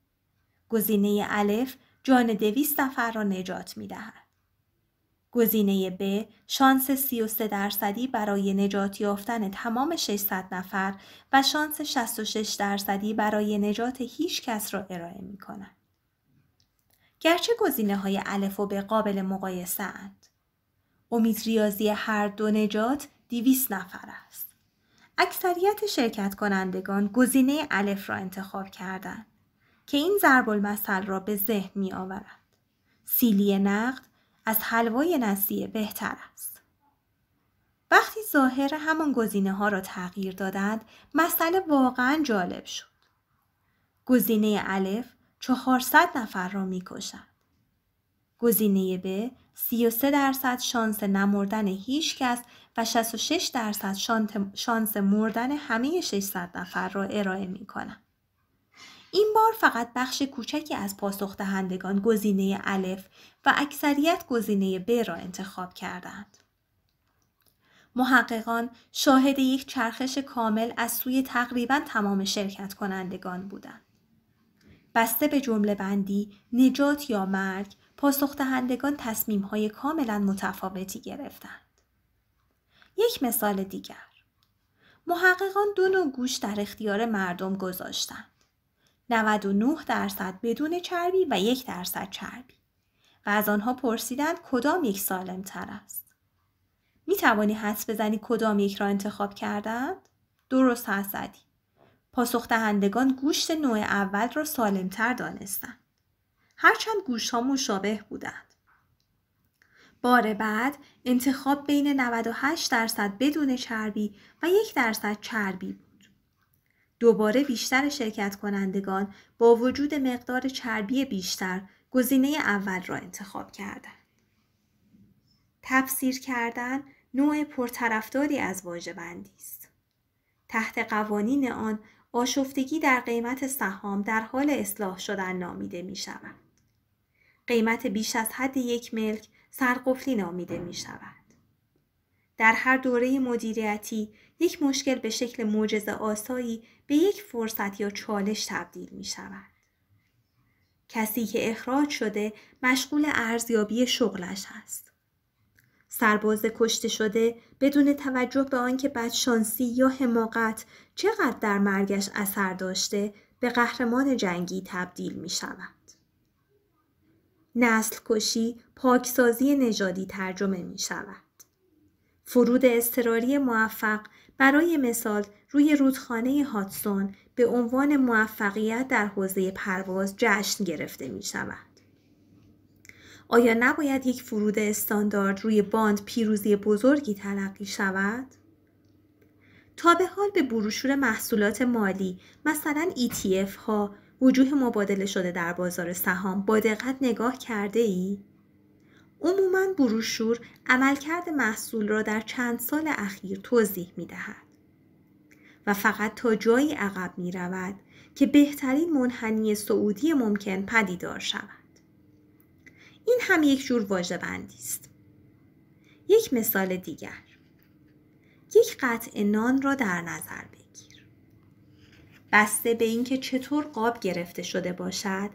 S1: گزینه الف جان 200 نفر را نجات می دهد. گزینه ب شانس 33 درصدی برای نجات یافتن تمام 600 نفر و شانس 66 درصدی برای نجات هیچ کس را ارائه می کند. گرچه گزینه های الف و به قابل مقایسه اند. امید ریاضی هر دو نجات 200 نفر است. اکثریت شرکت کنندگان گزینه الف را انتخاب کردند که این ضرب المثل را به ذهن می آورد. سیلی نقد از حلوای نسیه بهتر است. وقتی ظاهر همان گزینه ها را تغییر دادند، مسئله واقعا جالب شد. گزینه الف 400 نفر را می کشد. گزینه ب 33 درصد شانس نمردن هیچ کس و 66 درصد شانس مردن همه 600 نفر را ارائه می کنم. این بار فقط بخش کوچکی از پاسخ دهندگان گزینه الف و اکثریت گزینه ب را انتخاب کردند. محققان شاهد یک چرخش کامل از سوی تقریبا تمام شرکت کنندگان بودند. بسته به جمله بندی، نجات یا مرگ، پاسخ دهندگان تصمیم های کاملا متفاوتی گرفتند. یک مثال دیگر محققان دو نوع گوشت در اختیار مردم گذاشتند 99 درصد بدون چربی و یک درصد چربی و از آنها پرسیدند کدام یک سالم تر است می توانی حدس بزنی کدام یک را انتخاب کردند درست حدس زدی پاسخ دهندگان گوشت نوع اول را سالمتر دانستند هرچند گوشت ها مشابه بودند بار بعد انتخاب بین 98 درصد بدون چربی و یک درصد چربی بود. دوباره بیشتر شرکت کنندگان با وجود مقدار چربی بیشتر گزینه اول را انتخاب کردند. تفسیر کردن نوع پرطرفداری از واجه بندی است. تحت قوانین آن آشفتگی در قیمت سهام در حال اصلاح شدن نامیده می شود. قیمت بیش از حد یک ملک سرقفلی نامیده می شود. در هر دوره مدیریتی یک مشکل به شکل معجزه آسایی به یک فرصت یا چالش تبدیل می شود. کسی که اخراج شده مشغول ارزیابی شغلش است. سرباز کشته شده بدون توجه به آنکه بدشانسی یا حماقت چقدر در مرگش اثر داشته به قهرمان جنگی تبدیل می شود. نسل کشی پاکسازی نژادی ترجمه می شود. فرود اضطراری موفق برای مثال روی رودخانه هاتسون به عنوان موفقیت در حوزه پرواز جشن گرفته می شود. آیا نباید یک فرود استاندارد روی باند پیروزی بزرگی تلقی شود؟ تا به حال به بروشور محصولات مالی مثلا ETF ها وجوه مبادله شده در بازار سهام با دقت نگاه کرده ای؟ عموما بروشور عملکرد محصول را در چند سال اخیر توضیح می دهد و فقط تا جایی عقب می رود که بهترین منحنی سعودی ممکن پدیدار شود. این هم یک جور واجه بندی است. یک مثال دیگر یک قطع نان را در نظر بگیرید. بسته به اینکه چطور قاب گرفته شده باشد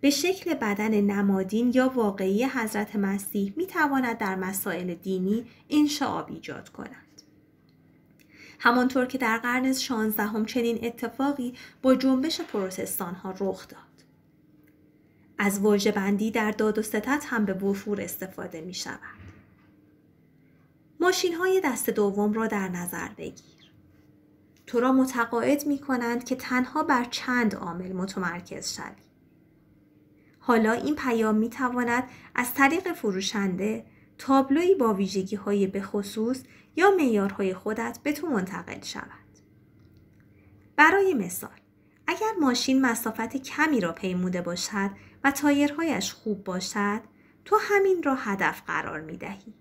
S1: به شکل بدن نمادین یا واقعی حضرت مسیح می تواند در مسائل دینی این شعاب ایجاد کند. همانطور که در قرن 16 هم چنین اتفاقی با جنبش پروتستان ها رخ داد. از بندی در داد و ستت هم به وفور استفاده می شود. ماشین های دست دوم را در نظر بگیر. تو را متقاعد می کنند که تنها بر چند عامل متمرکز شوی. حالا این پیام می تواند از طریق فروشنده تابلویی با ویژگی های به خصوص یا میارهای خودت به تو منتقل شود. برای مثال، اگر ماشین مسافت کمی را پیموده باشد و تایرهایش خوب باشد، تو همین را هدف قرار می دهی.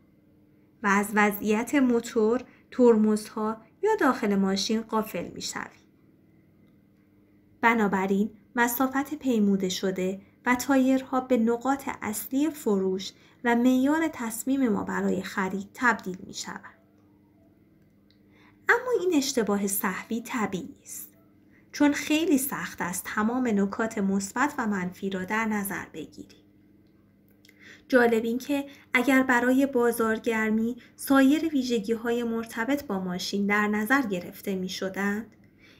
S1: و از وضعیت موتور، ترمزها یا داخل ماشین قافل می شوی. بنابراین مسافت پیموده شده و تایرها به نقاط اصلی فروش و میار تصمیم ما برای خرید تبدیل می شود. اما این اشتباه صحوی طبیعی است. چون خیلی سخت است تمام نکات مثبت و منفی را در نظر بگیریم. جالب این که اگر برای بازارگرمی سایر ویژگی های مرتبط با ماشین در نظر گرفته می شدند،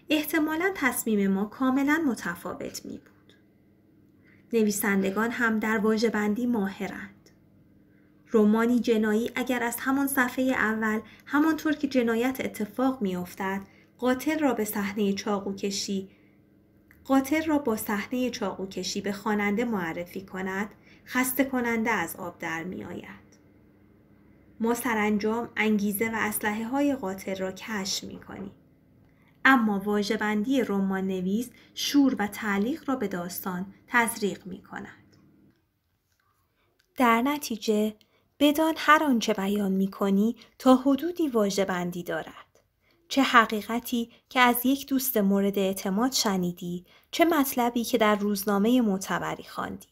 S1: احتمالا تصمیم ما کاملا متفاوت می بود. نویسندگان هم در واجه بندی ماهرند. رومانی جنایی اگر از همان صفحه اول همانطور که جنایت اتفاق میافتد قاتل را به صحنه چاقو قاتل را با صحنه چاقو کشی به خواننده معرفی کند خسته کننده از آب در می آید. ما سرانجام انگیزه و اسلحه های قاتل را کش می کنیم. اما واجبندی رمان نویس شور و تعلیق را به داستان تزریق می کند. در نتیجه بدان هر آنچه بیان می کنی تا حدودی واجبندی دارد. چه حقیقتی که از یک دوست مورد اعتماد شنیدی، چه مطلبی که در روزنامه معتبری خواندی.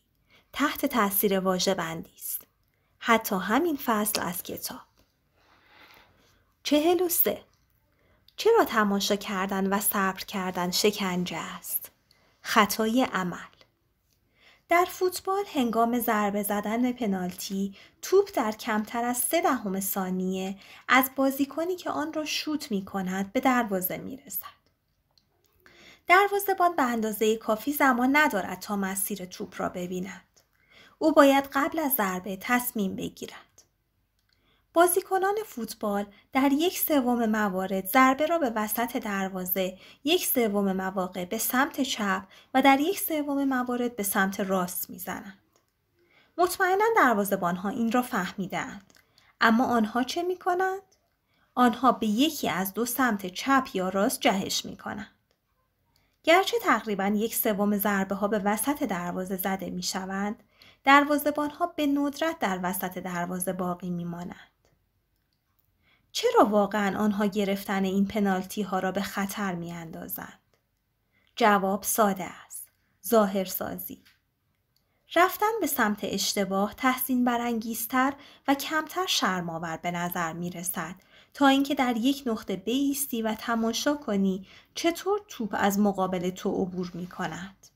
S1: تحت تاثیر واژه بندی است. حتی همین فصل از کتاب. چهل و سه چرا تماشا کردن و صبر کردن شکنجه است؟ خطای عمل در فوتبال هنگام ضربه زدن پنالتی توپ در کمتر از سه دهم ثانیه از بازیکنی که آن را شوت می کند به دروازه می رسد. دروازهبان به اندازه کافی زمان ندارد تا مسیر توپ را ببیند. او باید قبل از ضربه تصمیم بگیرد. بازیکنان فوتبال در یک سوم موارد ضربه را به وسط دروازه، یک سوم مواقع به سمت چپ و در یک سوم موارد به سمت راست میزنند. مطمئنا ها این را فهمیدند. اما آنها چه می کنند؟ آنها به یکی از دو سمت چپ یا راست جهش می کنند. گرچه تقریبا یک سوم ضربه ها به وسط دروازه زده می شوند ها به ندرت در وسط دروازه باقی میمانند. چرا واقعا آنها گرفتن این پنالتی ها را به خطر می اندازند؟ جواب ساده است. ظاهر سازی. رفتن به سمت اشتباه تحسین برانگیزتر و کمتر شرمآور به نظر می رسد تا اینکه در یک نقطه بیستی و تماشا کنی چطور توپ از مقابل تو عبور می کند.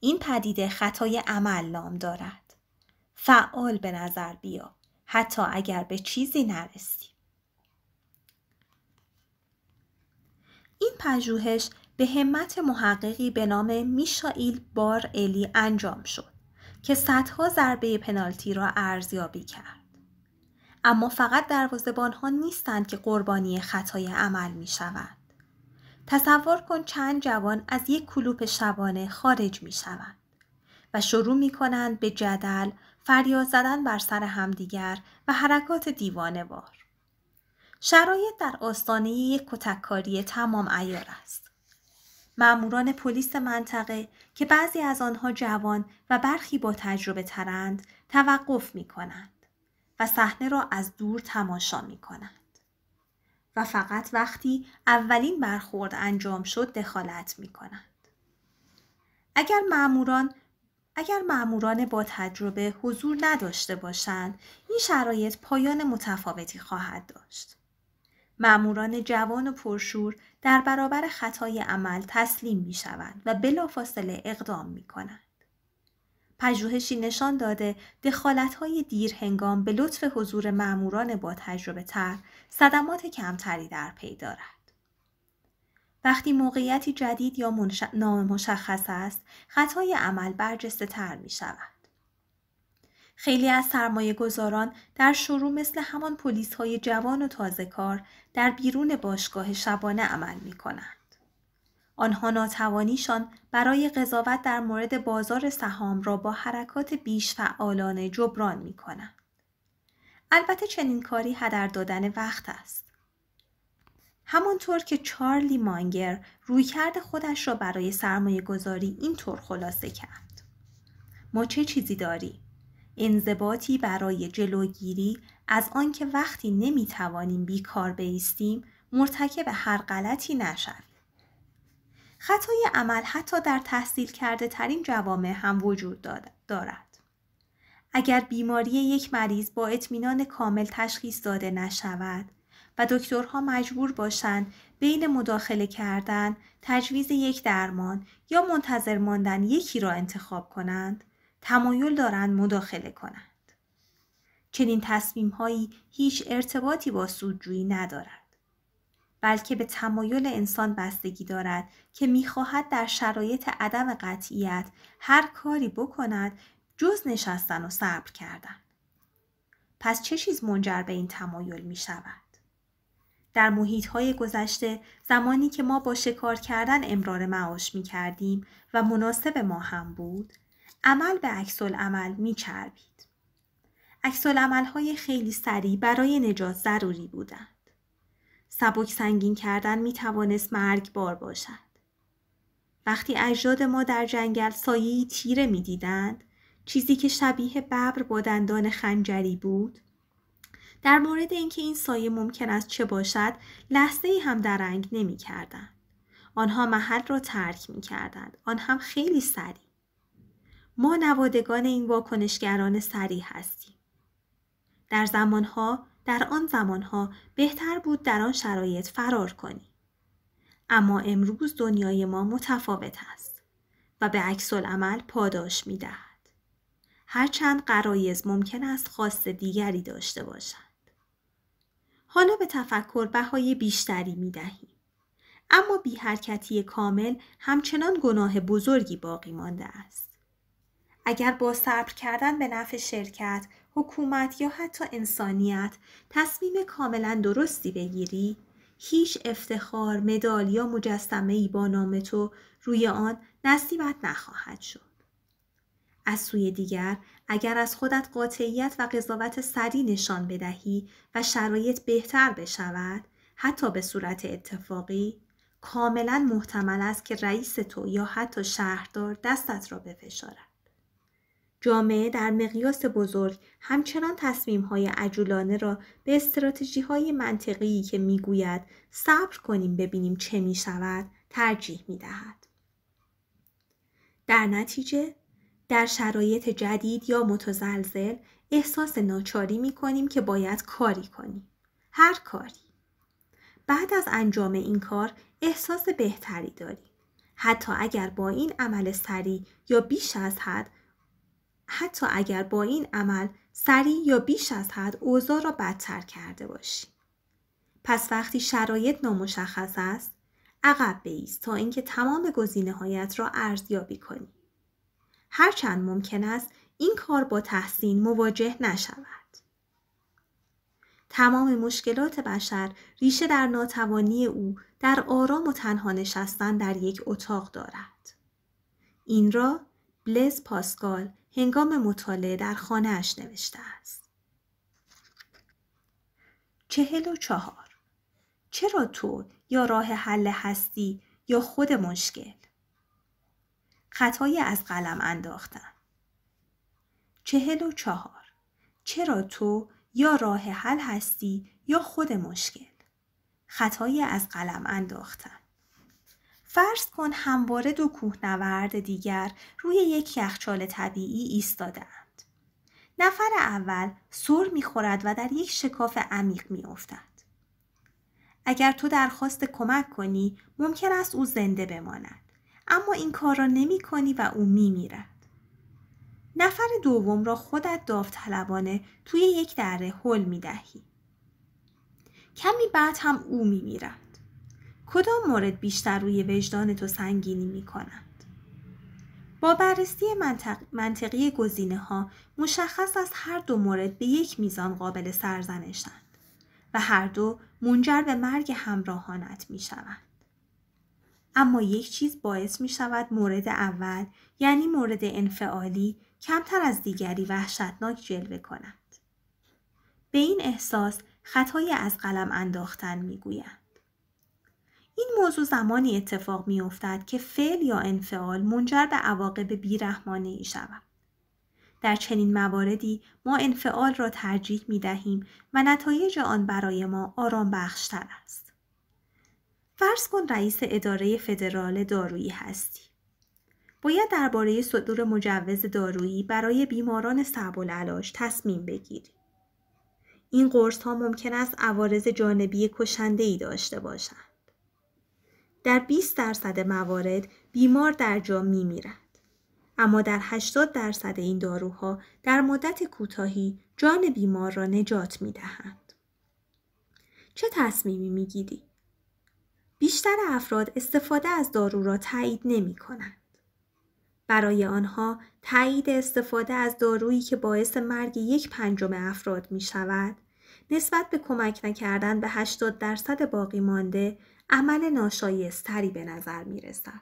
S1: این پدیده خطای عمل نام دارد. فعال به نظر بیا حتی اگر به چیزی نرسی. این پژوهش به همت محققی به نام میشائیل بار الی انجام شد که صدها ضربه پنالتی را ارزیابی کرد. اما فقط دروازبان ها نیستند که قربانی خطای عمل می تصور کن چند جوان از یک کلوپ شبانه خارج می شوند و شروع می کنند به جدل، فریاد زدن بر سر همدیگر و حرکات دیوانه وار شرایط در آستانه یک کتککاری تمام ایار است. معموران پلیس منطقه که بعضی از آنها جوان و برخی با تجربه ترند توقف می کنند و صحنه را از دور تماشا می کنند. و فقط وقتی اولین برخورد انجام شد دخالت می کنند. اگر معموران اگر معموران با تجربه حضور نداشته باشند این شرایط پایان متفاوتی خواهد داشت معموران جوان و پرشور در برابر خطای عمل تسلیم می شوند و بلافاصله اقدام می کنند. پژوهشی نشان داده دیر هنگام به لطف حضور معموران با تجربه تر صدمات کمتری در پی دارد. وقتی موقعیتی جدید یا منش... مشخص است، خطای عمل برجسته تر می شود. خیلی از سرمایه گذاران در شروع مثل همان پلیس های جوان و تازه کار در بیرون باشگاه شبانه عمل می کنند. آنها ناتوانیشان برای قضاوت در مورد بازار سهام را با حرکات بیش فعالانه جبران می البته چنین کاری هدر دادن وقت است. همانطور که چارلی مانگر کرد خودش را برای سرمایه گذاری اینطور خلاصه کرد. ما چه چیزی داریم؟ انضباطی برای جلوگیری از آنکه وقتی نمیتوانیم بیکار بیستیم مرتکب هر غلطی نشد. خطای عمل حتی در تحصیل کرده ترین جوامع هم وجود دارد. اگر بیماری یک مریض با اطمینان کامل تشخیص داده نشود و دکترها مجبور باشند بین مداخله کردن، تجویز یک درمان یا منتظر ماندن یکی را انتخاب کنند، تمایل دارند مداخله کنند. چنین تصمیم هایی هیچ ارتباطی با سودجویی ندارد. بلکه به تمایل انسان بستگی دارد که میخواهد در شرایط عدم قطعیت هر کاری بکند جز نشستن و صبر کردن پس چه چیز منجر به این تمایل می شود؟ در محیط های گذشته زمانی که ما با شکار کردن امرار معاش می کردیم و مناسب ما هم بود عمل به عکس عمل می چربید. عکس های خیلی سریع برای نجات ضروری بودند. سبک سنگین کردن می توانست مرگ بار باشد. وقتی اجداد ما در جنگل سایه تیره می دیدند، چیزی که شبیه ببر با دندان خنجری بود، در مورد اینکه این سایه ممکن است چه باشد، لحظه ای هم درنگ نمی کردن. آنها محل را ترک می کردند. آن هم خیلی سریع. ما نوادگان این واکنشگران سریع هستیم. در زمانها در آن زمانها بهتر بود در آن شرایط فرار کنی. اما امروز دنیای ما متفاوت است و به عکس عمل پاداش می دهد. هرچند قرایز ممکن است خواست دیگری داشته باشند. حالا به تفکر بهای بیشتری می دهیم. اما بی حرکتی کامل همچنان گناه بزرگی باقی مانده است. اگر با صبر کردن به نفع شرکت حکومت یا حتی انسانیت تصمیم کاملا درستی بگیری هیچ افتخار مدال یا مجسمه ای با نام تو روی آن نصیبت نخواهد شد از سوی دیگر اگر از خودت قاطعیت و قضاوت سری نشان بدهی و شرایط بهتر بشود حتی به صورت اتفاقی کاملا محتمل است که رئیس تو یا حتی شهردار دستت را بفشارد جامعه در مقیاس بزرگ همچنان های عجولانه را به های منطقی که میگوید صبر کنیم ببینیم چه می شود ترجیح می دهد. در نتیجه در شرایط جدید یا متزلزل احساس ناچاری می کنیم که باید کاری کنیم. هر کاری. بعد از انجام این کار احساس بهتری داریم. حتی اگر با این عمل سریع یا بیش از حد حتی اگر با این عمل سریع یا بیش از حد اوضاع را بدتر کرده باشی. پس وقتی شرایط نامشخص است عقب بایست تا اینکه تمام گزینه هایت را ارزیابی کنی. هرچند ممکن است این کار با تحسین مواجه نشود. تمام مشکلات بشر ریشه در ناتوانی او در آرام و تنها نشستن در یک اتاق دارد. این را بلز پاسکال هنگام مطالعه در خانه اش نوشته است. چهل و چهار چرا تو یا راه حل هستی یا خود مشکل؟ خطایی از قلم انداختن چهل و چهار چرا تو یا راه حل هستی یا خود مشکل؟ خطایی از قلم انداختن فرض کن همواره دو کوهنورد دیگر روی یک یخچال طبیعی ایستادهاند. نفر اول سر میخورد و در یک شکاف عمیق میافتد. اگر تو درخواست کمک کنی ممکن است او زنده بماند اما این کار را نمی کنی و او می میرد. نفر دوم را خودت داوطلبانه توی یک دره حل می دهی. کمی بعد هم او می میرد. کدام مورد بیشتر روی وجدان تو سنگینی می کند؟ با بررسی منطقی گزینه ها مشخص از هر دو مورد به یک میزان قابل سرزنشند و هر دو منجر به مرگ همراهانت می شوند. اما یک چیز باعث می شود مورد اول یعنی مورد انفعالی کمتر از دیگری وحشتناک جلوه کند. به این احساس خطای از قلم انداختن می گویند. این موضوع زمانی اتفاق می افتد که فعل یا انفعال منجر به عواقب بیرحمانه ای شود. در چنین مواردی ما انفعال را ترجیح می دهیم و نتایج آن برای ما آرام بخشتر است. فرض کن رئیس اداره فدرال دارویی هستی. باید درباره صدور مجوز دارویی برای بیماران صعب العلاج تصمیم بگیری. این قرص ها ممکن است عوارض جانبی کشنده ای داشته باشند. در 20 درصد موارد بیمار در جا می میرد. اما در 80 درصد این داروها در مدت کوتاهی جان بیمار را نجات می دهند. چه تصمیمی می گیدی؟ بیشتر افراد استفاده از دارو را تایید نمی کنند. برای آنها تایید استفاده از دارویی که باعث مرگ یک پنجم افراد می شود نسبت به کمک نکردن به 80 درصد باقی مانده عمل ناشایستری به نظر می رسد.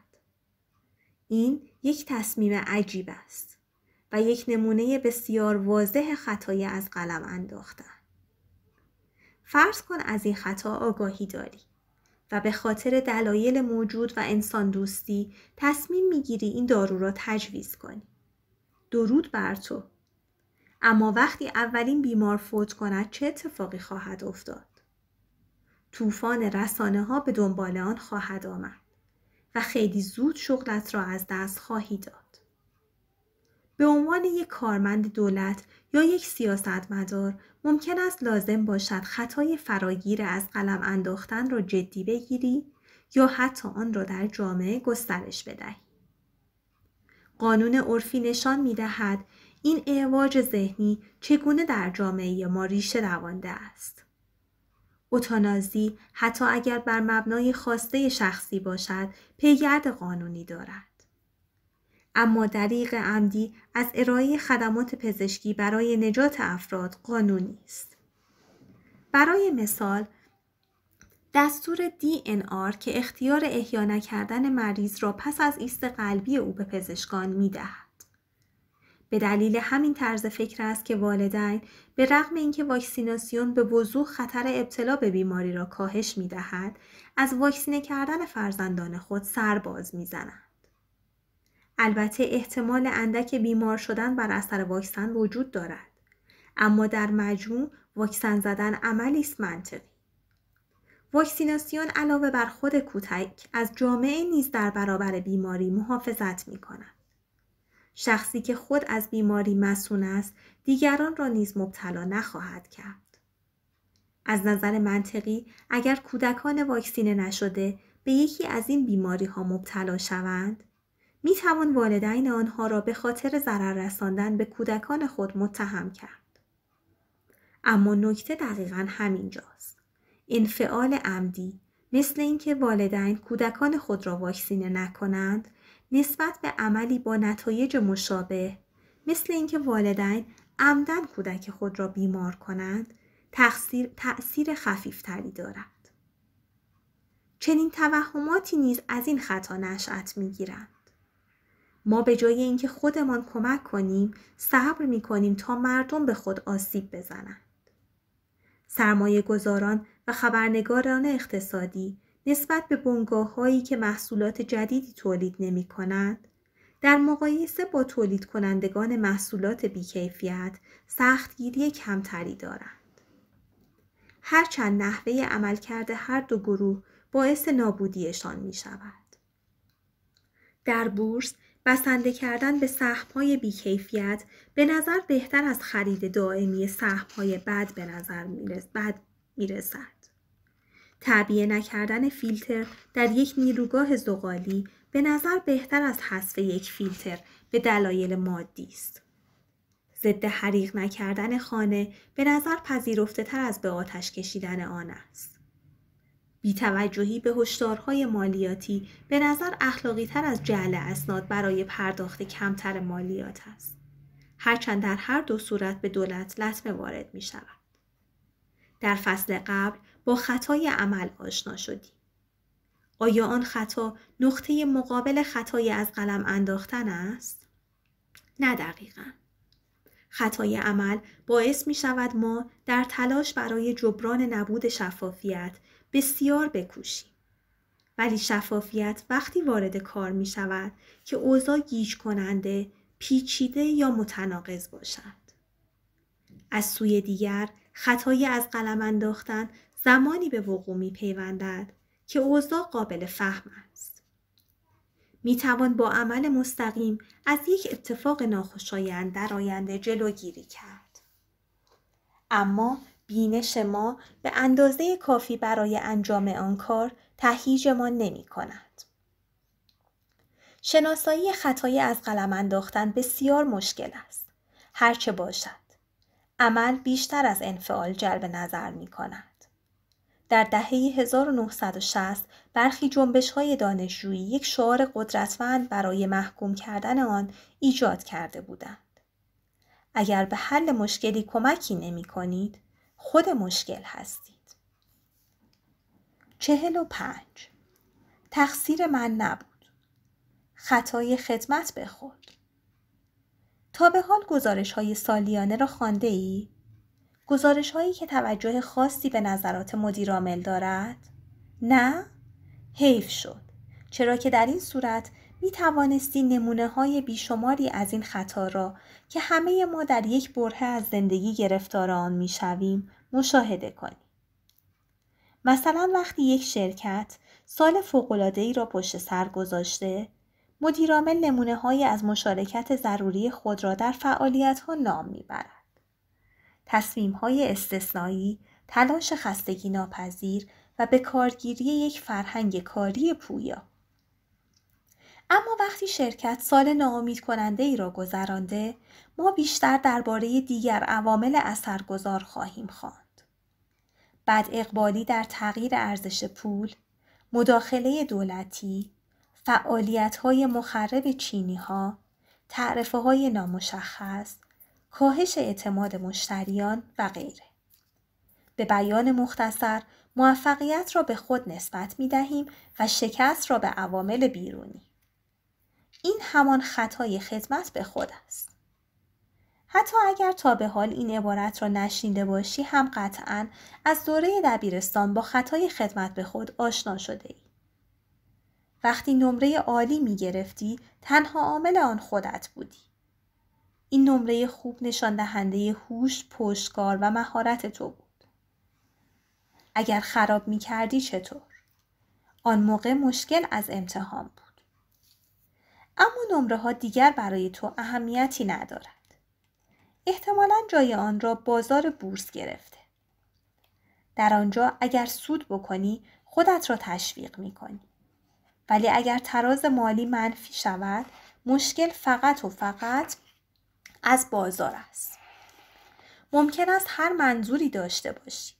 S1: این یک تصمیم عجیب است و یک نمونه بسیار واضح خطایی از قلم انداختن. فرض کن از این خطا آگاهی داری و به خاطر دلایل موجود و انسان دوستی تصمیم میگیری این دارو را تجویز کنی. درود بر تو. اما وقتی اولین بیمار فوت کند چه اتفاقی خواهد افتاد؟ طوفان رسانه ها به دنبال آن خواهد آمد و خیلی زود شغلت را از دست خواهی داد. به عنوان یک کارمند دولت یا یک سیاستمدار ممکن است لازم باشد خطای فراگیر از قلم انداختن را جدی بگیری یا حتی آن را در جامعه گسترش بدهی. قانون عرفی نشان می دهد این اعواج ذهنی چگونه در جامعه ما ریشه دوانده است. اوتانازی حتی اگر بر مبنای خواسته شخصی باشد پیگرد قانونی دارد اما دریق عمدی از ارائه خدمات پزشکی برای نجات افراد قانونی است برای مثال دستور DNR که اختیار احیا نکردن مریض را پس از ایست قلبی او به پزشکان دهد. به دلیل همین طرز فکر است که والدین به رغم اینکه واکسیناسیون به وضوح خطر ابتلا به بیماری را کاهش می دهد، از واکسینه کردن فرزندان خود سر باز می زنند. البته احتمال اندک بیمار شدن بر اثر واکسن وجود دارد. اما در مجموع واکسن زدن عملی است منطقی. واکسیناسیون علاوه بر خود کوتک از جامعه نیز در برابر بیماری محافظت می کند. شخصی که خود از بیماری مسون است دیگران را نیز مبتلا نخواهد کرد. از نظر منطقی اگر کودکان واکسینه نشده به یکی از این بیماری ها مبتلا شوند می توان والدین آنها را به خاطر ضرر رساندن به کودکان خود متهم کرد. اما نکته دقیقا همینجاست. انفعال عمدی مثل اینکه والدین کودکان خود را واکسینه نکنند نسبت به عملی با نتایج مشابه مثل اینکه والدین عمدن کودک خود را بیمار کنند تأثیر, تأثیر خفیفتری دارد چنین توهماتی نیز از این خطا نشأت میگیرند ما به جای اینکه خودمان کمک کنیم صبر می کنیم تا مردم به خود آسیب بزنند سرمایه گذاران و خبرنگاران اقتصادی نسبت به بنگاه هایی که محصولات جدیدی تولید نمی کنند در مقایسه با تولید کنندگان محصولات بیکیفیت سختگیری کمتری دارند. هرچند نحوه کرده هر دو گروه باعث نابودیشان می شود. در بورس بسنده کردن به سهمهای بیکیفیت به نظر بهتر از خرید دائمی های بد به نظر می رسد. تعبیه نکردن فیلتر در یک نیروگاه زغالی به نظر بهتر از حذف یک فیلتر به دلایل مادی است. ضد حریق نکردن خانه به نظر پذیرفته تر از به آتش کشیدن آن است. بیتوجهی به هشدارهای مالیاتی به نظر اخلاقی تر از جعل اسناد برای پرداخت کمتر مالیات است. هرچند در هر دو صورت به دولت لطمه وارد می شود. در فصل قبل با خطای عمل آشنا شدیم. آیا آن خطا نقطه مقابل خطای از قلم انداختن است؟ نه دقیقا. خطای عمل باعث می شود ما در تلاش برای جبران نبود شفافیت بسیار بکوشیم. ولی شفافیت وقتی وارد کار می شود که اوضاع گیج کننده، پیچیده یا متناقض باشد. از سوی دیگر خطای از قلم انداختن زمانی به وقوع می پیوندد که اوضاع قابل فهم است. می توان با عمل مستقیم از یک اتفاق ناخوشایند در آینده جلوگیری کرد. اما بینش ما به اندازه کافی برای انجام آن کار ما نمی کند. شناسایی خطایی از قلم انداختن بسیار مشکل است. هرچه باشد. عمل بیشتر از انفعال جلب نظر می کند. در دهه 1960 برخی جنبش های دانشجویی یک شعار قدرتمند برای محکوم کردن آن ایجاد کرده بودند. اگر به حل مشکلی کمکی نمی کنید، خود مشکل هستید. چهل و پنج تقصیر من نبود. خطای خدمت خود. تا به حال گزارش های سالیانه را خانده ای؟ گزارش هایی که توجه خاصی به نظرات مدیرامل دارد؟ نه؟ حیف شد. چرا که در این صورت می توانستی نمونه های بیشماری از این خطا را که همه ما در یک بره از زندگی گرفتار آن می شویم مشاهده کنیم. مثلا وقتی یک شرکت سال ای را پشت سر گذاشته، مدیرامل نمونه های از مشارکت ضروری خود را در فعالیت ها نام میبرد. های استثنایی، تلاش خستگی ناپذیر و به کارگیری یک فرهنگ کاری پویا. اما وقتی شرکت سال نامید کننده ای را گذرانده، ما بیشتر درباره دیگر عوامل اثرگذار خواهیم خواند. بعد اقبالی در تغییر ارزش پول، مداخله دولتی، فعالیت های مخرب چینی ها، تعرفه های نامشخص، کاهش اعتماد مشتریان و غیره. به بیان مختصر موفقیت را به خود نسبت می دهیم و شکست را به عوامل بیرونی. این همان خطای خدمت به خود است. حتی اگر تا به حال این عبارت را نشنیده باشی هم قطعا از دوره دبیرستان با خطای خدمت به خود آشنا شده ای. وقتی نمره عالی می گرفتی تنها عامل آن خودت بودی. این نمره خوب نشان دهنده هوش، پشتکار و مهارت تو بود. اگر خراب می کردی چطور؟ آن موقع مشکل از امتحان بود. اما نمره ها دیگر برای تو اهمیتی ندارد. احتمالا جای آن را بازار بورس گرفته. در آنجا اگر سود بکنی خودت را تشویق می کنی. ولی اگر تراز مالی منفی شود مشکل فقط و فقط از بازار است ممکن است هر منظوری داشته باشی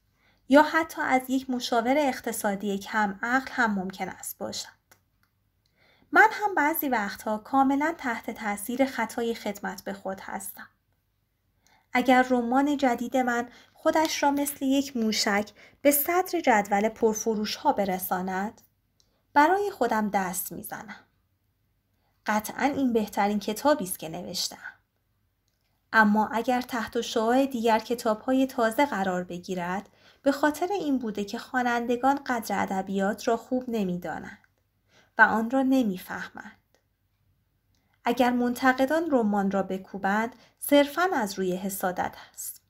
S1: یا حتی از یک مشاور اقتصادی کم عقل هم ممکن است باشد من هم بعضی وقتها کاملا تحت تاثیر خطای خدمت به خود هستم اگر رمان جدید من خودش را مثل یک موشک به صدر جدول پرفروش ها برساند برای خودم دست میزنم قطعا این بهترین کتابی است که نوشتم اما اگر تحت شعاع دیگر های تازه قرار بگیرد به خاطر این بوده که خوانندگان قدر ادبیات را خوب نمیدانند و آن را نمیفهمند اگر منتقدان رمان را بکوبند صرفا از روی حسادت است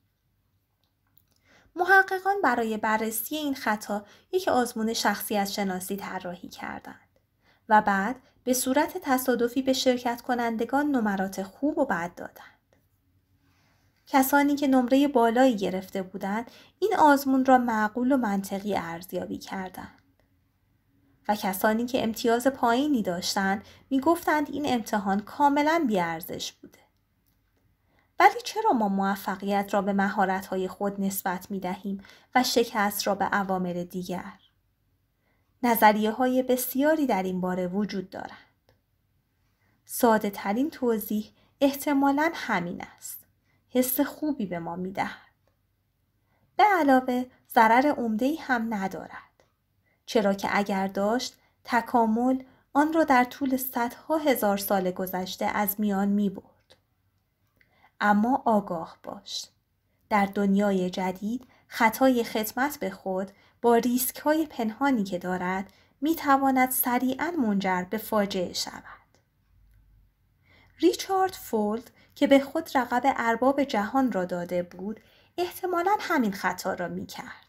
S1: محققان برای بررسی این خطا یک آزمون شخصیت شناسی طراحی کردند و بعد به صورت تصادفی به شرکت کنندگان نمرات خوب و بد دادند کسانی که نمره بالایی گرفته بودند این آزمون را معقول و منطقی ارزیابی کردند و کسانی که امتیاز پایینی داشتند میگفتند این امتحان کاملا بیارزش بوده ولی چرا ما موفقیت را به مهارت‌های خود نسبت می دهیم و شکست را به عوامل دیگر؟ نظریه های بسیاری در این باره وجود دارند. ساده ترین توضیح احتمالاً همین است. حس خوبی به ما میدهد. به علاوه ضرر عمده هم ندارد. چرا که اگر داشت تکامل آن را در طول صدها هزار سال گذشته از میان می برد. اما آگاه باش. در دنیای جدید خطای خدمت به خود با ریسک های پنهانی که دارد می تواند سریعا منجر به فاجعه شود. ریچارد فولد که به خود رقب ارباب جهان را داده بود احتمالا همین خطا را می کرد.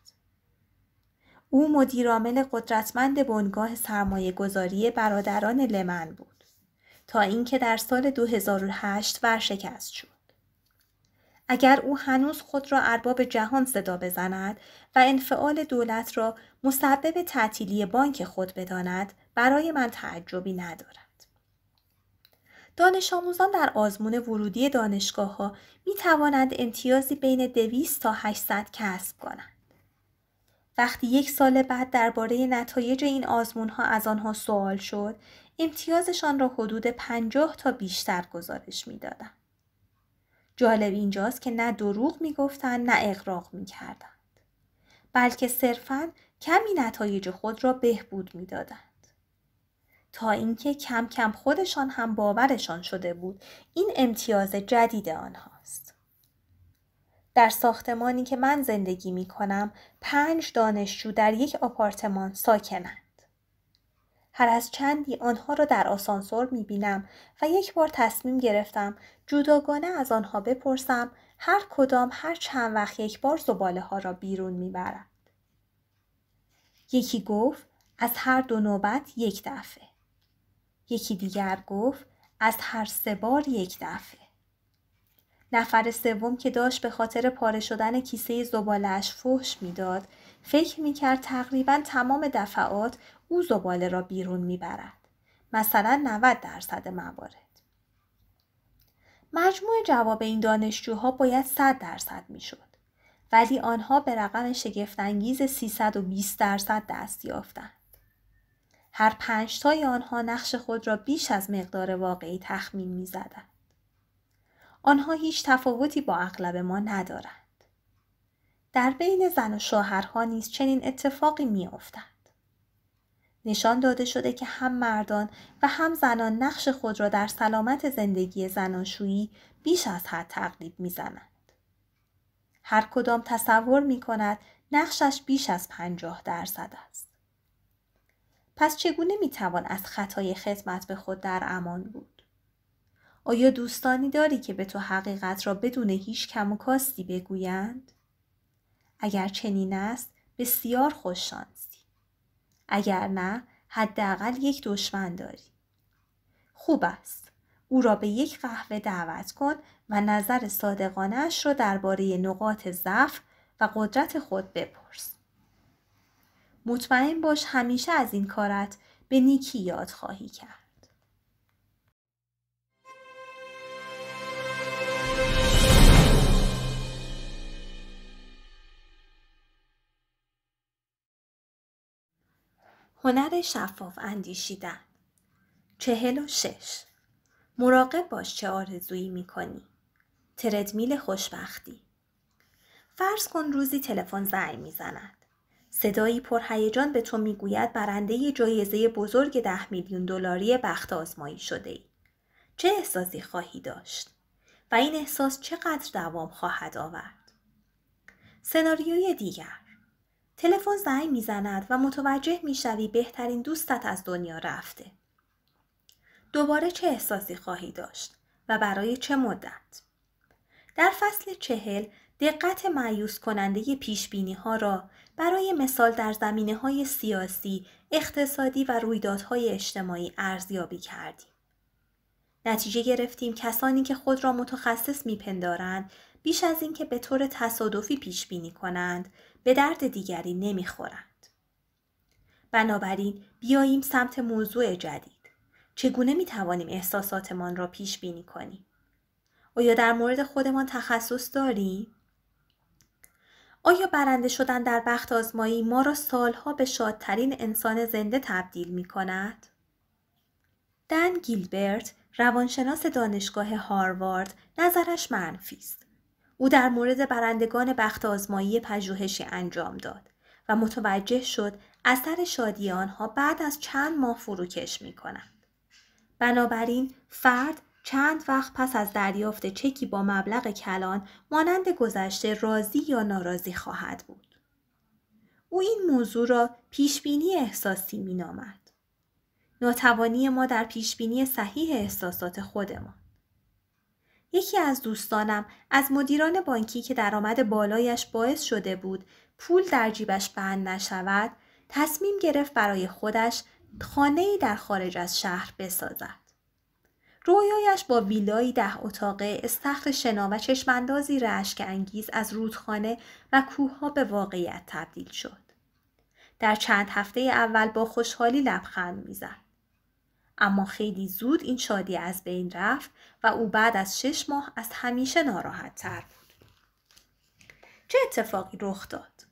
S1: او مدیرعامل قدرتمند بنگاه سرمایه گذاری برادران لمن بود تا اینکه در سال 2008 ورشکست شد. اگر او هنوز خود را ارباب جهان صدا بزند و انفعال دولت را مسبب تعطیلی بانک خود بداند برای من تعجبی ندارد. دانش آموزان در آزمون ورودی دانشگاه ها می توانند امتیازی بین 200 تا 800 کسب کنند. وقتی یک سال بعد درباره نتایج این آزمون ها از آنها سوال شد، امتیازشان را حدود 50 تا بیشتر گزارش می دادن. جالب اینجاست که نه دروغ می گفتن، نه اقراق می کردن. بلکه صرفا کمی نتایج خود را بهبود می دادن. تا اینکه کم کم خودشان هم باورشان شده بود این امتیاز جدید آنهاست. در ساختمانی که من زندگی می کنم پنج دانشجو در یک آپارتمان ساکنند. هر از چندی آنها را در آسانسور می بینم و یک بار تصمیم گرفتم جداگانه از آنها بپرسم هر کدام هر چند وقت یک بار زباله ها را بیرون می برند. یکی گفت از هر دو نوبت یک دفعه. یکی دیگر گفت از هر سه بار یک دفعه. نفر سوم که داشت به خاطر پاره شدن کیسه زبالش فحش میداد فکر میکرد تقریبا تمام دفعات او زباله را بیرون میبرد مثلا 90 درصد موارد مجموع جواب این دانشجوها باید 100 درصد میشد ولی آنها به رقم شگفتانگیز 320 درصد دست یافتند هر پنجتای آنها نقش خود را بیش از مقدار واقعی تخمین می زدند. آنها هیچ تفاوتی با اغلب ما ندارند. در بین زن و شوهرها نیز چنین اتفاقی می نشان داده شده که هم مردان و هم زنان نقش خود را در سلامت زندگی زناشویی بیش از حد تقلیب میزنند. هر کدام تصور می کند نقشش بیش از پنجاه درصد است. پس چگونه میتوان از خطای خدمت به خود در امان بود؟ آیا دوستانی داری که به تو حقیقت را بدون هیچ کم و کاستی بگویند؟ اگر چنین است بسیار خوششانسی. اگر نه حداقل یک دشمن داری. خوب است. او را به یک قهوه دعوت کن و نظر صادقانش را درباره نقاط ضعف و قدرت خود بپرس. مطمئن باش همیشه از این کارت به نیکی یاد خواهی کرد. هنر شفاف اندیشیدن چهل و شش مراقب باش چه آرزویی میکنی تردمیل خوشبختی فرض کن روزی تلفن زنگ زند. صدایی پرهیجان به تو میگوید برنده جایزه بزرگ ده میلیون دلاری بخت آزمایی شده ای. چه احساسی خواهی داشت؟ و این احساس چقدر دوام خواهد آورد؟ سناریوی دیگر تلفن زنگ میزند و متوجه میشوی بهترین دوستت از دنیا رفته. دوباره چه احساسی خواهی داشت و برای چه مدت؟ در فصل چهل دقت معیوس کننده پیش ها را برای مثال در زمینه های سیاسی، اقتصادی و رویدادهای اجتماعی ارزیابی کردیم. نتیجه گرفتیم کسانی که خود را متخصص میپندارند بیش از اینکه به طور تصادفی پیش بینی کنند به درد دیگری نمیخورند. بنابراین بیاییم سمت موضوع جدید. چگونه می توانیم احساساتمان را پیش بینی کنیم؟ آیا در مورد خودمان تخصص داریم؟ آیا برنده شدن در بخت آزمایی ما را سالها به شادترین انسان زنده تبدیل می کند؟ دن گیلبرت روانشناس دانشگاه هاروارد نظرش منفی است. او در مورد برندگان بخت آزمایی پژوهشی انجام داد و متوجه شد اثر شادی آنها بعد از چند ماه فروکش می کند. بنابراین فرد چند وقت پس از دریافت چکی با مبلغ کلان مانند گذشته راضی یا ناراضی خواهد بود. او این موضوع را پیشبینی احساسی مینامد. ناتوانی ما در پیشبینی صحیح احساسات خودمان. یکی از دوستانم از مدیران بانکی که درآمد بالایش باعث شده بود پول در جیبش بند نشود، تصمیم گرفت برای خودش خانه‌ای در خارج از شهر بسازد. رویایش با ویلایی ده اتاقه استخر شنا و چشماندازی رشک انگیز از رودخانه و کوهها به واقعیت تبدیل شد. در چند هفته اول با خوشحالی لبخند میزد. اما خیلی زود این شادی از بین رفت و او بعد از شش ماه از همیشه ناراحت تر بود. چه اتفاقی رخ داد؟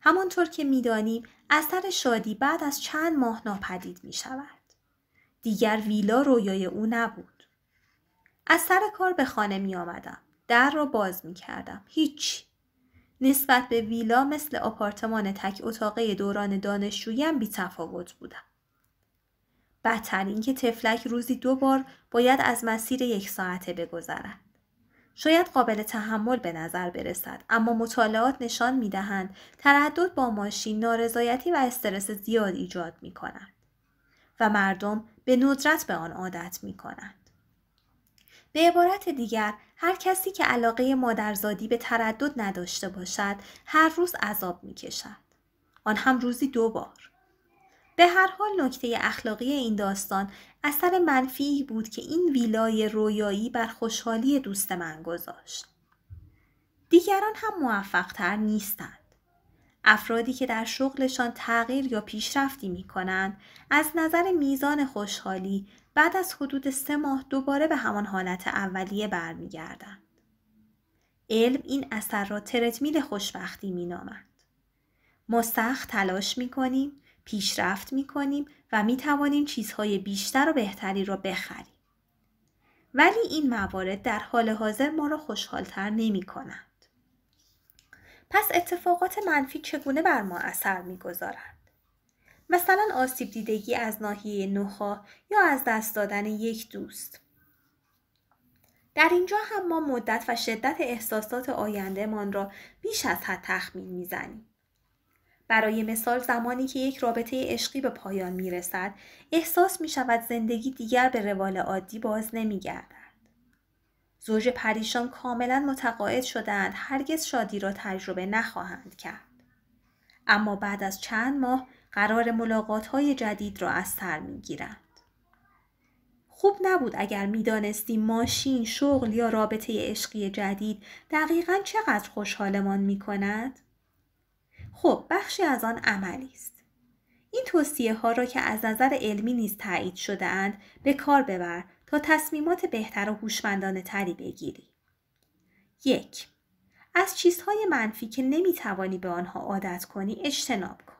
S1: همانطور که میدانیم اثر شادی بعد از چند ماه ناپدید می شود. دیگر ویلا رویای او نبود. از سر کار به خانه می آمدم. در را باز می کردم. هیچ. نسبت به ویلا مثل آپارتمان تک اتاقه دوران دانشجویم بی تفاوت بودم. بدتر اینکه تفلک روزی دو بار باید از مسیر یک ساعته بگذرد. شاید قابل تحمل به نظر برسد اما مطالعات نشان می دهند تردد با ماشین نارضایتی و استرس زیاد ایجاد می و مردم به ندرت به آن عادت می کنند. به عبارت دیگر هر کسی که علاقه مادرزادی به تردد نداشته باشد هر روز عذاب می کشد. آن هم روزی دو بار. به هر حال نکته اخلاقی این داستان اثر منفی بود که این ویلای رویایی بر خوشحالی دوست من گذاشت. دیگران هم موفقتر نیستند. افرادی که در شغلشان تغییر یا پیشرفتی می کنند از نظر میزان خوشحالی بعد از حدود سه ماه دوباره به همان حالت اولیه برمیگردند. علم این اثر را ترتمیل خوشبختی می نامد. ما سخت تلاش می کنیم، پیشرفت می کنیم و می توانیم چیزهای بیشتر و بهتری را بخریم. ولی این موارد در حال حاضر ما را خوشحالتر نمی کنند. پس اتفاقات منفی چگونه بر ما اثر میگذارند مثلا آسیب دیدگی از ناحیه نخا یا از دست دادن یک دوست در اینجا هم ما مدت و شدت احساسات آیندهمان را بیش از حد تخمین میزنیم برای مثال زمانی که یک رابطه عشقی به پایان می احساس می شود زندگی دیگر به روال عادی باز نمی زوج پریشان کاملا متقاعد شدند هرگز شادی را تجربه نخواهند کرد. اما بعد از چند ماه قرار ملاقات های جدید را از سر می گیرند. خوب نبود اگر میدانستیم ماشین، شغل یا رابطه عشقی جدید دقیقا چقدر خوشحالمان می کند؟ خب بخشی از آن عملی است. این توصیه ها را که از نظر علمی نیز تایید شده اند به کار ببر تا تصمیمات بهتر و هوشمندانه تری بگیری. یک از چیزهای منفی که توانی به آنها عادت کنی اجتناب کن.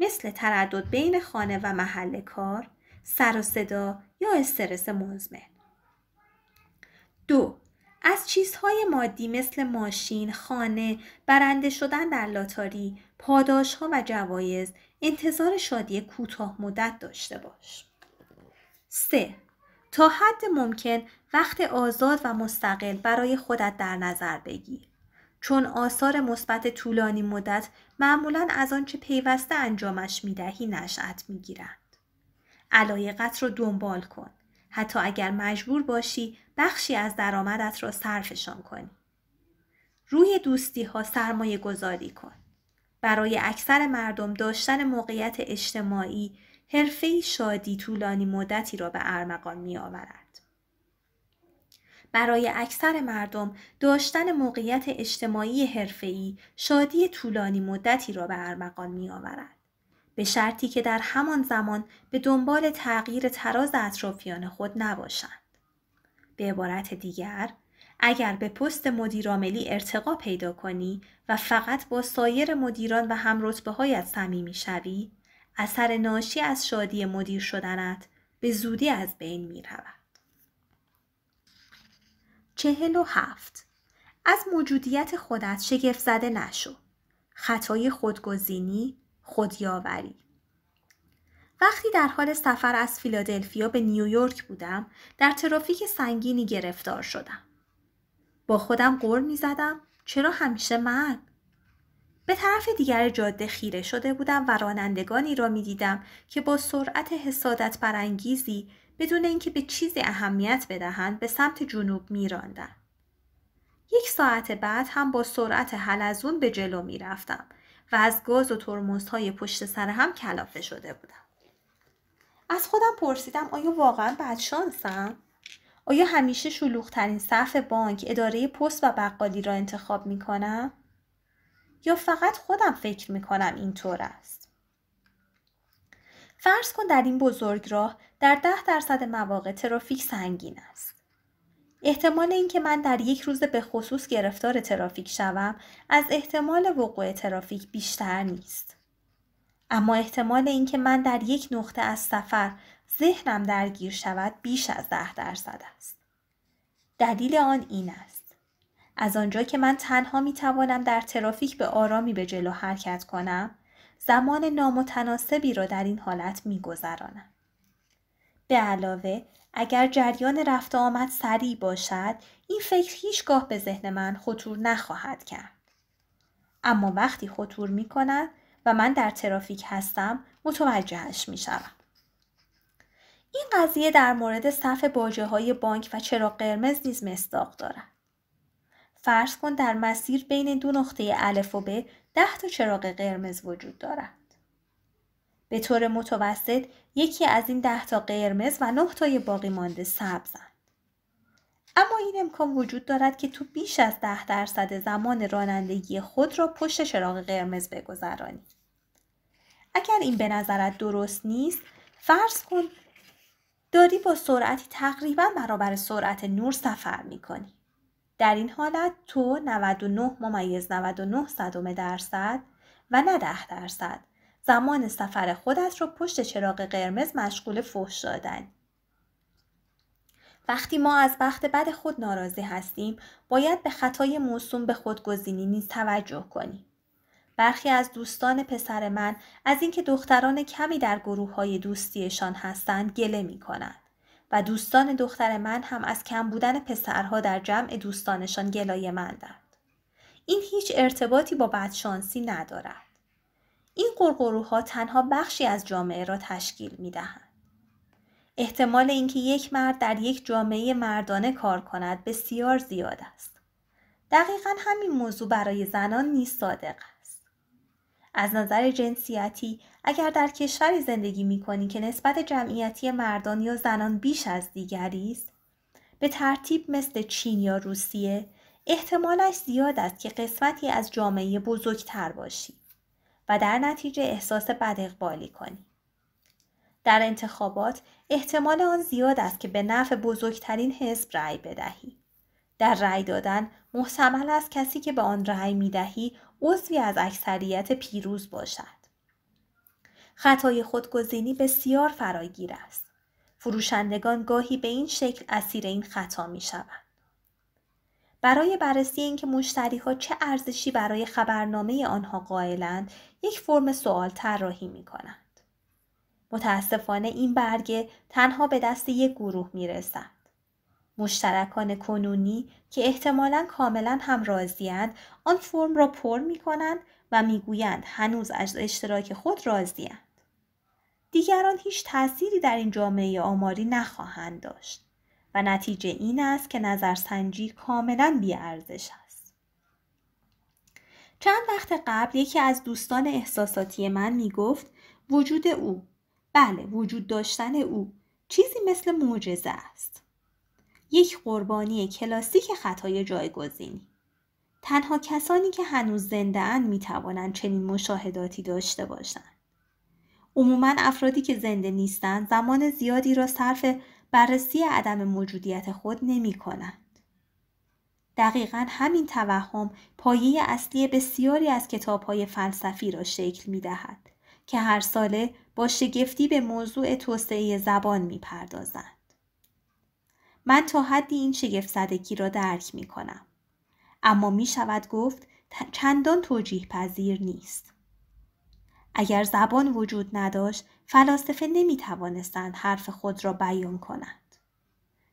S1: مثل تردد بین خانه و محل کار، سر و صدا یا استرس مزمن. دو از چیزهای مادی مثل ماشین، خانه، برنده شدن در لاتاری، پاداش ها و جوایز انتظار شادی کوتاه مدت داشته باش. 3. تا حد ممکن وقت آزاد و مستقل برای خودت در نظر بگیر. چون آثار مثبت طولانی مدت معمولا از آنچه پیوسته انجامش میدهی نشأت میگیرند. علایقت رو دنبال کن. حتی اگر مجبور باشی بخشی از درآمدت را صرفشان کنی. روی دوستی ها سرمایه گذاری کن. برای اکثر مردم داشتن موقعیت اجتماعی حرفه شادی طولانی مدتی را به ارمغان می آورد. برای اکثر مردم داشتن موقعیت اجتماعی حرفه‌ای شادی طولانی مدتی را به ارمغان می آورد. به شرطی که در همان زمان به دنبال تغییر تراز اطرافیان خود نباشند. به عبارت دیگر، اگر به پست مدیراملی ارتقا پیدا کنی و فقط با سایر مدیران و هم هایت صمیمی شوی اثر ناشی از شادی مدیر شدنت به زودی از بین می رود. چهل و هفت از موجودیت خودت شگفت زده نشو. خطای خودگزینی، خودیاوری. وقتی در حال سفر از فیلادلفیا به نیویورک بودم در ترافیک سنگینی گرفتار شدم با خودم غور می زدم چرا همیشه من به طرف دیگر جاده خیره شده بودم و رانندگانی را دیدم که با سرعت حسادت برانگیزی بدون اینکه به چیزی اهمیت بدهند به سمت جنوب راندن. یک ساعت بعد هم با سرعت حلزون به جلو رفتم و از گاز و ترمزهای پشت سر هم کلافه شده بودم از خودم پرسیدم آیا واقعا بدشانسم آیا همیشه شلوغترین صف بانک اداره پست و بقالی را انتخاب می کنم؟ یا فقط خودم فکر میکنم اینطور است فرض کن در این بزرگ راه در ده درصد مواقع ترافیک سنگین است احتمال اینکه من در یک روز به خصوص گرفتار ترافیک شوم از احتمال وقوع ترافیک بیشتر نیست. اما احتمال اینکه من در یک نقطه از سفر ذهنم درگیر شود بیش از ده درصد است. دلیل آن این است. از آنجا که من تنها می توانم در ترافیک به آرامی به جلو حرکت کنم، زمان نامتناسبی را در این حالت می گذرانم. به علاوه اگر جریان رفت آمد سریع باشد این فکر هیچگاه به ذهن من خطور نخواهد کرد. اما وقتی خطور می کند و من در ترافیک هستم متوجهش می شدم. این قضیه در مورد صف باجه های بانک و چرا قرمز نیز مصداق دارد. فرض کن در مسیر بین دو نقطه الف و ب ده تا چراغ قرمز وجود دارد. به طور متوسط یکی از این ده تا قرمز و نه تای باقی مانده سبزند. اما این امکان وجود دارد که تو بیش از ده درصد زمان رانندگی خود را پشت چراغ قرمز بگذرانی. اگر این به نظرت درست نیست، فرض کن داری با سرعتی تقریبا برابر سرعت نور سفر می کنی. در این حالت تو 99 ممیز 99 صدومه درصد و نه 10 درصد زمان سفر خودت رو پشت چراغ قرمز مشغول فحش دادن. وقتی ما از بخت بد خود ناراضی هستیم باید به خطای موسوم به خودگزینی نیز توجه کنیم. برخی از دوستان پسر من از اینکه دختران کمی در گروه های دوستیشان هستند گله می و دوستان دختر من هم از کم بودن پسرها در جمع دوستانشان گلایه مندند. این هیچ ارتباطی با بدشانسی ندارد. این قرقروها تنها بخشی از جامعه را تشکیل می دهند. احتمال اینکه یک مرد در یک جامعه مردانه کار کند بسیار زیاد است. دقیقا همین موضوع برای زنان نیز صادق است. از نظر جنسیتی اگر در کشوری زندگی می کنی که نسبت جمعیتی مردان یا زنان بیش از دیگری است به ترتیب مثل چین یا روسیه احتمالش زیاد است که قسمتی از جامعه بزرگتر باشی و در نتیجه احساس بد اقبالی کنی. در انتخابات احتمال آن زیاد است که به نفع بزرگترین حزب رأی بدهی. در رأی دادن محتمل است کسی که به آن رأی می دهی عضوی از اکثریت پیروز باشد. خطای خودگزینی بسیار فراگیر است. فروشندگان گاهی به این شکل اسیر این خطا می شوند. برای بررسی اینکه مشتری ها چه ارزشی برای خبرنامه آنها قائلند، یک فرم سوال طراحی می کنند. متاسفانه این برگه تنها به دست یک گروه می رسند. مشترکان کنونی که احتمالا کاملا هم راضیند آن فرم را پر می کنند و میگویند هنوز از اشتراک خود راضیاند دیگران هیچ تأثیری در این جامعه آماری نخواهند داشت و نتیجه این است که نظرسنجی کاملا بیارزش است چند وقت قبل یکی از دوستان احساساتی من میگفت وجود او بله وجود داشتن او چیزی مثل معجزه است یک قربانی کلاسیک خطای جایگزینی تنها کسانی که هنوز زنده اند می توانند چنین مشاهداتی داشته باشند. عموما افرادی که زنده نیستند زمان زیادی را صرف بررسی عدم موجودیت خود نمی کنند. دقیقا همین توهم پایه اصلی بسیاری از های فلسفی را شکل می دهد که هر ساله با شگفتی به موضوع توسعه زبان می پردازند. من تا حدی این شگفت را درک می کنم. اما می شود گفت چندان توجیح پذیر نیست. اگر زبان وجود نداشت فلاسفه نمی توانستند حرف خود را بیان کنند.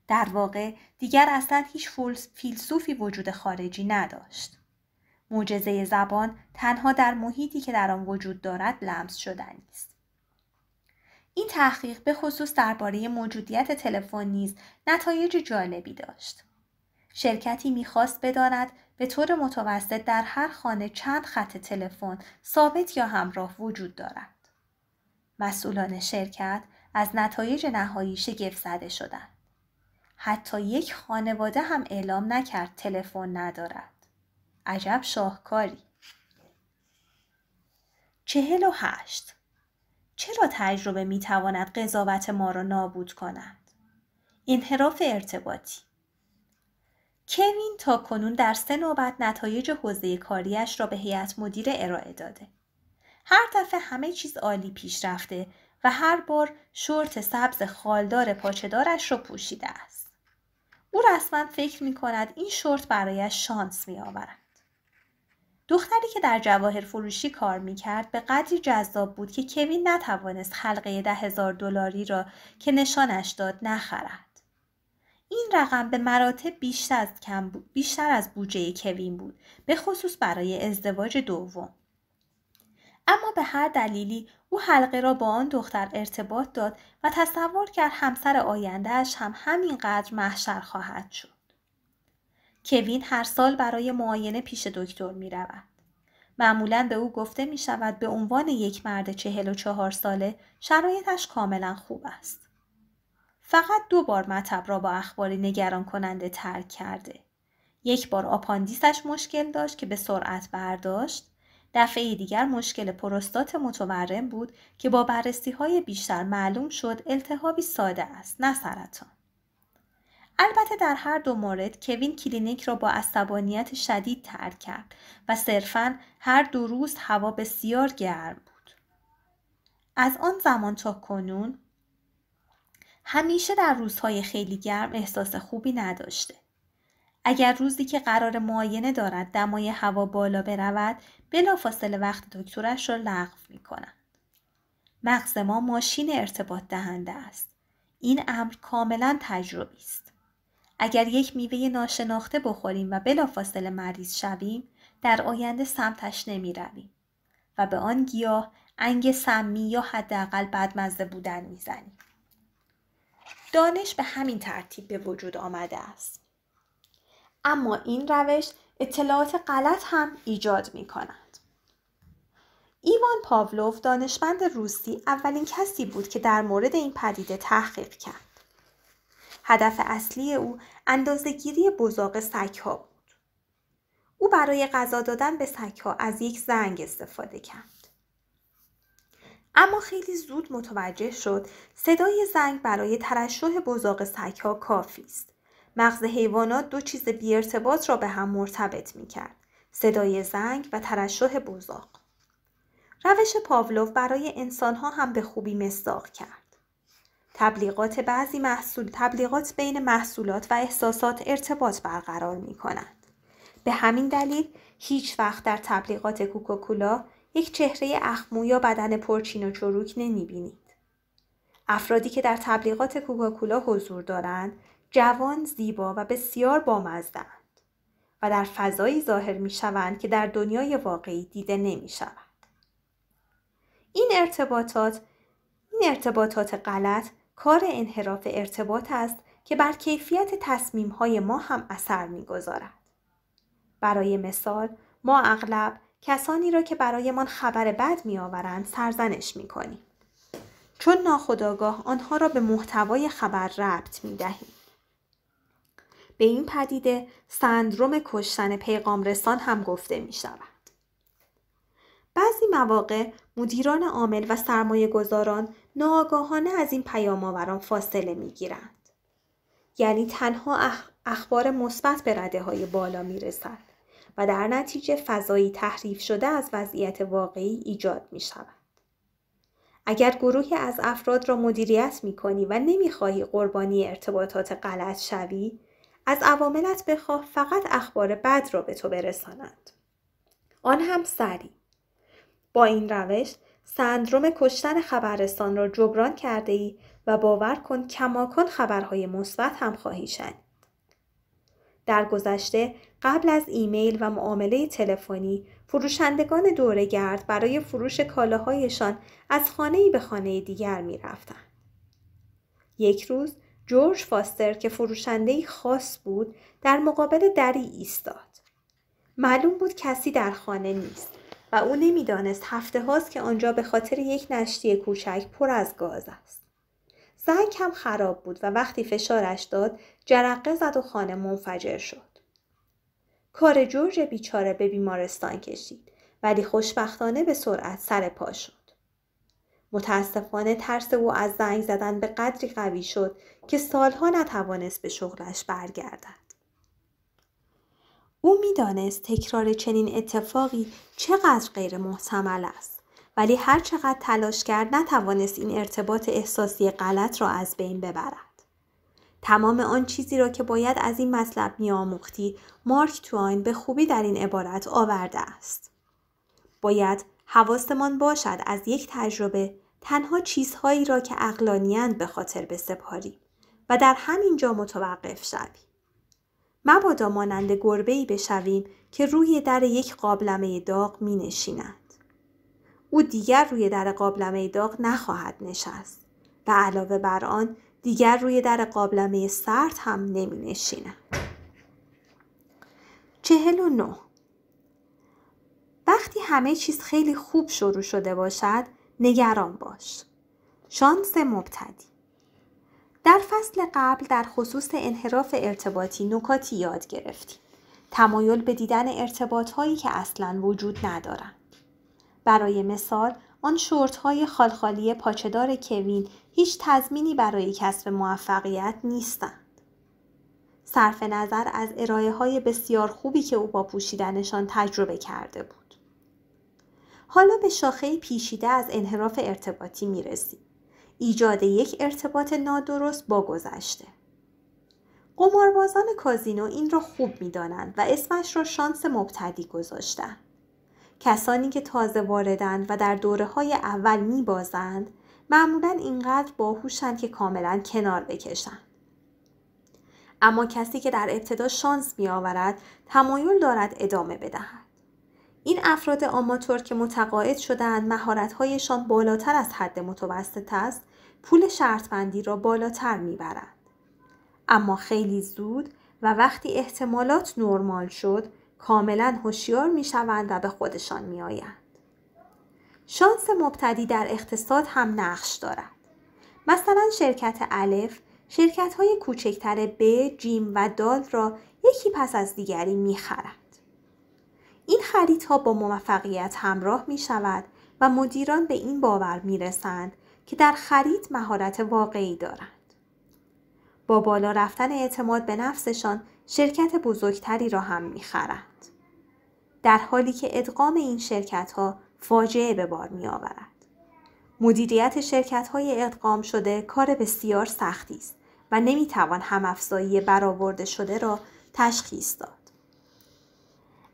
S1: در واقع دیگر اصلا هیچ فیلسوفی وجود خارجی نداشت. معجزه زبان تنها در محیطی که در آن وجود دارد لمس شدنی است. این تحقیق به خصوص درباره موجودیت تلفن نیز نتایج جالبی داشت. شرکتی میخواست بداند به طور متوسط در هر خانه چند خط تلفن ثابت یا همراه وجود دارد. مسئولان شرکت از نتایج نهایی شگفت زده شدند. حتی یک خانواده هم اعلام نکرد تلفن ندارد. عجب شاهکاری. چهل و هشت چرا تجربه می تواند قضاوت ما را نابود کند؟ انحراف ارتباطی کوین تا کنون در سه نوبت نتایج حوزه کاریش را به هیئت مدیره ارائه داده. هر دفعه همه چیز عالی پیش رفته و هر بار شورت سبز خالدار پاچهدارش را پوشیده است. او رسما فکر می کند این شورت برایش شانس می آورد. دختری که در جواهر فروشی کار می کرد به قدری جذاب بود که کوین نتوانست حلقه ده هزار دلاری را که نشانش داد نخرد. این رقم به مراتب بیشتر از, کم بیشتر از بودجه کوین بود به خصوص برای ازدواج دوم اما به هر دلیلی او حلقه را با آن دختر ارتباط داد و تصور کرد همسر آیندهش هم همینقدر محشر خواهد شد کوین هر سال برای معاینه پیش دکتر می رود. معمولا به او گفته می شود به عنوان یک مرد چهل و چهار ساله شرایطش کاملا خوب است. فقط دو بار مطب را با اخباری نگران کننده ترک کرده. یک بار آپاندیسش مشکل داشت که به سرعت برداشت. دفعه دیگر مشکل پروستات متورم بود که با بررسی های بیشتر معلوم شد التهابی ساده است نه سرطان. البته در هر دو مورد کوین کلینیک را با عصبانیت شدید ترک کرد و صرفا هر دو روز هوا بسیار گرم بود. از آن زمان تا کنون همیشه در روزهای خیلی گرم احساس خوبی نداشته. اگر روزی که قرار معاینه دارد دمای هوا بالا برود بلافاصله وقت دکترش را لغو می کنند. مغز ما ماشین ارتباط دهنده است. این امر کاملا تجربی است. اگر یک میوه ناشناخته بخوریم و بلافاصله مریض شویم در آینده سمتش نمی رویم و به آن گیاه انگ سمی یا حداقل بدمزه بودن زنیم. دانش به همین ترتیب به وجود آمده است اما این روش اطلاعات غلط هم ایجاد می کند. ایوان پاولوف دانشمند روسی اولین کسی بود که در مورد این پدیده تحقیق کرد. هدف اصلی او اندازهگیری بزاق ها بود. او برای غذا دادن به ها از یک زنگ استفاده کرد. اما خیلی زود متوجه شد صدای زنگ برای ترشح بزاق سگها کافی است مغز حیوانات دو چیز بیارتباط را به هم مرتبط می کرد. صدای زنگ و ترشح بزاق. روش پاولوف برای انسان ها هم به خوبی مصداق کرد. تبلیغات بعضی محصول تبلیغات بین محصولات و احساسات ارتباط برقرار می کنند. به همین دلیل هیچ وقت در تبلیغات کوکاکولا یک چهره اخمو یا بدن پرچین و چروک نمیبینید. افرادی که در تبلیغات کوکاکولا حضور دارند جوان، زیبا و بسیار بامزدند و در فضایی ظاهر می شوند که در دنیای واقعی دیده نمی شود. این ارتباطات این ارتباطات غلط کار انحراف ارتباط است که بر کیفیت تصمیم های ما هم اثر می برای مثال ما اغلب کسانی را که برایمان خبر بد میآورند سرزنش میکنیم چون ناخداگاه آنها را به محتوای خبر ربط میدهیم به این پدیده سندروم کشتن پیغامرسان هم گفته می شود. بعضی مواقع مدیران عامل و سرمایه گذاران ناآگاهانه از این پیام آوران فاصله می گیرند. یعنی تنها اخبار مثبت به رده های بالا می و در نتیجه فضایی تحریف شده از وضعیت واقعی ایجاد می شود. اگر گروهی از افراد را مدیریت می کنی و خواهی قربانی ارتباطات غلط شوی، از عواملت بخواه فقط اخبار بد را به تو برسانند. آن هم سریع. با این روش سندروم کشتن خبرستان را جبران کرده ای و باور کن کماکان خبرهای مثبت هم خواهی شنید. در گذشته قبل از ایمیل و معامله تلفنی فروشندگان دورگرد برای فروش کالاهایشان از خانه‌ای به خانه دیگر می یک روز جورج فاستر که فروشنده خاص بود در مقابل دری ایستاد. معلوم بود کسی در خانه نیست و او نمیدانست هفته هاست که آنجا به خاطر یک نشتی کوچک پر از گاز است. زنگ هم خراب بود و وقتی فشارش داد جرقه زد و خانه منفجر شد. کار جورج بیچاره به بیمارستان کشید ولی خوشبختانه به سرعت سر پا شد. متاسفانه ترس او از زنگ زدن به قدری قوی شد که سالها نتوانست به شغلش برگردد. او میدانست تکرار چنین اتفاقی چقدر غیر محتمل است ولی هر چقدر تلاش کرد نتوانست این ارتباط احساسی غلط را از بین ببرد. تمام آن چیزی را که باید از این مطلب میآموختی مارک توین به خوبی در این عبارت آورده است باید حواستمان باشد از یک تجربه تنها چیزهایی را که اقلانیند به خاطر بسپاری و در همین جا متوقف شوی مبادا مانند گربه بشویم که روی در یک قابلمه داغ می او دیگر روی در قابلمه داغ نخواهد نشست و علاوه بر آن دیگر روی در قابلمه سرد هم نمی نشینم. چهل وقتی همه چیز خیلی خوب شروع شده باشد نگران باش. شانس مبتدی در فصل قبل در خصوص انحراف ارتباطی نکاتی یاد گرفتی. تمایل به دیدن ارتباط هایی که اصلا وجود ندارند. برای مثال آن شورت های خالخالی پاچدار کوین هیچ تضمینی برای کسب موفقیت نیستند. صرف نظر از ارائه های بسیار خوبی که او با پوشیدنشان تجربه کرده بود. حالا به شاخه پیشیده از انحراف ارتباطی می ایجاد یک ارتباط نادرست با گذشته. قماربازان کازینو این را خوب می دانند و اسمش را شانس مبتدی گذاشتند. کسانی که تازه واردند و در دوره های اول می بازند معمولا اینقدر باهوشند که کاملا کنار بکشند. اما کسی که در ابتدا شانس می آورد تمایل دارد ادامه بدهد. این افراد آماتور که متقاعد شدند مهارتهایشان بالاتر از حد متوسط است، پول شرطبندی را بالاتر میبرند. اما خیلی زود و وقتی احتمالات نرمال شد، کاملا هوشیار شوند و به خودشان میآیند. شانس مبتدی در اقتصاد هم نقش دارد. مثلا شرکت الف شرکت های کوچکتر ب، جیم و دال را یکی پس از دیگری می خرد. این خریدها با موفقیت همراه می شود و مدیران به این باور می رسند که در خرید مهارت واقعی دارند. با بالا رفتن اعتماد به نفسشان شرکت بزرگتری را هم می در حالی که ادغام این شرکت ها فاجعه به بار می آورد. مدیریت شرکت های ادغام شده کار بسیار سختی است و نمی توان افزایی برآورده شده را تشخیص داد.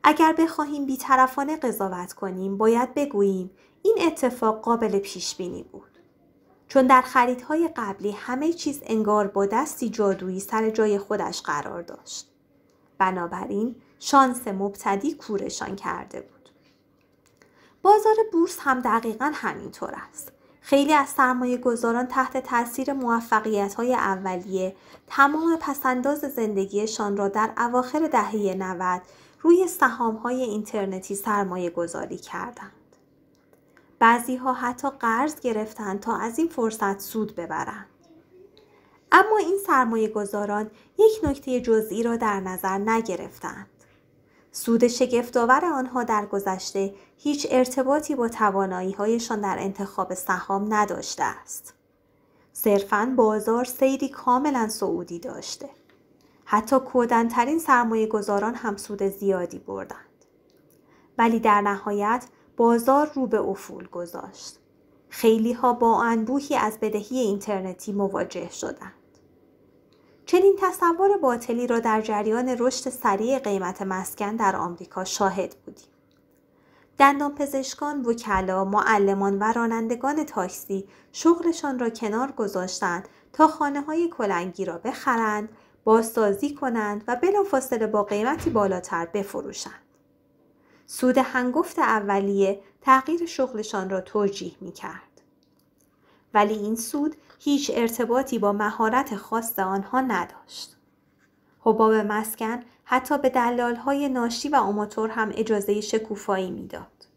S1: اگر بخواهیم بیطرفانه قضاوت کنیم باید بگوییم این اتفاق قابل پیش بینی بود. چون در خریدهای قبلی همه چیز انگار با دستی جادویی سر جای خودش قرار داشت. بنابراین شانس مبتدی کورشان کرده بود. بازار بورس هم دقیقا همینطور است. خیلی از سرمایه گذاران تحت تاثیر موفقیت های اولیه تمام پسنداز زندگیشان را در اواخر دهه 90 روی سهام های اینترنتی سرمایه گذاری کردند. بعضی ها حتی قرض گرفتند تا از این فرصت سود ببرند. اما این سرمایه گذاران یک نکته جزئی را در نظر نگرفتند. سود شگفتآور آنها در گذشته هیچ ارتباطی با توانایی هایشان در انتخاب سهام نداشته است. صرفا بازار سیری کاملا سعودی داشته. حتی کودنترین سرمایه گذاران هم سود زیادی بردند. ولی در نهایت بازار رو به افول گذاشت. خیلی ها با انبوهی از بدهی اینترنتی مواجه شدند. چنین تصور باطلی را در جریان رشد سریع قیمت مسکن در آمریکا شاهد بودیم. دندانپزشکان، وکلا، معلمان و رانندگان تاکسی شغلشان را کنار گذاشتند تا خانه های کلنگی را بخرند، بازسازی کنند و بلافاصله با قیمتی بالاتر بفروشند. سود هنگفت اولیه تغییر شغلشان را توجیه می کرد. ولی این سود هیچ ارتباطی با مهارت خاص آنها نداشت. حباب مسکن حتی به دلالهای ناشی و آماتور هم اجازه شکوفایی میداد.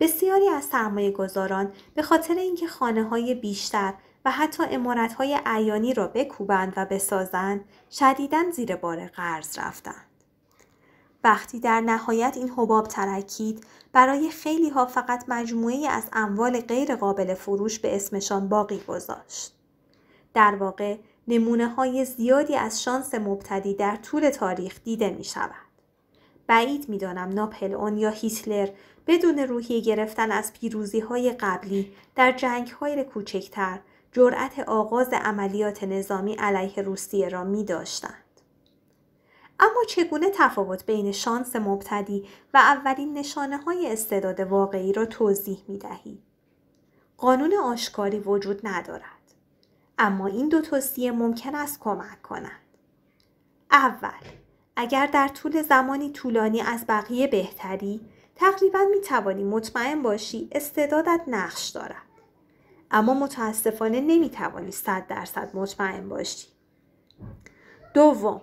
S1: بسیاری از سرمایه گذاران به خاطر اینکه خانه های بیشتر و حتی امارت های عیانی را بکوبند و بسازند شدیداً زیر بار قرض رفتند. وقتی در نهایت این حباب ترکید برای خیلی ها فقط مجموعه از اموال غیرقابل فروش به اسمشان باقی گذاشت. در واقع نمونه های زیادی از شانس مبتدی در طول تاریخ دیده می شود. بعید می دانم ناپلئون یا هیتلر بدون روحی گرفتن از پیروزی های قبلی در جنگ های کوچکتر جرأت آغاز عملیات نظامی علیه روسیه را می داشتند. اما چگونه تفاوت بین شانس مبتدی و اولین نشانه های استعداد واقعی را توضیح می دهی؟ قانون آشکاری وجود ندارد. اما این دو توصیه ممکن است کمک کنند. اول، اگر در طول زمانی طولانی از بقیه بهتری، تقریبا می توانی مطمئن باشی استعدادت نقش دارد. اما متاسفانه نمی توانی صد درصد مطمئن باشی. دوم،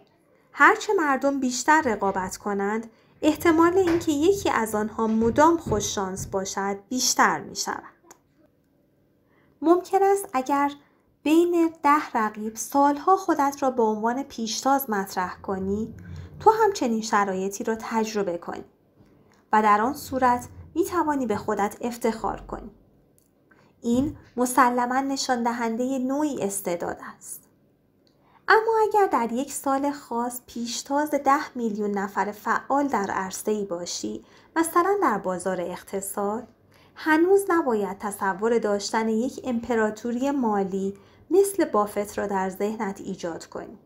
S1: هرچه مردم بیشتر رقابت کنند احتمال اینکه یکی از آنها مدام خوششانس باشد بیشتر می شود. ممکن است اگر بین ده رقیب سالها خودت را به عنوان پیشتاز مطرح کنی تو همچنین شرایطی را تجربه کنی و در آن صورت می توانی به خودت افتخار کنی این مسلما نشان دهنده نوعی استعداد است اما اگر در یک سال خاص پیشتاز ده میلیون نفر فعال در عرصه ای باشی مثلا در بازار اقتصاد هنوز نباید تصور داشتن یک امپراتوری مالی مثل بافت را در ذهنت ایجاد کنی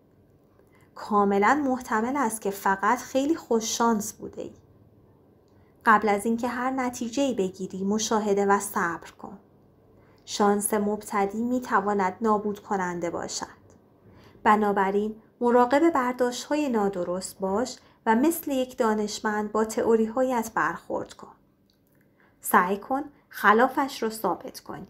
S1: کاملا محتمل است که فقط خیلی خوششانس بوده ای. قبل از اینکه هر نتیجه بگیری مشاهده و صبر کن شانس مبتدی می تواند نابود کننده باشد بنابراین مراقب برداشت های نادرست باش و مثل یک دانشمند با تئوری هایت برخورد کن. سعی کن خلافش را ثابت کنی.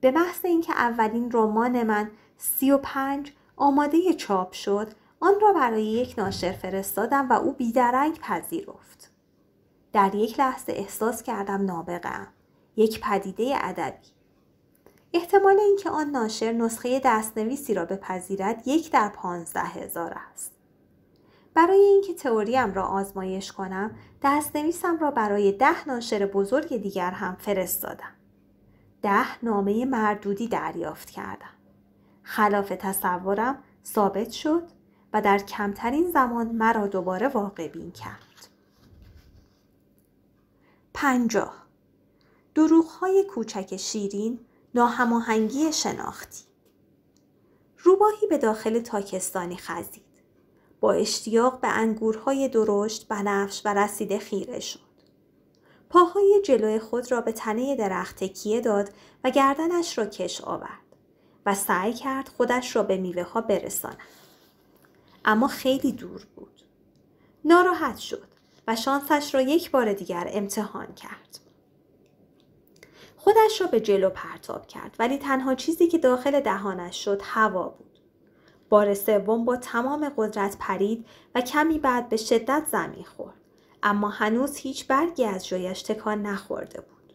S1: به محض اینکه اولین رمان من 35 آماده چاپ شد، آن را برای یک ناشر فرستادم و او بیدرنگ پذیرفت. در یک لحظه احساس کردم نابغم. یک پدیده ادبی. احتمال اینکه آن ناشر نسخه دستنویسی را بپذیرد یک در پانزده هزار است. برای اینکه تئوریم را آزمایش کنم دستنویسم را برای ده ناشر بزرگ دیگر هم فرستادم. ده نامه مردودی دریافت کردم. خلاف تصورم ثابت شد و در کمترین زمان مرا دوباره واقع بین کرد. پنجاه دروغهای کوچک شیرین ناهماهنگی شناختی روباهی به داخل تاکستانی خزید با اشتیاق به انگورهای درشت بنفش و رسیده خیره شد پاهای جلوی خود را به تنه درخت تکیه داد و گردنش را کش آورد و سعی کرد خودش را به میوه ها برساند اما خیلی دور بود ناراحت شد و شانسش را یک بار دیگر امتحان کرد خودش را به جلو پرتاب کرد ولی تنها چیزی که داخل دهانش شد هوا بود. بار سوم با تمام قدرت پرید و کمی بعد به شدت زمین خورد. اما هنوز هیچ برگی از جایش تکان نخورده بود.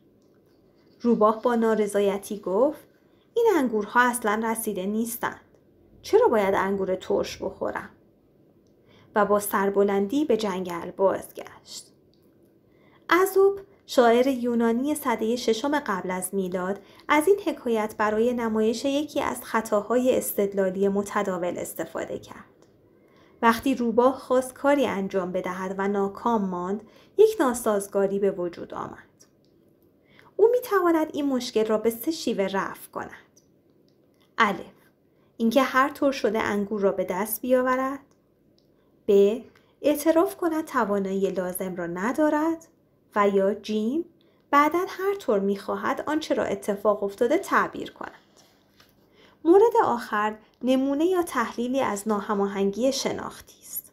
S1: روباه با نارضایتی گفت این انگورها اصلا رسیده نیستند. چرا باید انگور ترش بخورم؟ و با سربلندی به جنگل بازگشت. ازوب شاعر یونانی صده ششم قبل از میلاد از این حکایت برای نمایش یکی از خطاهای استدلالی متداول استفاده کرد. وقتی روباه خواست کاری انجام بدهد و ناکام ماند، یک ناسازگاری به وجود آمد. او می تواند این مشکل را به سه شیوه رفع کند. الف اینکه هر طور شده انگور را به دست بیاورد. ب اعتراف کند توانایی لازم را ندارد و یا جیم بعدا هر طور خواهد آنچه را اتفاق افتاده تعبیر کند مورد آخر نمونه یا تحلیلی از ناهماهنگی شناختی است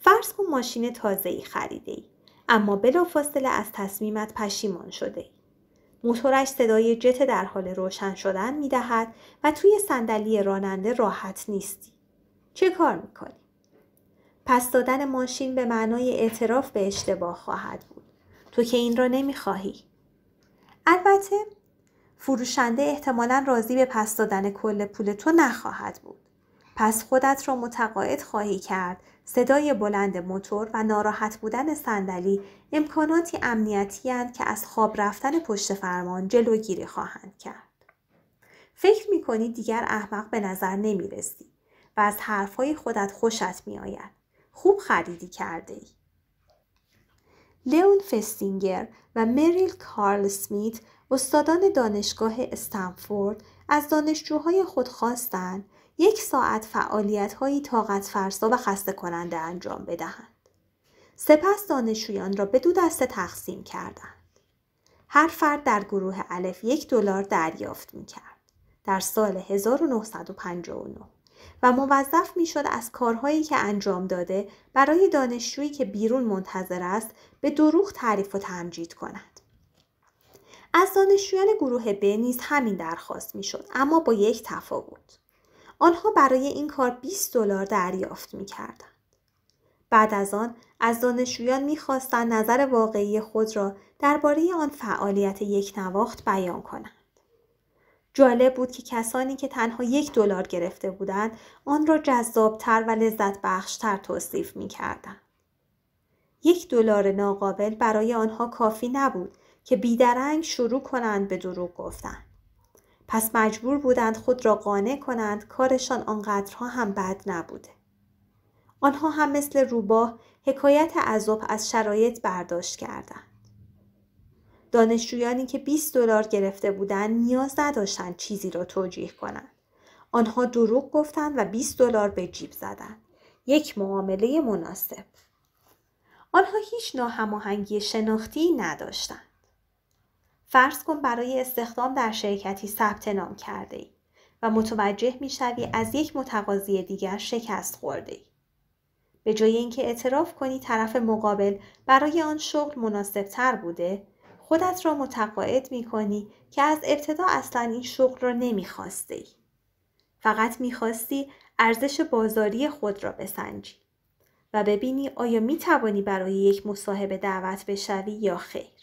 S1: فرض کن ماشین تازه ای خریده ای اما بلافاصله از تصمیمت پشیمان شده ای موتورش صدای جت در حال روشن شدن می دهد و توی صندلی راننده راحت نیستی. چه کار کنی؟ پس دادن ماشین به معنای اعتراف به اشتباه خواهد بود. تو که این را نمیخواهی. البته فروشنده احتمالا راضی به پس دادن کل پول تو نخواهد بود. پس خودت را متقاعد خواهی کرد صدای بلند موتور و ناراحت بودن صندلی امکاناتی امنیتی که از خواب رفتن پشت فرمان جلوگیری خواهند کرد. فکر می دیگر احمق به نظر نمی و از حرفهای خودت خوشت می خوب خریدی کرده ای. لئون فستینگر و مریل کارل سمیت استادان دانشگاه استنفورد از دانشجوهای خود خواستند یک ساعت فعالیت‌هایی طاقت فرسا و خسته کننده انجام بدهند. سپس دانشجویان را به دو دسته تقسیم کردند. هر فرد در گروه الف یک دلار دریافت می‌کرد. در سال 1959 و موظف میشد از کارهایی که انجام داده برای دانشجویی که بیرون منتظر است به دروغ تعریف و تمجید کند. از دانشجویان گروه ب نیز همین درخواست میشد اما با یک تفاوت. آنها برای این کار 20 دلار دریافت میکردند. بعد از آن از دانشجویان میخواستند نظر واقعی خود را درباره آن فعالیت یک نواخت بیان کنند. جالب بود که کسانی که تنها یک دلار گرفته بودند آن را جذابتر و لذت بخشتر توصیف می کردن. یک دلار ناقابل برای آنها کافی نبود که بیدرنگ شروع کنند به دروغ گفتن. پس مجبور بودند خود را قانع کنند کارشان آنقدرها هم بد نبوده. آنها هم مثل روباه حکایت عذاب از شرایط برداشت کردند. دانشجویانی که 20 دلار گرفته بودند نیاز نداشتند چیزی را توجیه کنند. آنها دروغ گفتند و 20 دلار به جیب زدند. یک معامله مناسب. آنها هیچ ناهماهنگی شناختی نداشتند. فرض کن برای استخدام در شرکتی ثبت نام کرده ای و متوجه میشوی از یک متقاضی دیگر شکست خورده ای. به جای اینکه اعتراف کنی طرف مقابل برای آن شغل تر بوده خودت را متقاعد می کنی که از ابتدا اصلا این شغل را نمیخواسته ای. فقط میخواستی ارزش بازاری خود را بسنجی و ببینی آیا می توانی برای یک مصاحبه دعوت بشوی یا خیر.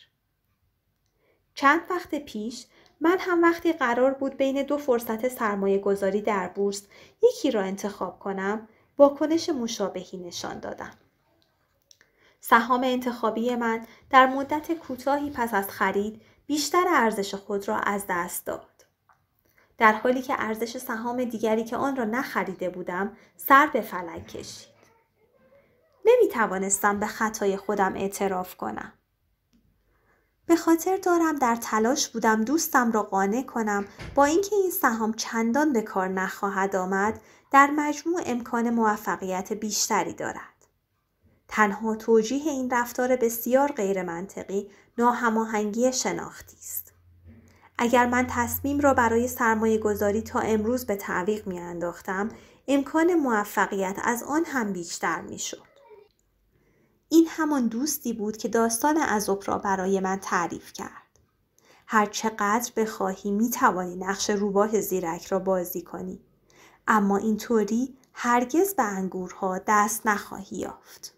S1: چند وقت پیش من هم وقتی قرار بود بین دو فرصت سرمایه گذاری در بورس یکی را انتخاب کنم واکنش مشابهی نشان دادم. سهام انتخابی من در مدت کوتاهی پس از خرید بیشتر ارزش خود را از دست داد. در حالی که ارزش سهام دیگری که آن را نخریده بودم سر به فلک کشید. نمی توانستم به خطای خودم اعتراف کنم. به خاطر دارم در تلاش بودم دوستم را قانع کنم با اینکه این سهام چندان به کار نخواهد آمد در مجموع امکان موفقیت بیشتری دارد. تنها توجیه این رفتار بسیار غیرمنطقی ناهماهنگی شناختی است. اگر من تصمیم را برای سرمایه گذاری تا امروز به تعویق می انداختم، امکان موفقیت از آن هم بیشتر می این همان دوستی بود که داستان از را برای من تعریف کرد. هر چقدر بخواهی می توانی نقش روباه زیرک را بازی کنی. اما اینطوری هرگز به انگورها دست نخواهی یافت.